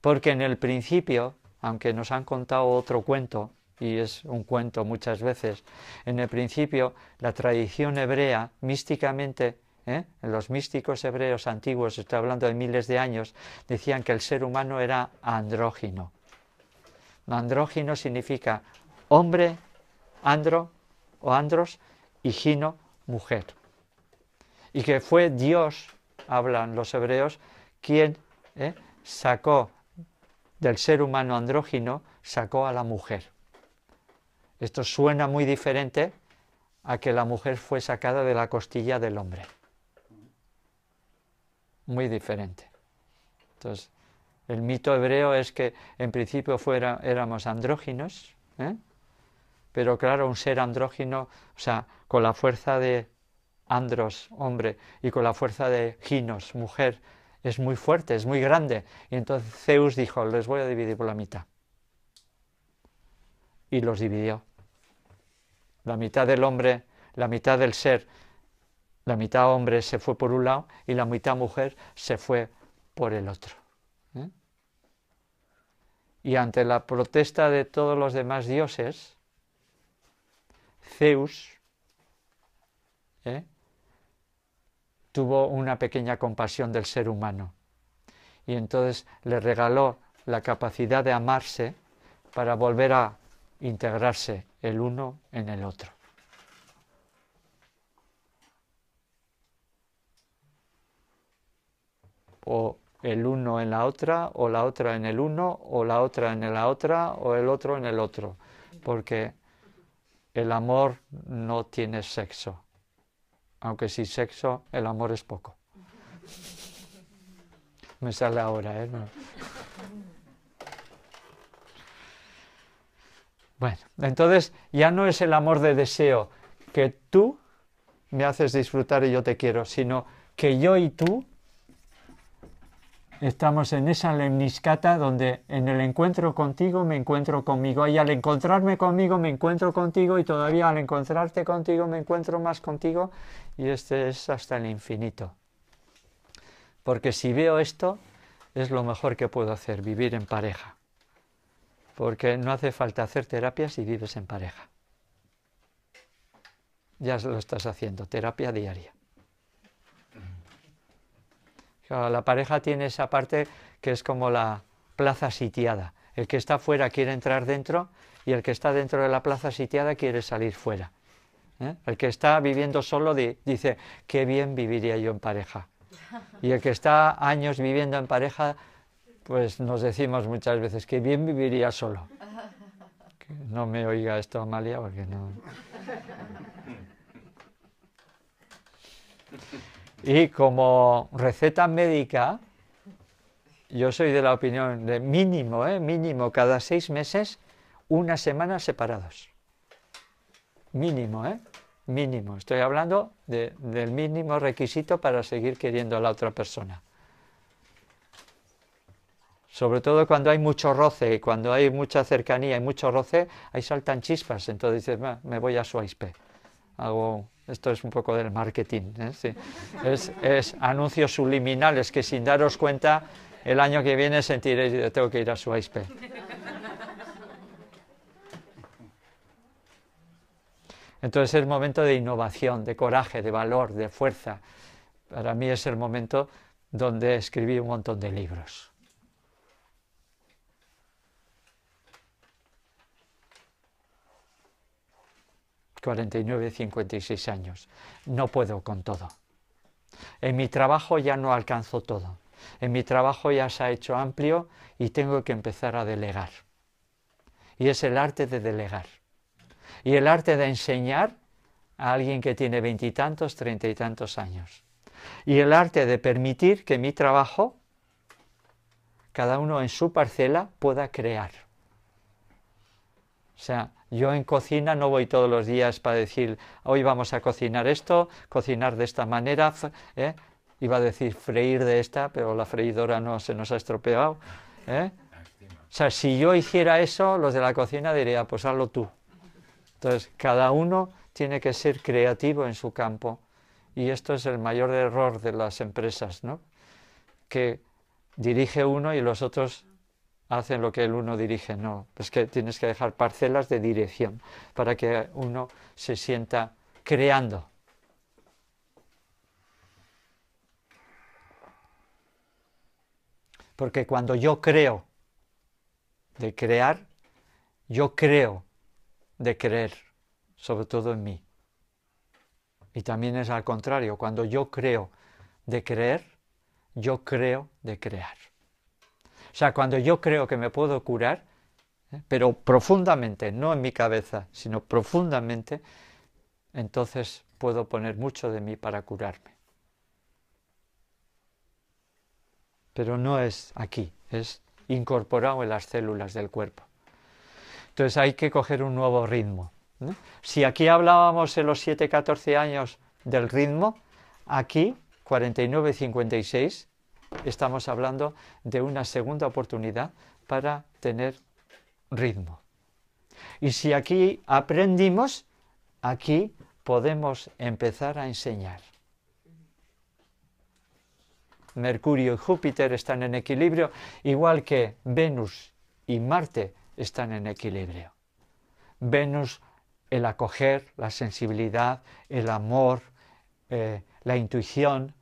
Porque en el principio, aunque nos han contado otro cuento, y es un cuento muchas veces, en el principio la tradición hebrea místicamente en ¿eh? Los místicos hebreos antiguos, estoy hablando de miles de años, decían que el ser humano era andrógino. Andrógino significa hombre, andro o andros, y gino, mujer. Y que fue Dios, hablan los hebreos, quien ¿eh? sacó del ser humano andrógino, sacó a la mujer. Esto suena muy diferente a que la mujer fue sacada de la costilla del hombre muy diferente. Entonces, el mito hebreo es que en principio fuera, éramos andróginos, ¿eh? pero claro, un ser andrógino, o sea, con la fuerza de andros, hombre, y con la fuerza de ginos, mujer, es muy fuerte, es muy grande. Y entonces Zeus dijo, les voy a dividir por la mitad. Y los dividió. La mitad del hombre, la mitad del ser la mitad hombre se fue por un lado y la mitad mujer se fue por el otro. ¿eh? Y ante la protesta de todos los demás dioses, Zeus ¿eh? tuvo una pequeña compasión del ser humano y entonces le regaló la capacidad de amarse para volver a integrarse el uno en el otro. o el uno en la otra, o la otra en el uno, o la otra en la otra, o el otro en el otro, porque el amor no tiene sexo, aunque si sexo el amor es poco. Me sale ahora, ¿eh? Bueno, entonces ya no es el amor de deseo que tú me haces disfrutar y yo te quiero, sino que yo y tú Estamos en esa lemniscata donde en el encuentro contigo me encuentro conmigo y al encontrarme conmigo me encuentro contigo y todavía al encontrarte contigo me encuentro más contigo y este es hasta el infinito. Porque si veo esto es lo mejor que puedo hacer, vivir en pareja. Porque no hace falta hacer terapia si vives en pareja. Ya lo estás haciendo, terapia diaria. La pareja tiene esa parte que es como la plaza sitiada. El que está fuera quiere entrar dentro y el que está dentro de la plaza sitiada quiere salir fuera. ¿eh? El que está viviendo solo dice, qué bien viviría yo en pareja. Y el que está años viviendo en pareja, pues nos decimos muchas veces, qué bien viviría solo. no me oiga esto, Amalia, porque no. Y como receta médica, yo soy de la opinión de mínimo, eh, mínimo, cada seis meses, una semana separados. Mínimo, ¿eh? Mínimo. Estoy hablando del mínimo requisito para seguir queriendo a la otra persona. Sobre todo cuando hay mucho roce, y cuando hay mucha cercanía y mucho roce, ahí saltan chispas. Entonces dices, me voy a su Hago esto es un poco del marketing. ¿eh? Es, anuncios subliminales que sin daros cuenta, el año que viene sentiréis que tengo que ir a su iceberg. Entonces es momento de innovación, de coraje, de valor, de fuerza. Para mí es el momento donde escribí un montón de libros. 49, 56 años. No puedo con todo. En mi trabajo ya no alcanzo todo. En mi trabajo ya se ha hecho amplio y tengo que empezar a delegar. Y es el arte de delegar. Y el arte de enseñar a alguien que tiene veintitantos, treinta y tantos años. Y el arte de permitir que mi trabajo, cada uno en su parcela, pueda crear. O sea, yo en cocina no voy todos los días para decir, hoy vamos a cocinar esto, cocinar de esta manera, ¿eh? iba a decir freír de esta, pero la freidora no se nos ha estropeado. ¿eh? O sea, si yo hiciera eso, los de la cocina dirían, pues hazlo tú. Entonces, cada uno tiene que ser creativo en su campo. Y esto es el mayor error de las empresas, ¿no? Que dirige uno y los otros hacen lo que el uno dirige, no, es que tienes que dejar parcelas de dirección para que uno se sienta creando. Porque cuando yo creo de crear, yo creo de creer, sobre todo en mí. Y también es al contrario, cuando yo creo de creer, yo creo de crear. O sea, cuando yo creo que me puedo curar, ¿eh? pero profundamente, no en mi cabeza, sino profundamente, entonces puedo poner mucho de mí para curarme. Pero no es aquí, es incorporado en las células del cuerpo. Entonces hay que coger un nuevo ritmo. Si aquí hablábamos en los 7-14 años del ritmo, aquí, 49 56, estamos hablando de una segunda oportunidad para tener ritmo. Y si aquí aprendimos, aquí podemos empezar a enseñar. Mercurio y Júpiter están en equilibrio, igual que Venus y Marte están en equilibrio. Venus, el acoger, la sensibilidad, el amor, eh, la intuición,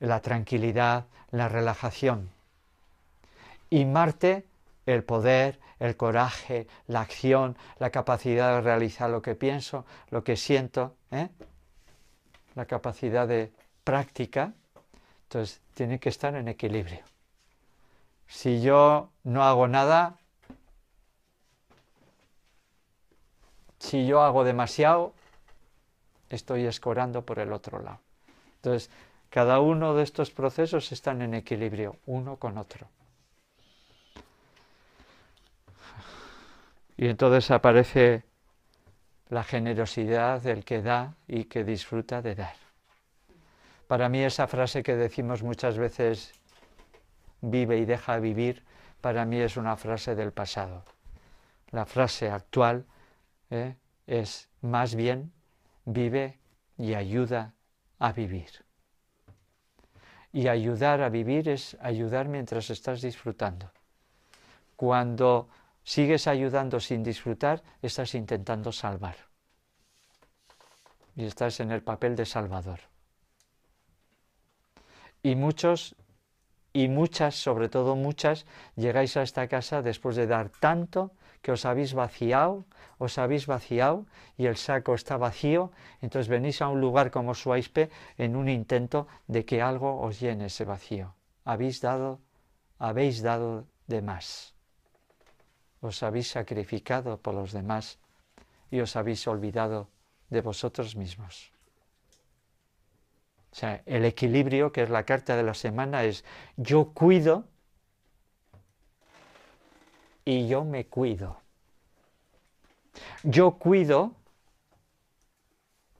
la tranquilidad, la relajación. Y Marte, el poder, el coraje, la acción, la capacidad de realizar lo que pienso, lo que siento, ¿eh? la capacidad de práctica. Entonces, tiene que estar en equilibrio. Si yo no hago nada, si yo hago demasiado, estoy escorando por el otro lado. Entonces, cada uno de estos procesos están en equilibrio uno con otro. Y entonces aparece la generosidad del que da y que disfruta de dar. Para mí esa frase que decimos muchas veces, vive y deja vivir, para mí es una frase del pasado. La frase actual ¿eh? es más bien vive y ayuda a vivir. Y ayudar a vivir es ayudar mientras estás disfrutando. Cuando sigues ayudando sin disfrutar, estás intentando salvar. Y estás en el papel de salvador. Y muchos, y muchas, sobre todo muchas, llegáis a esta casa después de dar tanto que os habéis vaciado, os habéis vaciado y el saco está vacío, entonces venís a un lugar como su en un intento de que algo os llene ese vacío. Habéis dado, habéis dado de más. Os habéis sacrificado por los demás y os habéis olvidado de vosotros mismos. O sea, el equilibrio, que es la carta de la semana, es yo cuido y yo me cuido. Yo cuido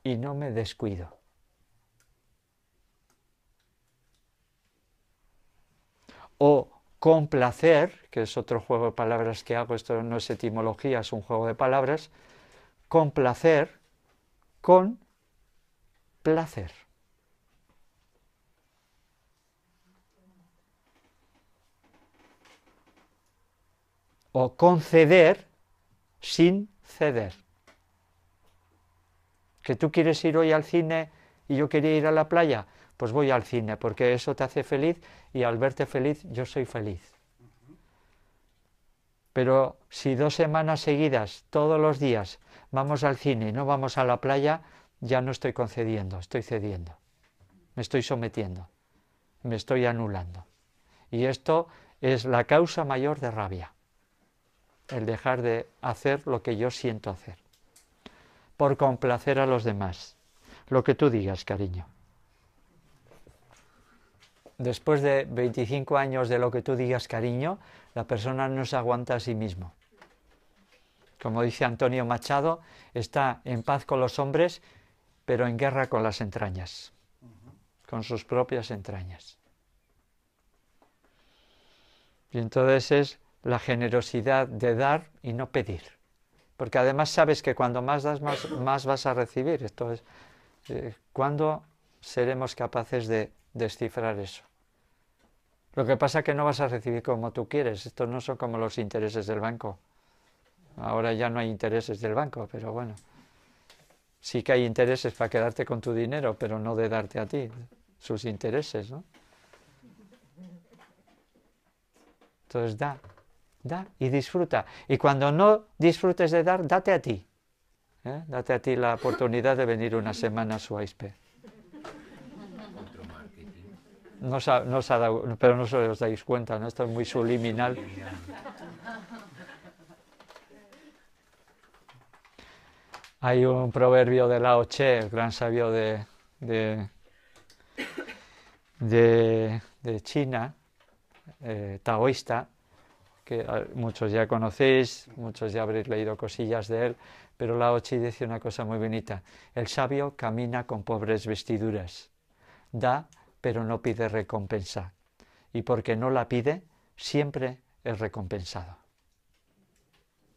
y no me descuido. O complacer, que es otro juego de palabras que hago, esto no es etimología, es un juego de palabras, complacer con placer. o conceder sin ceder. Que tú quieres ir hoy al cine y yo quería ir a la playa, pues voy al cine porque eso te hace feliz y al verte feliz yo soy feliz. Pero si dos semanas seguidas, todos los días, vamos al cine y no vamos a la playa, ya no estoy concediendo, estoy cediendo, me estoy sometiendo, me estoy anulando. Y esto es la causa mayor de rabia el dejar de hacer lo que yo siento hacer, por complacer a los demás, lo que tú digas, cariño. Después de 25 años de lo que tú digas, cariño, la persona no se aguanta a sí mismo. Como dice Antonio Machado, está en paz con los hombres, pero en guerra con las entrañas, con sus propias entrañas. Y entonces es la generosidad de dar y no pedir. Porque además sabes que cuando más das, más, más vas a recibir. Entonces, eh, ¿cuándo seremos capaces de descifrar eso? Lo que pasa es que no vas a recibir como tú quieres. Estos no son como los intereses del banco. Ahora ya no hay intereses del banco, pero bueno. Sí que hay intereses para quedarte con tu dinero, pero no de darte a ti sus intereses, ¿no? Entonces da da y disfruta. Y cuando no disfrutes de dar, date a ti. ¿eh? Date a ti la oportunidad de venir una semana a su AISP. No no os pero no os dais cuenta, ¿no? esto es muy subliminal. Hay un proverbio de Lao Che, el gran sabio de, China, eh, taoísta, que ah, muchos ya conocéis, muchos ya habréis leído cosillas de él, pero la dice una cosa muy bonita. El sabio camina con pobres vestiduras, da, pero no pide recompensa. Y porque no la pide, siempre es recompensado.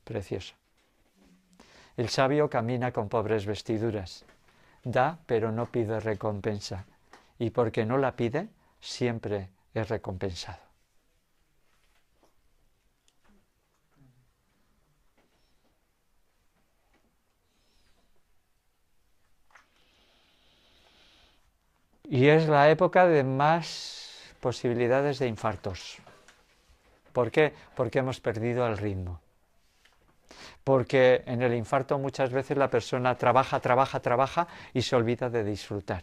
Precioso. El sabio camina con pobres vestiduras, da, pero no pide recompensa. Y porque no la pide, siempre es recompensado. Y es la época de más posibilidades de infartos. ¿Por qué? Porque hemos perdido el ritmo. Porque en el infarto muchas veces la persona trabaja, trabaja, trabaja y se olvida de disfrutar.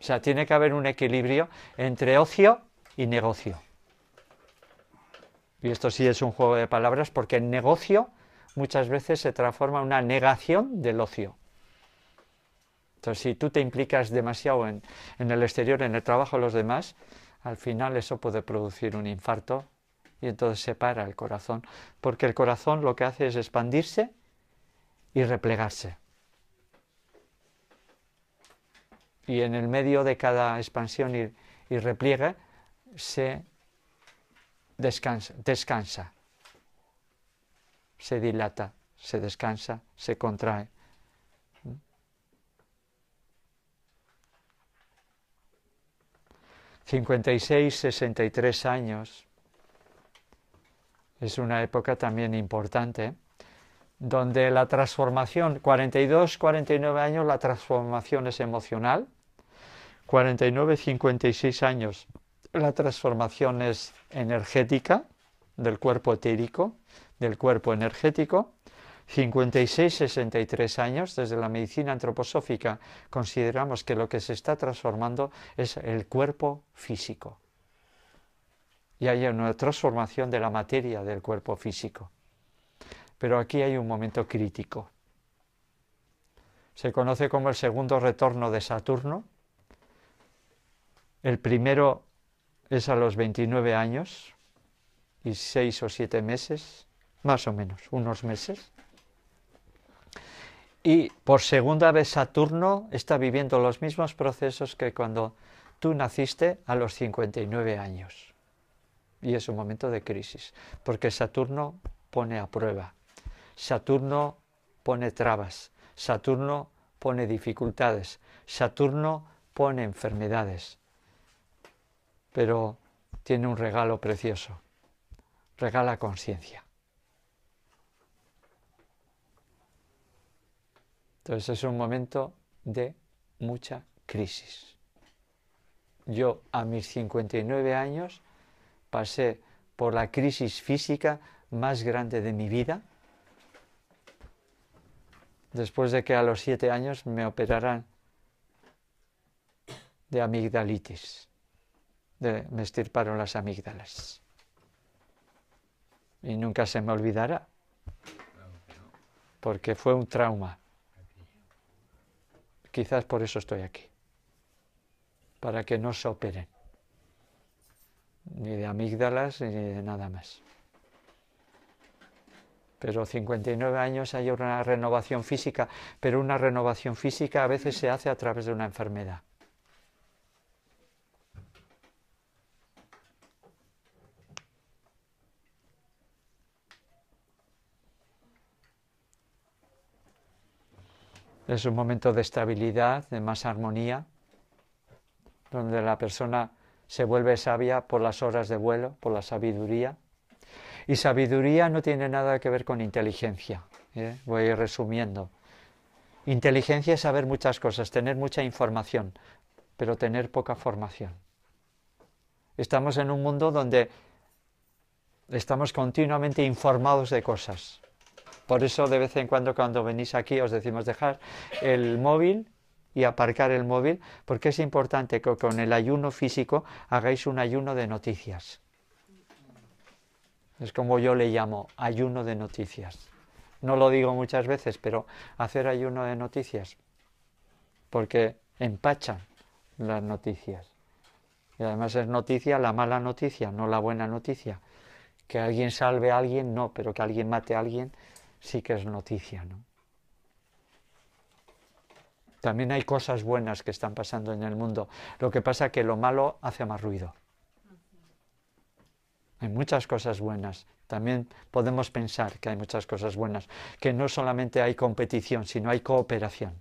O sea, tiene que haber un equilibrio entre ocio y negocio. Y esto sí es un juego de palabras porque el negocio muchas veces se transforma en una negación del ocio. Entonces, si tú te implicas demasiado en, el exterior, en el trabajo de los demás, al final eso puede producir un infarto y entonces se para el corazón, porque el corazón lo que hace es expandirse y replegarse. Y en el medio de cada expansión y, y repliegue se descansa, descansa, se dilata, se descansa, se contrae. 56, 63 años. Es una época también importante, donde la transformación, 42, 49 años, la transformación es emocional. 49, 56 años, la transformación es energética, del cuerpo etérico, del cuerpo energético. 56-63 años, desde la medicina antroposófica, consideramos que lo que se está transformando es el cuerpo físico. Y hay una transformación de la materia del cuerpo físico. Pero aquí hay un momento crítico. Se conoce como el segundo retorno de Saturno. El primero es a los 29 años y 6 o 7 meses, más o menos, unos meses. Y por segunda vez Saturno está viviendo los mismos procesos que cuando tú naciste a los 59 años. Y es un momento de crisis, porque Saturno pone a prueba, Saturno pone trabas, Saturno pone dificultades, Saturno pone enfermedades. Pero tiene un regalo precioso, regala conciencia. Entonces es un momento de mucha crisis. Yo a mis 59 años pasé por la crisis física más grande de mi vida, después de que a los 7 años me operaran de amigdalitis, me estirparon las amígdalas. Y nunca se me olvidará, porque fue un trauma. Quizás por eso estoy aquí, para que no se operen, ni de amígdalas ni de nada más. Pero 59 años hay una renovación física, pero una renovación física a veces se hace a través de una enfermedad. Es un momento de estabilidad, de más armonía, donde la persona se vuelve sabia por las horas de vuelo, por la sabiduría. Y sabiduría no tiene nada que ver con inteligencia. ¿eh? Voy a ir resumiendo. Inteligencia es saber muchas cosas, tener mucha información, pero tener poca formación. Estamos en un mundo donde estamos continuamente informados de cosas. Por eso de vez en cuando cuando venís aquí os decimos dejar el móvil y aparcar el móvil, porque es importante que con el ayuno físico hagáis un ayuno de noticias. Es como yo le llamo ayuno de noticias. No lo digo muchas veces, pero hacer ayuno de noticias, porque empachan las noticias. Y además es noticia la mala noticia, no la buena noticia. Que alguien salve a alguien, no, pero que alguien mate a alguien, sí que es noticia. ¿no? También hay cosas buenas que están pasando en el mundo. Lo que pasa que lo malo hace más ruido. Hay muchas cosas buenas. También podemos pensar que hay muchas cosas buenas. Que no solamente hay competición, sino hay cooperación.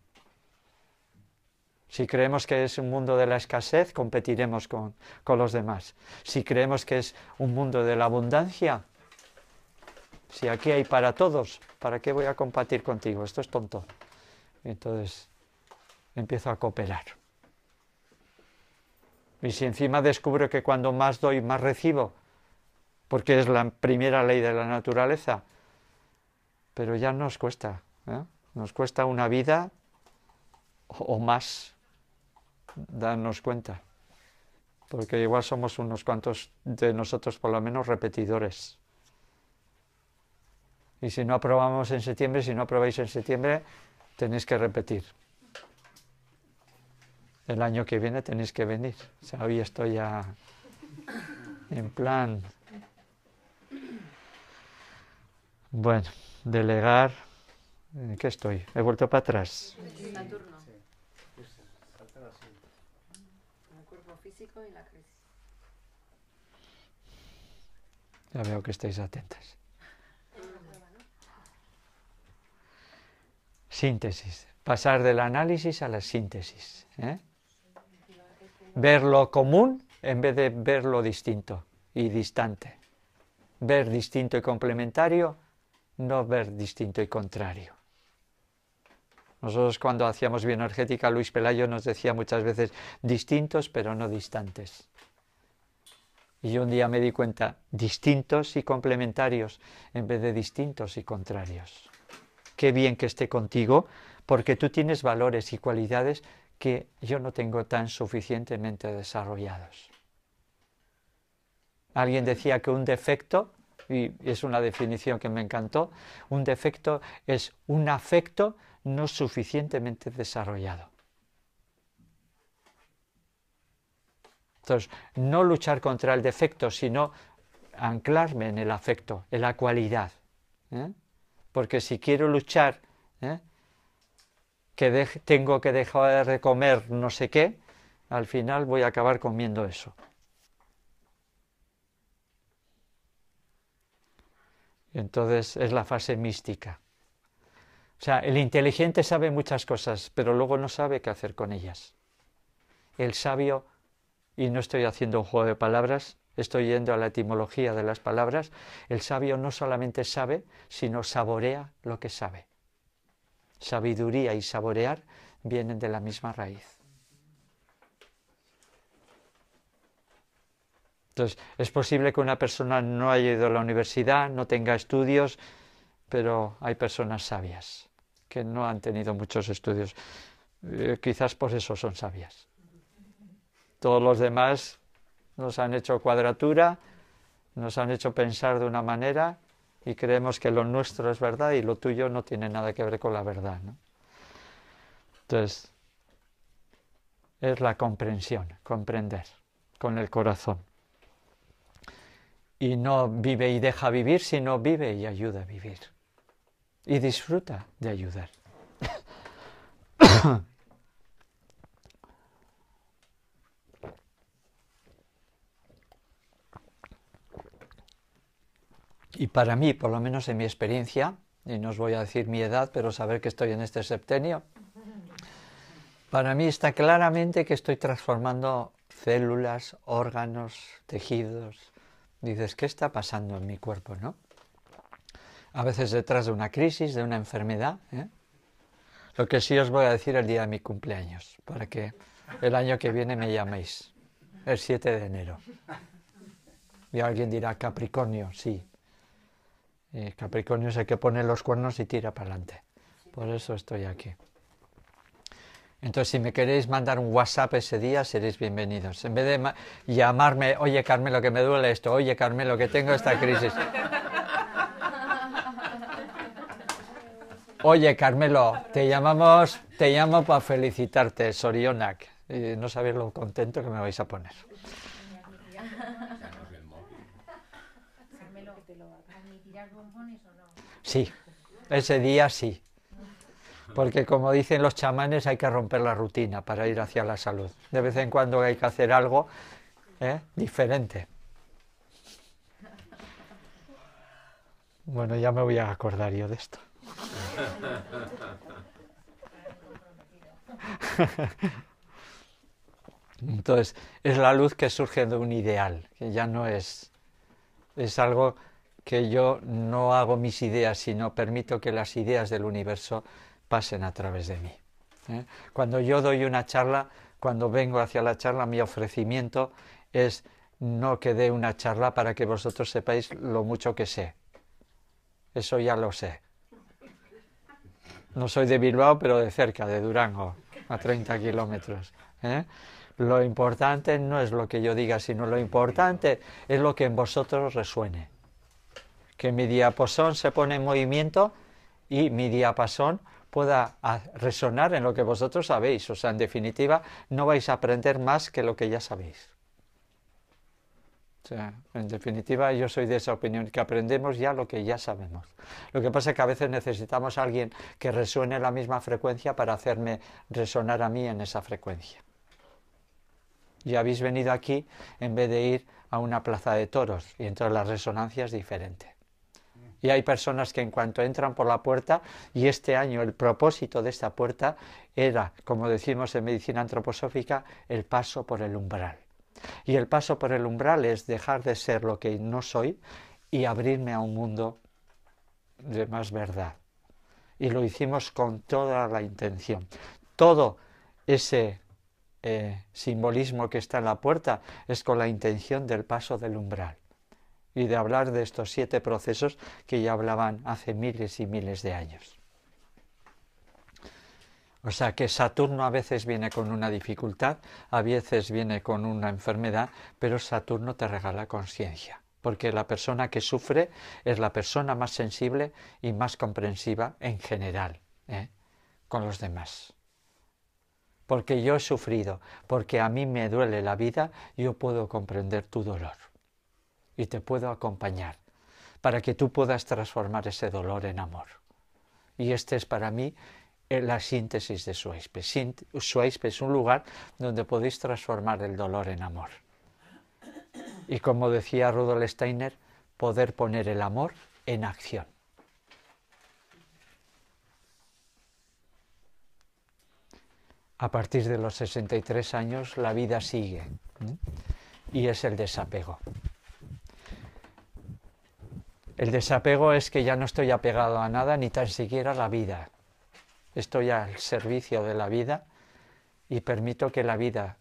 Si creemos que es un mundo de la escasez, competiremos con, con los demás. Si creemos que es un mundo de la abundancia, si aquí hay para todos, ¿para qué voy a compartir contigo? Esto es tonto. Entonces empiezo a cooperar. Y si encima descubro que cuando más doy, más recibo, porque es la primera ley de la naturaleza, pero ya nos cuesta, ¿eh? nos cuesta una vida o más darnos cuenta, porque igual somos unos cuantos de nosotros por lo menos repetidores. Y si no aprobamos en septiembre, si no aprobáis en septiembre, tenéis que repetir. El año que viene tenéis que venir. O sea, hoy estoy ya en plan. Bueno, delegar. ¿En qué estoy? He vuelto para atrás. Ya veo que estáis atentas. Síntesis. Pasar del análisis a la síntesis. ¿eh? Ver lo común en vez de ver lo distinto y distante. Ver distinto y complementario, no ver distinto y contrario. Nosotros cuando hacíamos bioenergética, Luis Pelayo nos decía muchas veces distintos pero no distantes. Y yo un día me di cuenta, distintos y complementarios en vez de distintos y contrarios qué bien que esté contigo, porque tú tienes valores y cualidades que yo no tengo tan suficientemente desarrollados. Alguien decía que un defecto, y es una definición que me encantó, un defecto es un afecto no suficientemente desarrollado. Entonces, no luchar contra el defecto, sino anclarme en el afecto, en la cualidad. ¿eh? porque si quiero luchar, ¿eh? que tengo que dejar de comer no sé qué, al final voy a acabar comiendo eso. Entonces es la fase mística. O sea, el inteligente sabe muchas cosas, pero luego no sabe qué hacer con ellas. El sabio, y no estoy haciendo un juego de palabras, Estoy yendo a la etimología de las palabras. El sabio no solamente sabe, sino saborea lo que sabe. Sabiduría y saborear vienen de la misma raíz. Entonces, es posible que una persona no haya ido a la universidad, no tenga estudios, pero hay personas sabias que no han tenido muchos estudios. Eh, quizás por eso son sabias. Todos los demás nos han hecho cuadratura, nos han hecho pensar de una manera y creemos que lo nuestro es verdad y lo tuyo no tiene nada que ver con la verdad. Entonces, es la comprensión, comprender con el corazón. Y no vive y deja vivir, sino vive y ayuda a vivir. Y disfruta de ayudar. y para mí, por lo menos en mi experiencia, y no os voy a decir mi edad, pero saber que estoy en este septenio, para mí está claramente que estoy transformando células, órganos, tejidos. Dices, ¿qué está pasando en mi cuerpo, no? A veces detrás de una crisis, de una enfermedad. ¿eh? Lo que sí os voy a decir el día de mi cumpleaños, para que el año que viene me llaméis, el 7 de enero. Y alguien dirá, Capricornio, sí, eh, Capricornio es el que pone los cuernos y tira para adelante. Por eso estoy aquí. Entonces, si me queréis mandar un WhatsApp ese día, seréis bienvenidos. En vez de llamarme, oye Carmelo, que me duele esto, oye Carmelo, que tengo esta crisis. Oye Carmelo, te llamamos, te llamo para felicitarte, Sorionac. no sabéis lo contento que me vais a poner. Sí, ese día sí. Porque como dicen los chamanes, hay que romper la rutina para ir hacia la salud. De vez en cuando hay que hacer algo ¿eh? diferente. Bueno, ya me voy a acordar yo de esto. Entonces, es la luz que surge de un ideal, que ya no es, es algo que yo no hago mis ideas, sino permito que las ideas del universo pasen a través de mí. ¿eh? Cuando yo doy una charla, cuando vengo hacia la charla, mi ofrecimiento es no que dé una charla para que vosotros sepáis lo mucho que sé. Eso ya lo sé. No soy de Bilbao, pero de cerca, de Durango, a 30 kilómetros. ¿eh? Lo importante no es lo que yo diga, sino lo importante es lo que en vosotros resuene que mi diaposón se pone en movimiento y mi diapasón pueda ah, resonar en lo que vosotros sabéis. O sea, en definitiva, no vais a aprender más que lo que ya sabéis. O sea, en definitiva, yo soy de esa opinión, que aprendemos ya lo que ya sabemos. Lo que pasa es que a veces necesitamos a alguien que resuene la misma frecuencia para hacerme resonar a mí en esa frecuencia. Ya habéis venido aquí en vez de ir a una plaza de toros, y entonces la resonancia es diferente. Y hay personas que en cuanto entran por la puerta, y este año el propósito de esta puerta era, como decimos en medicina antroposófica, el paso por el umbral. Y el paso por el umbral es dejar de ser lo que no soy y abrirme a un mundo de más verdad. Y lo hicimos con toda la intención. Todo ese eh, simbolismo que está en la puerta es con la intención del paso del umbral y de hablar de estos siete procesos que ya hablaban hace miles y miles de años. O sea que Saturno a veces viene con una dificultad, a veces viene con una enfermedad, pero Saturno te regala conciencia, porque la persona que sufre es la persona más sensible y más comprensiva en general ¿eh? con los demás. Porque yo he sufrido, porque a mí me duele la vida, yo puedo comprender tu dolor y te puedo acompañar para que tú puedas transformar ese dolor en amor. Y este es para mí eh, la síntesis de Suaispe. Suaispe es un lugar donde podéis transformar el dolor en amor. Y como decía Rudolf Steiner, poder poner el amor en acción. A partir de los 63 años la vida sigue y es el desapego. El desapego es que ya no estoy apegado a nada, ni tan siquiera a la vida. Estoy al servicio de la vida y permito que la vida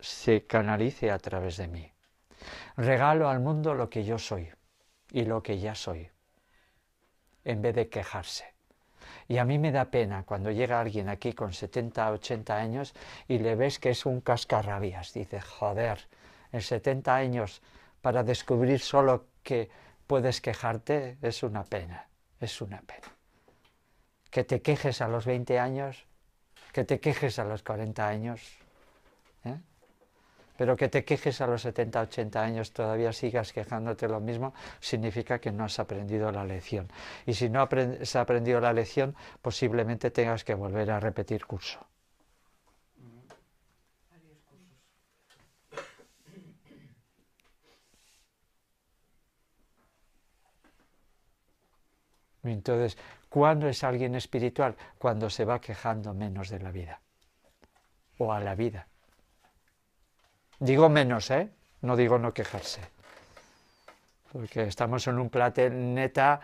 se canalice a través de mí. Regalo al mundo lo que yo soy y lo que ya soy, en vez de quejarse. Y a mí me da pena cuando llega alguien aquí con 70, 80 años y le ves que es un cascarrabias. Dice, joder, en 70 años para descubrir solo que puedes quejarte, es una pena, es una pena. Que te quejes a los 20 años, que te quejes a los 40 años, ¿eh? pero que te quejes a los 70, 80 años, todavía sigas quejándote lo mismo, significa que no has aprendido la lección. Y si no ha aprendido la lección, posiblemente tengas que volver a repetir curso. Entonces, ¿cuándo es alguien espiritual? Cuando se va quejando menos de la vida o a la vida. Digo menos, ¿eh? No digo no quejarse. Porque estamos en un planeta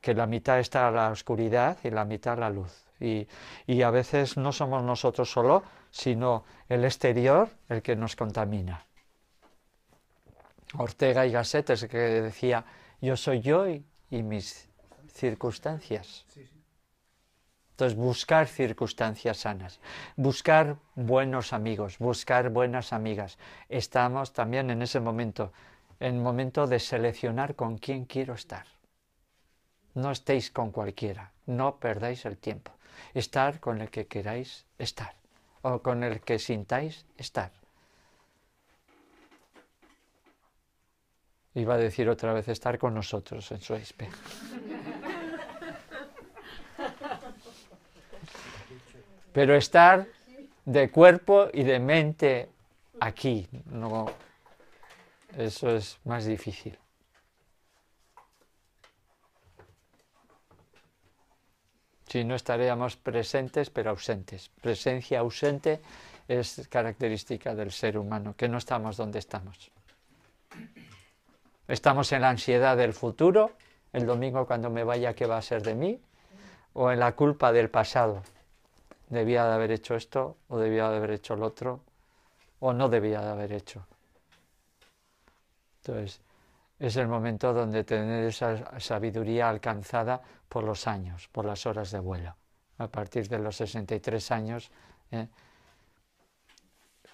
que la mitad está la oscuridad y la mitad la luz. Y, a veces no somos nosotros solo, sino el exterior el que nos contamina. Ortega y Gasset es el que decía, yo soy yo y mis circunstancias. Entonces, buscar circunstancias sanas, buscar buenos amigos, buscar buenas amigas. Estamos también en ese momento, en el momento de seleccionar con quién quiero estar. No estéis con cualquiera, no perdáis el tiempo. Estar con el que queráis estar o con el que sintáis estar. Iba a decir otra vez estar con nosotros en su espejo. Pero estar de cuerpo y de mente aquí, eso es más difícil. Si no estaríamos presentes pero ausentes. Presencia ausente es característica del ser humano, que no estamos donde estamos. Estamos en la ansiedad del futuro, el domingo cuando me vaya, ¿qué va a ser de mí? O en la culpa del pasado, debía de haber hecho esto o debía de haber hecho el otro o no debía de haber hecho. Entonces, es el momento donde tener esa sabiduría alcanzada por los años, por las horas de vuelo. A partir de los 63 años, ¿eh?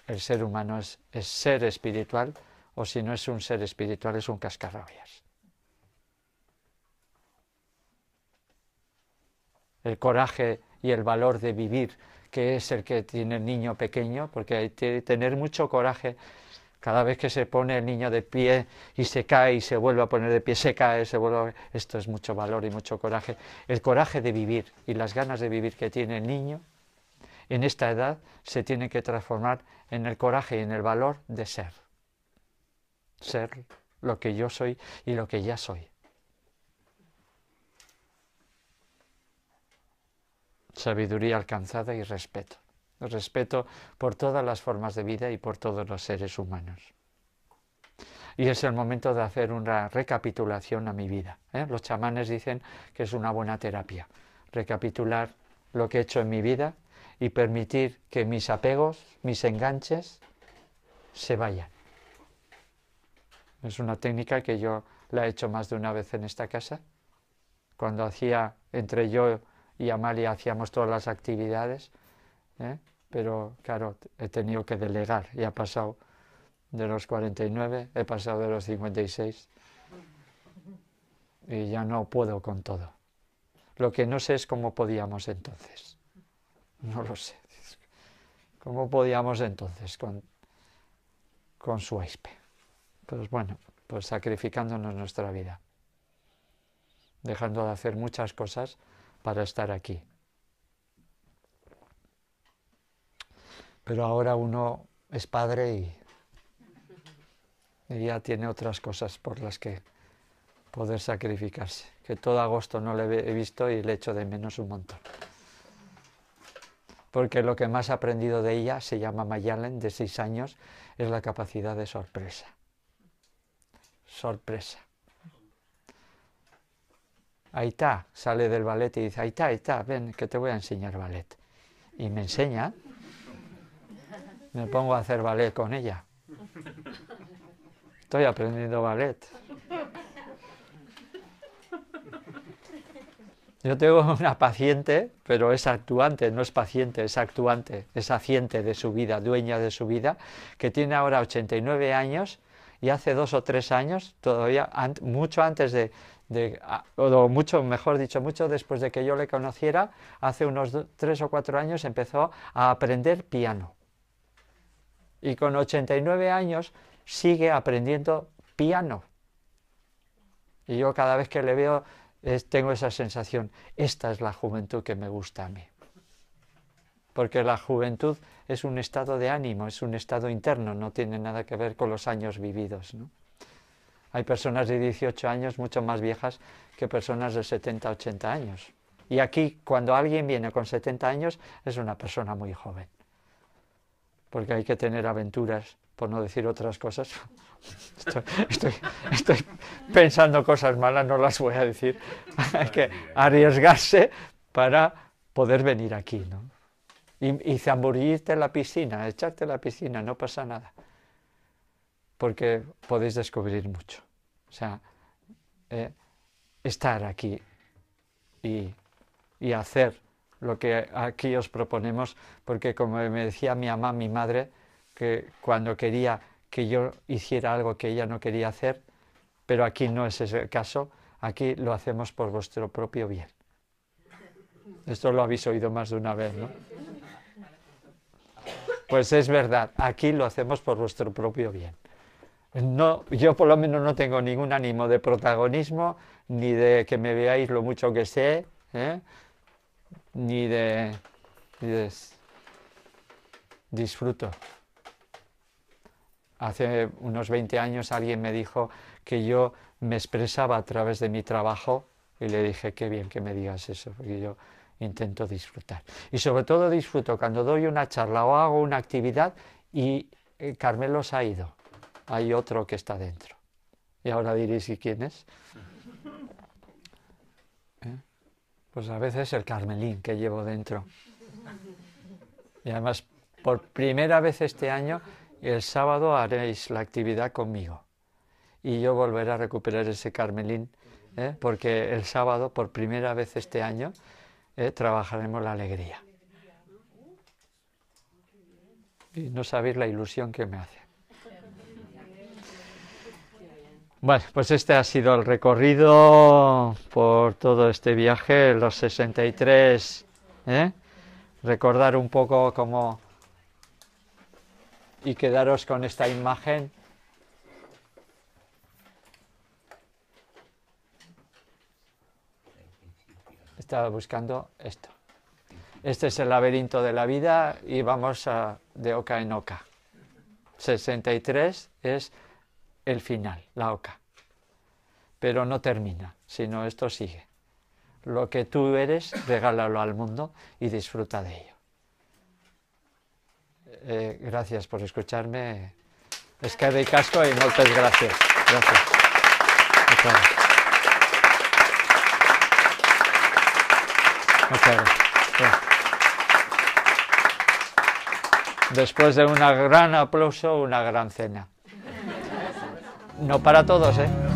el ser humano es ser espiritual o si no es un ser espiritual, es un cascarrabias. El coraje y el valor de vivir, que es el que tiene el niño pequeño, porque hay que tener mucho coraje cada vez que se pone el niño de pie y se cae y se vuelve a poner de pie, se cae, se vuelve a... Esto es mucho valor y mucho coraje. El coraje de vivir y las ganas de vivir que tiene el niño en esta edad se tiene que transformar en el coraje y en el valor de ser ser lo que yo soy y lo que ya soy. Sabiduría alcanzada y respeto. Respeto por todas las formas de vida y por todos los seres humanos. Y es el momento de hacer una recapitulación a mi vida. ¿eh? Los chamanes dicen que es una buena terapia. Recapitular lo que he hecho en mi vida y permitir que mis apegos, mis enganches, se vayan. Es una técnica que yo la he hecho más de una vez en esta casa. Cuando hacía, entre yo y Amalia hacíamos todas las actividades, ¿eh? pero claro, he tenido que delegar y ha pasado de los 49, he pasado de los 56 y ya no puedo con todo. Lo que no sé es cómo podíamos entonces. No lo sé. ¿Cómo podíamos entonces con, con su aispe? pues bueno, pues sacrificándonos nuestra vida, dejando de hacer muchas cosas para estar aquí. Pero ahora uno es padre y, y ya tiene otras cosas por las que poder sacrificarse, que todo agosto no le he visto y le echo de menos un montón. Porque lo que más he aprendido de ella, se llama Mayalen, de seis años, es la capacidad de sorpresa sorpresa. Ahí está, sale del ballet y dice, ahí está, ahí está, ven que te voy a enseñar ballet. Y me enseña, me pongo a hacer ballet con ella. Estoy aprendiendo ballet. Yo tengo una paciente, pero es actuante, no es paciente, es actuante, es haciente de su vida, dueña de su vida, que tiene ahora 89 años y hace dos o tres años, todavía mucho antes de, o mucho, mejor dicho, mucho después de que yo le conociera, hace unos tres o cuatro años empezó a aprender piano. Y con 89 años sigue aprendiendo piano. Y yo cada vez que le veo tengo esa sensación, esta es la juventud que me gusta a mí porque la juventud es un estado de ánimo, es un estado interno, no tiene nada que ver con los años vividos. Hay personas de 18 años mucho más viejas que personas de 70, 80 años. Y aquí, cuando alguien viene con 70 años, es una persona muy joven. Porque hay que tener aventuras, por no decir otras cosas. Estoy, pensando cosas malas, no las voy a decir. hay que arriesgarse para poder venir aquí, ¿no? y, zambullirte en la piscina, echarte en la piscina, no pasa nada, porque podéis descubrir mucho. O sea, eh, estar aquí y, y, hacer lo que aquí os proponemos, porque como me decía mi mamá, mi madre, que cuando quería que yo hiciera algo que ella no quería hacer, pero aquí no es ese el caso, aquí lo hacemos por vuestro propio bien. Esto lo habéis oído más de una vez, ¿no? Pues es verdad, aquí lo hacemos por vuestro propio bien. No, yo por lo menos no tengo ningún ánimo de protagonismo, ni de que me veáis lo mucho que sé, ¿eh? ni, de, de disfruto. Hace unos 20 años alguien me dijo que yo me expresaba a través de mi trabajo y le dije, qué bien que me digas eso, porque yo intento disfrutar. Y sobre todo disfruto cuando doy una charla o hago una actividad y eh, Carmelo se ha ido. Hay otro que está dentro. Y ahora diréis, ¿y quién es? ¿Eh? Pues a veces el carmelín que llevo dentro. Y además, por primera vez este año, el sábado haréis la actividad conmigo. Y yo volveré a recuperar ese carmelín, ¿eh? porque el sábado, por primera vez este año, ¿eh? trabajaremos la alegría. Y no sabéis la ilusión que me hace. Bueno, pues este ha sido el recorrido por todo este viaje, los 63. ¿eh? Recordar un poco cómo y quedaros con esta imagen estaba buscando esto. Este es el laberinto de la vida y vamos de oca en oca. 63 es el final, la oca. Pero no termina, sino esto sigue. Lo que tú eres, regálalo al mundo y disfruta de ello. Eh, gracias por escucharme. Es que de casco y muchas pues, gracias. Gracias. Después de un gran aplauso, una gran cena. No para todos, ¿eh?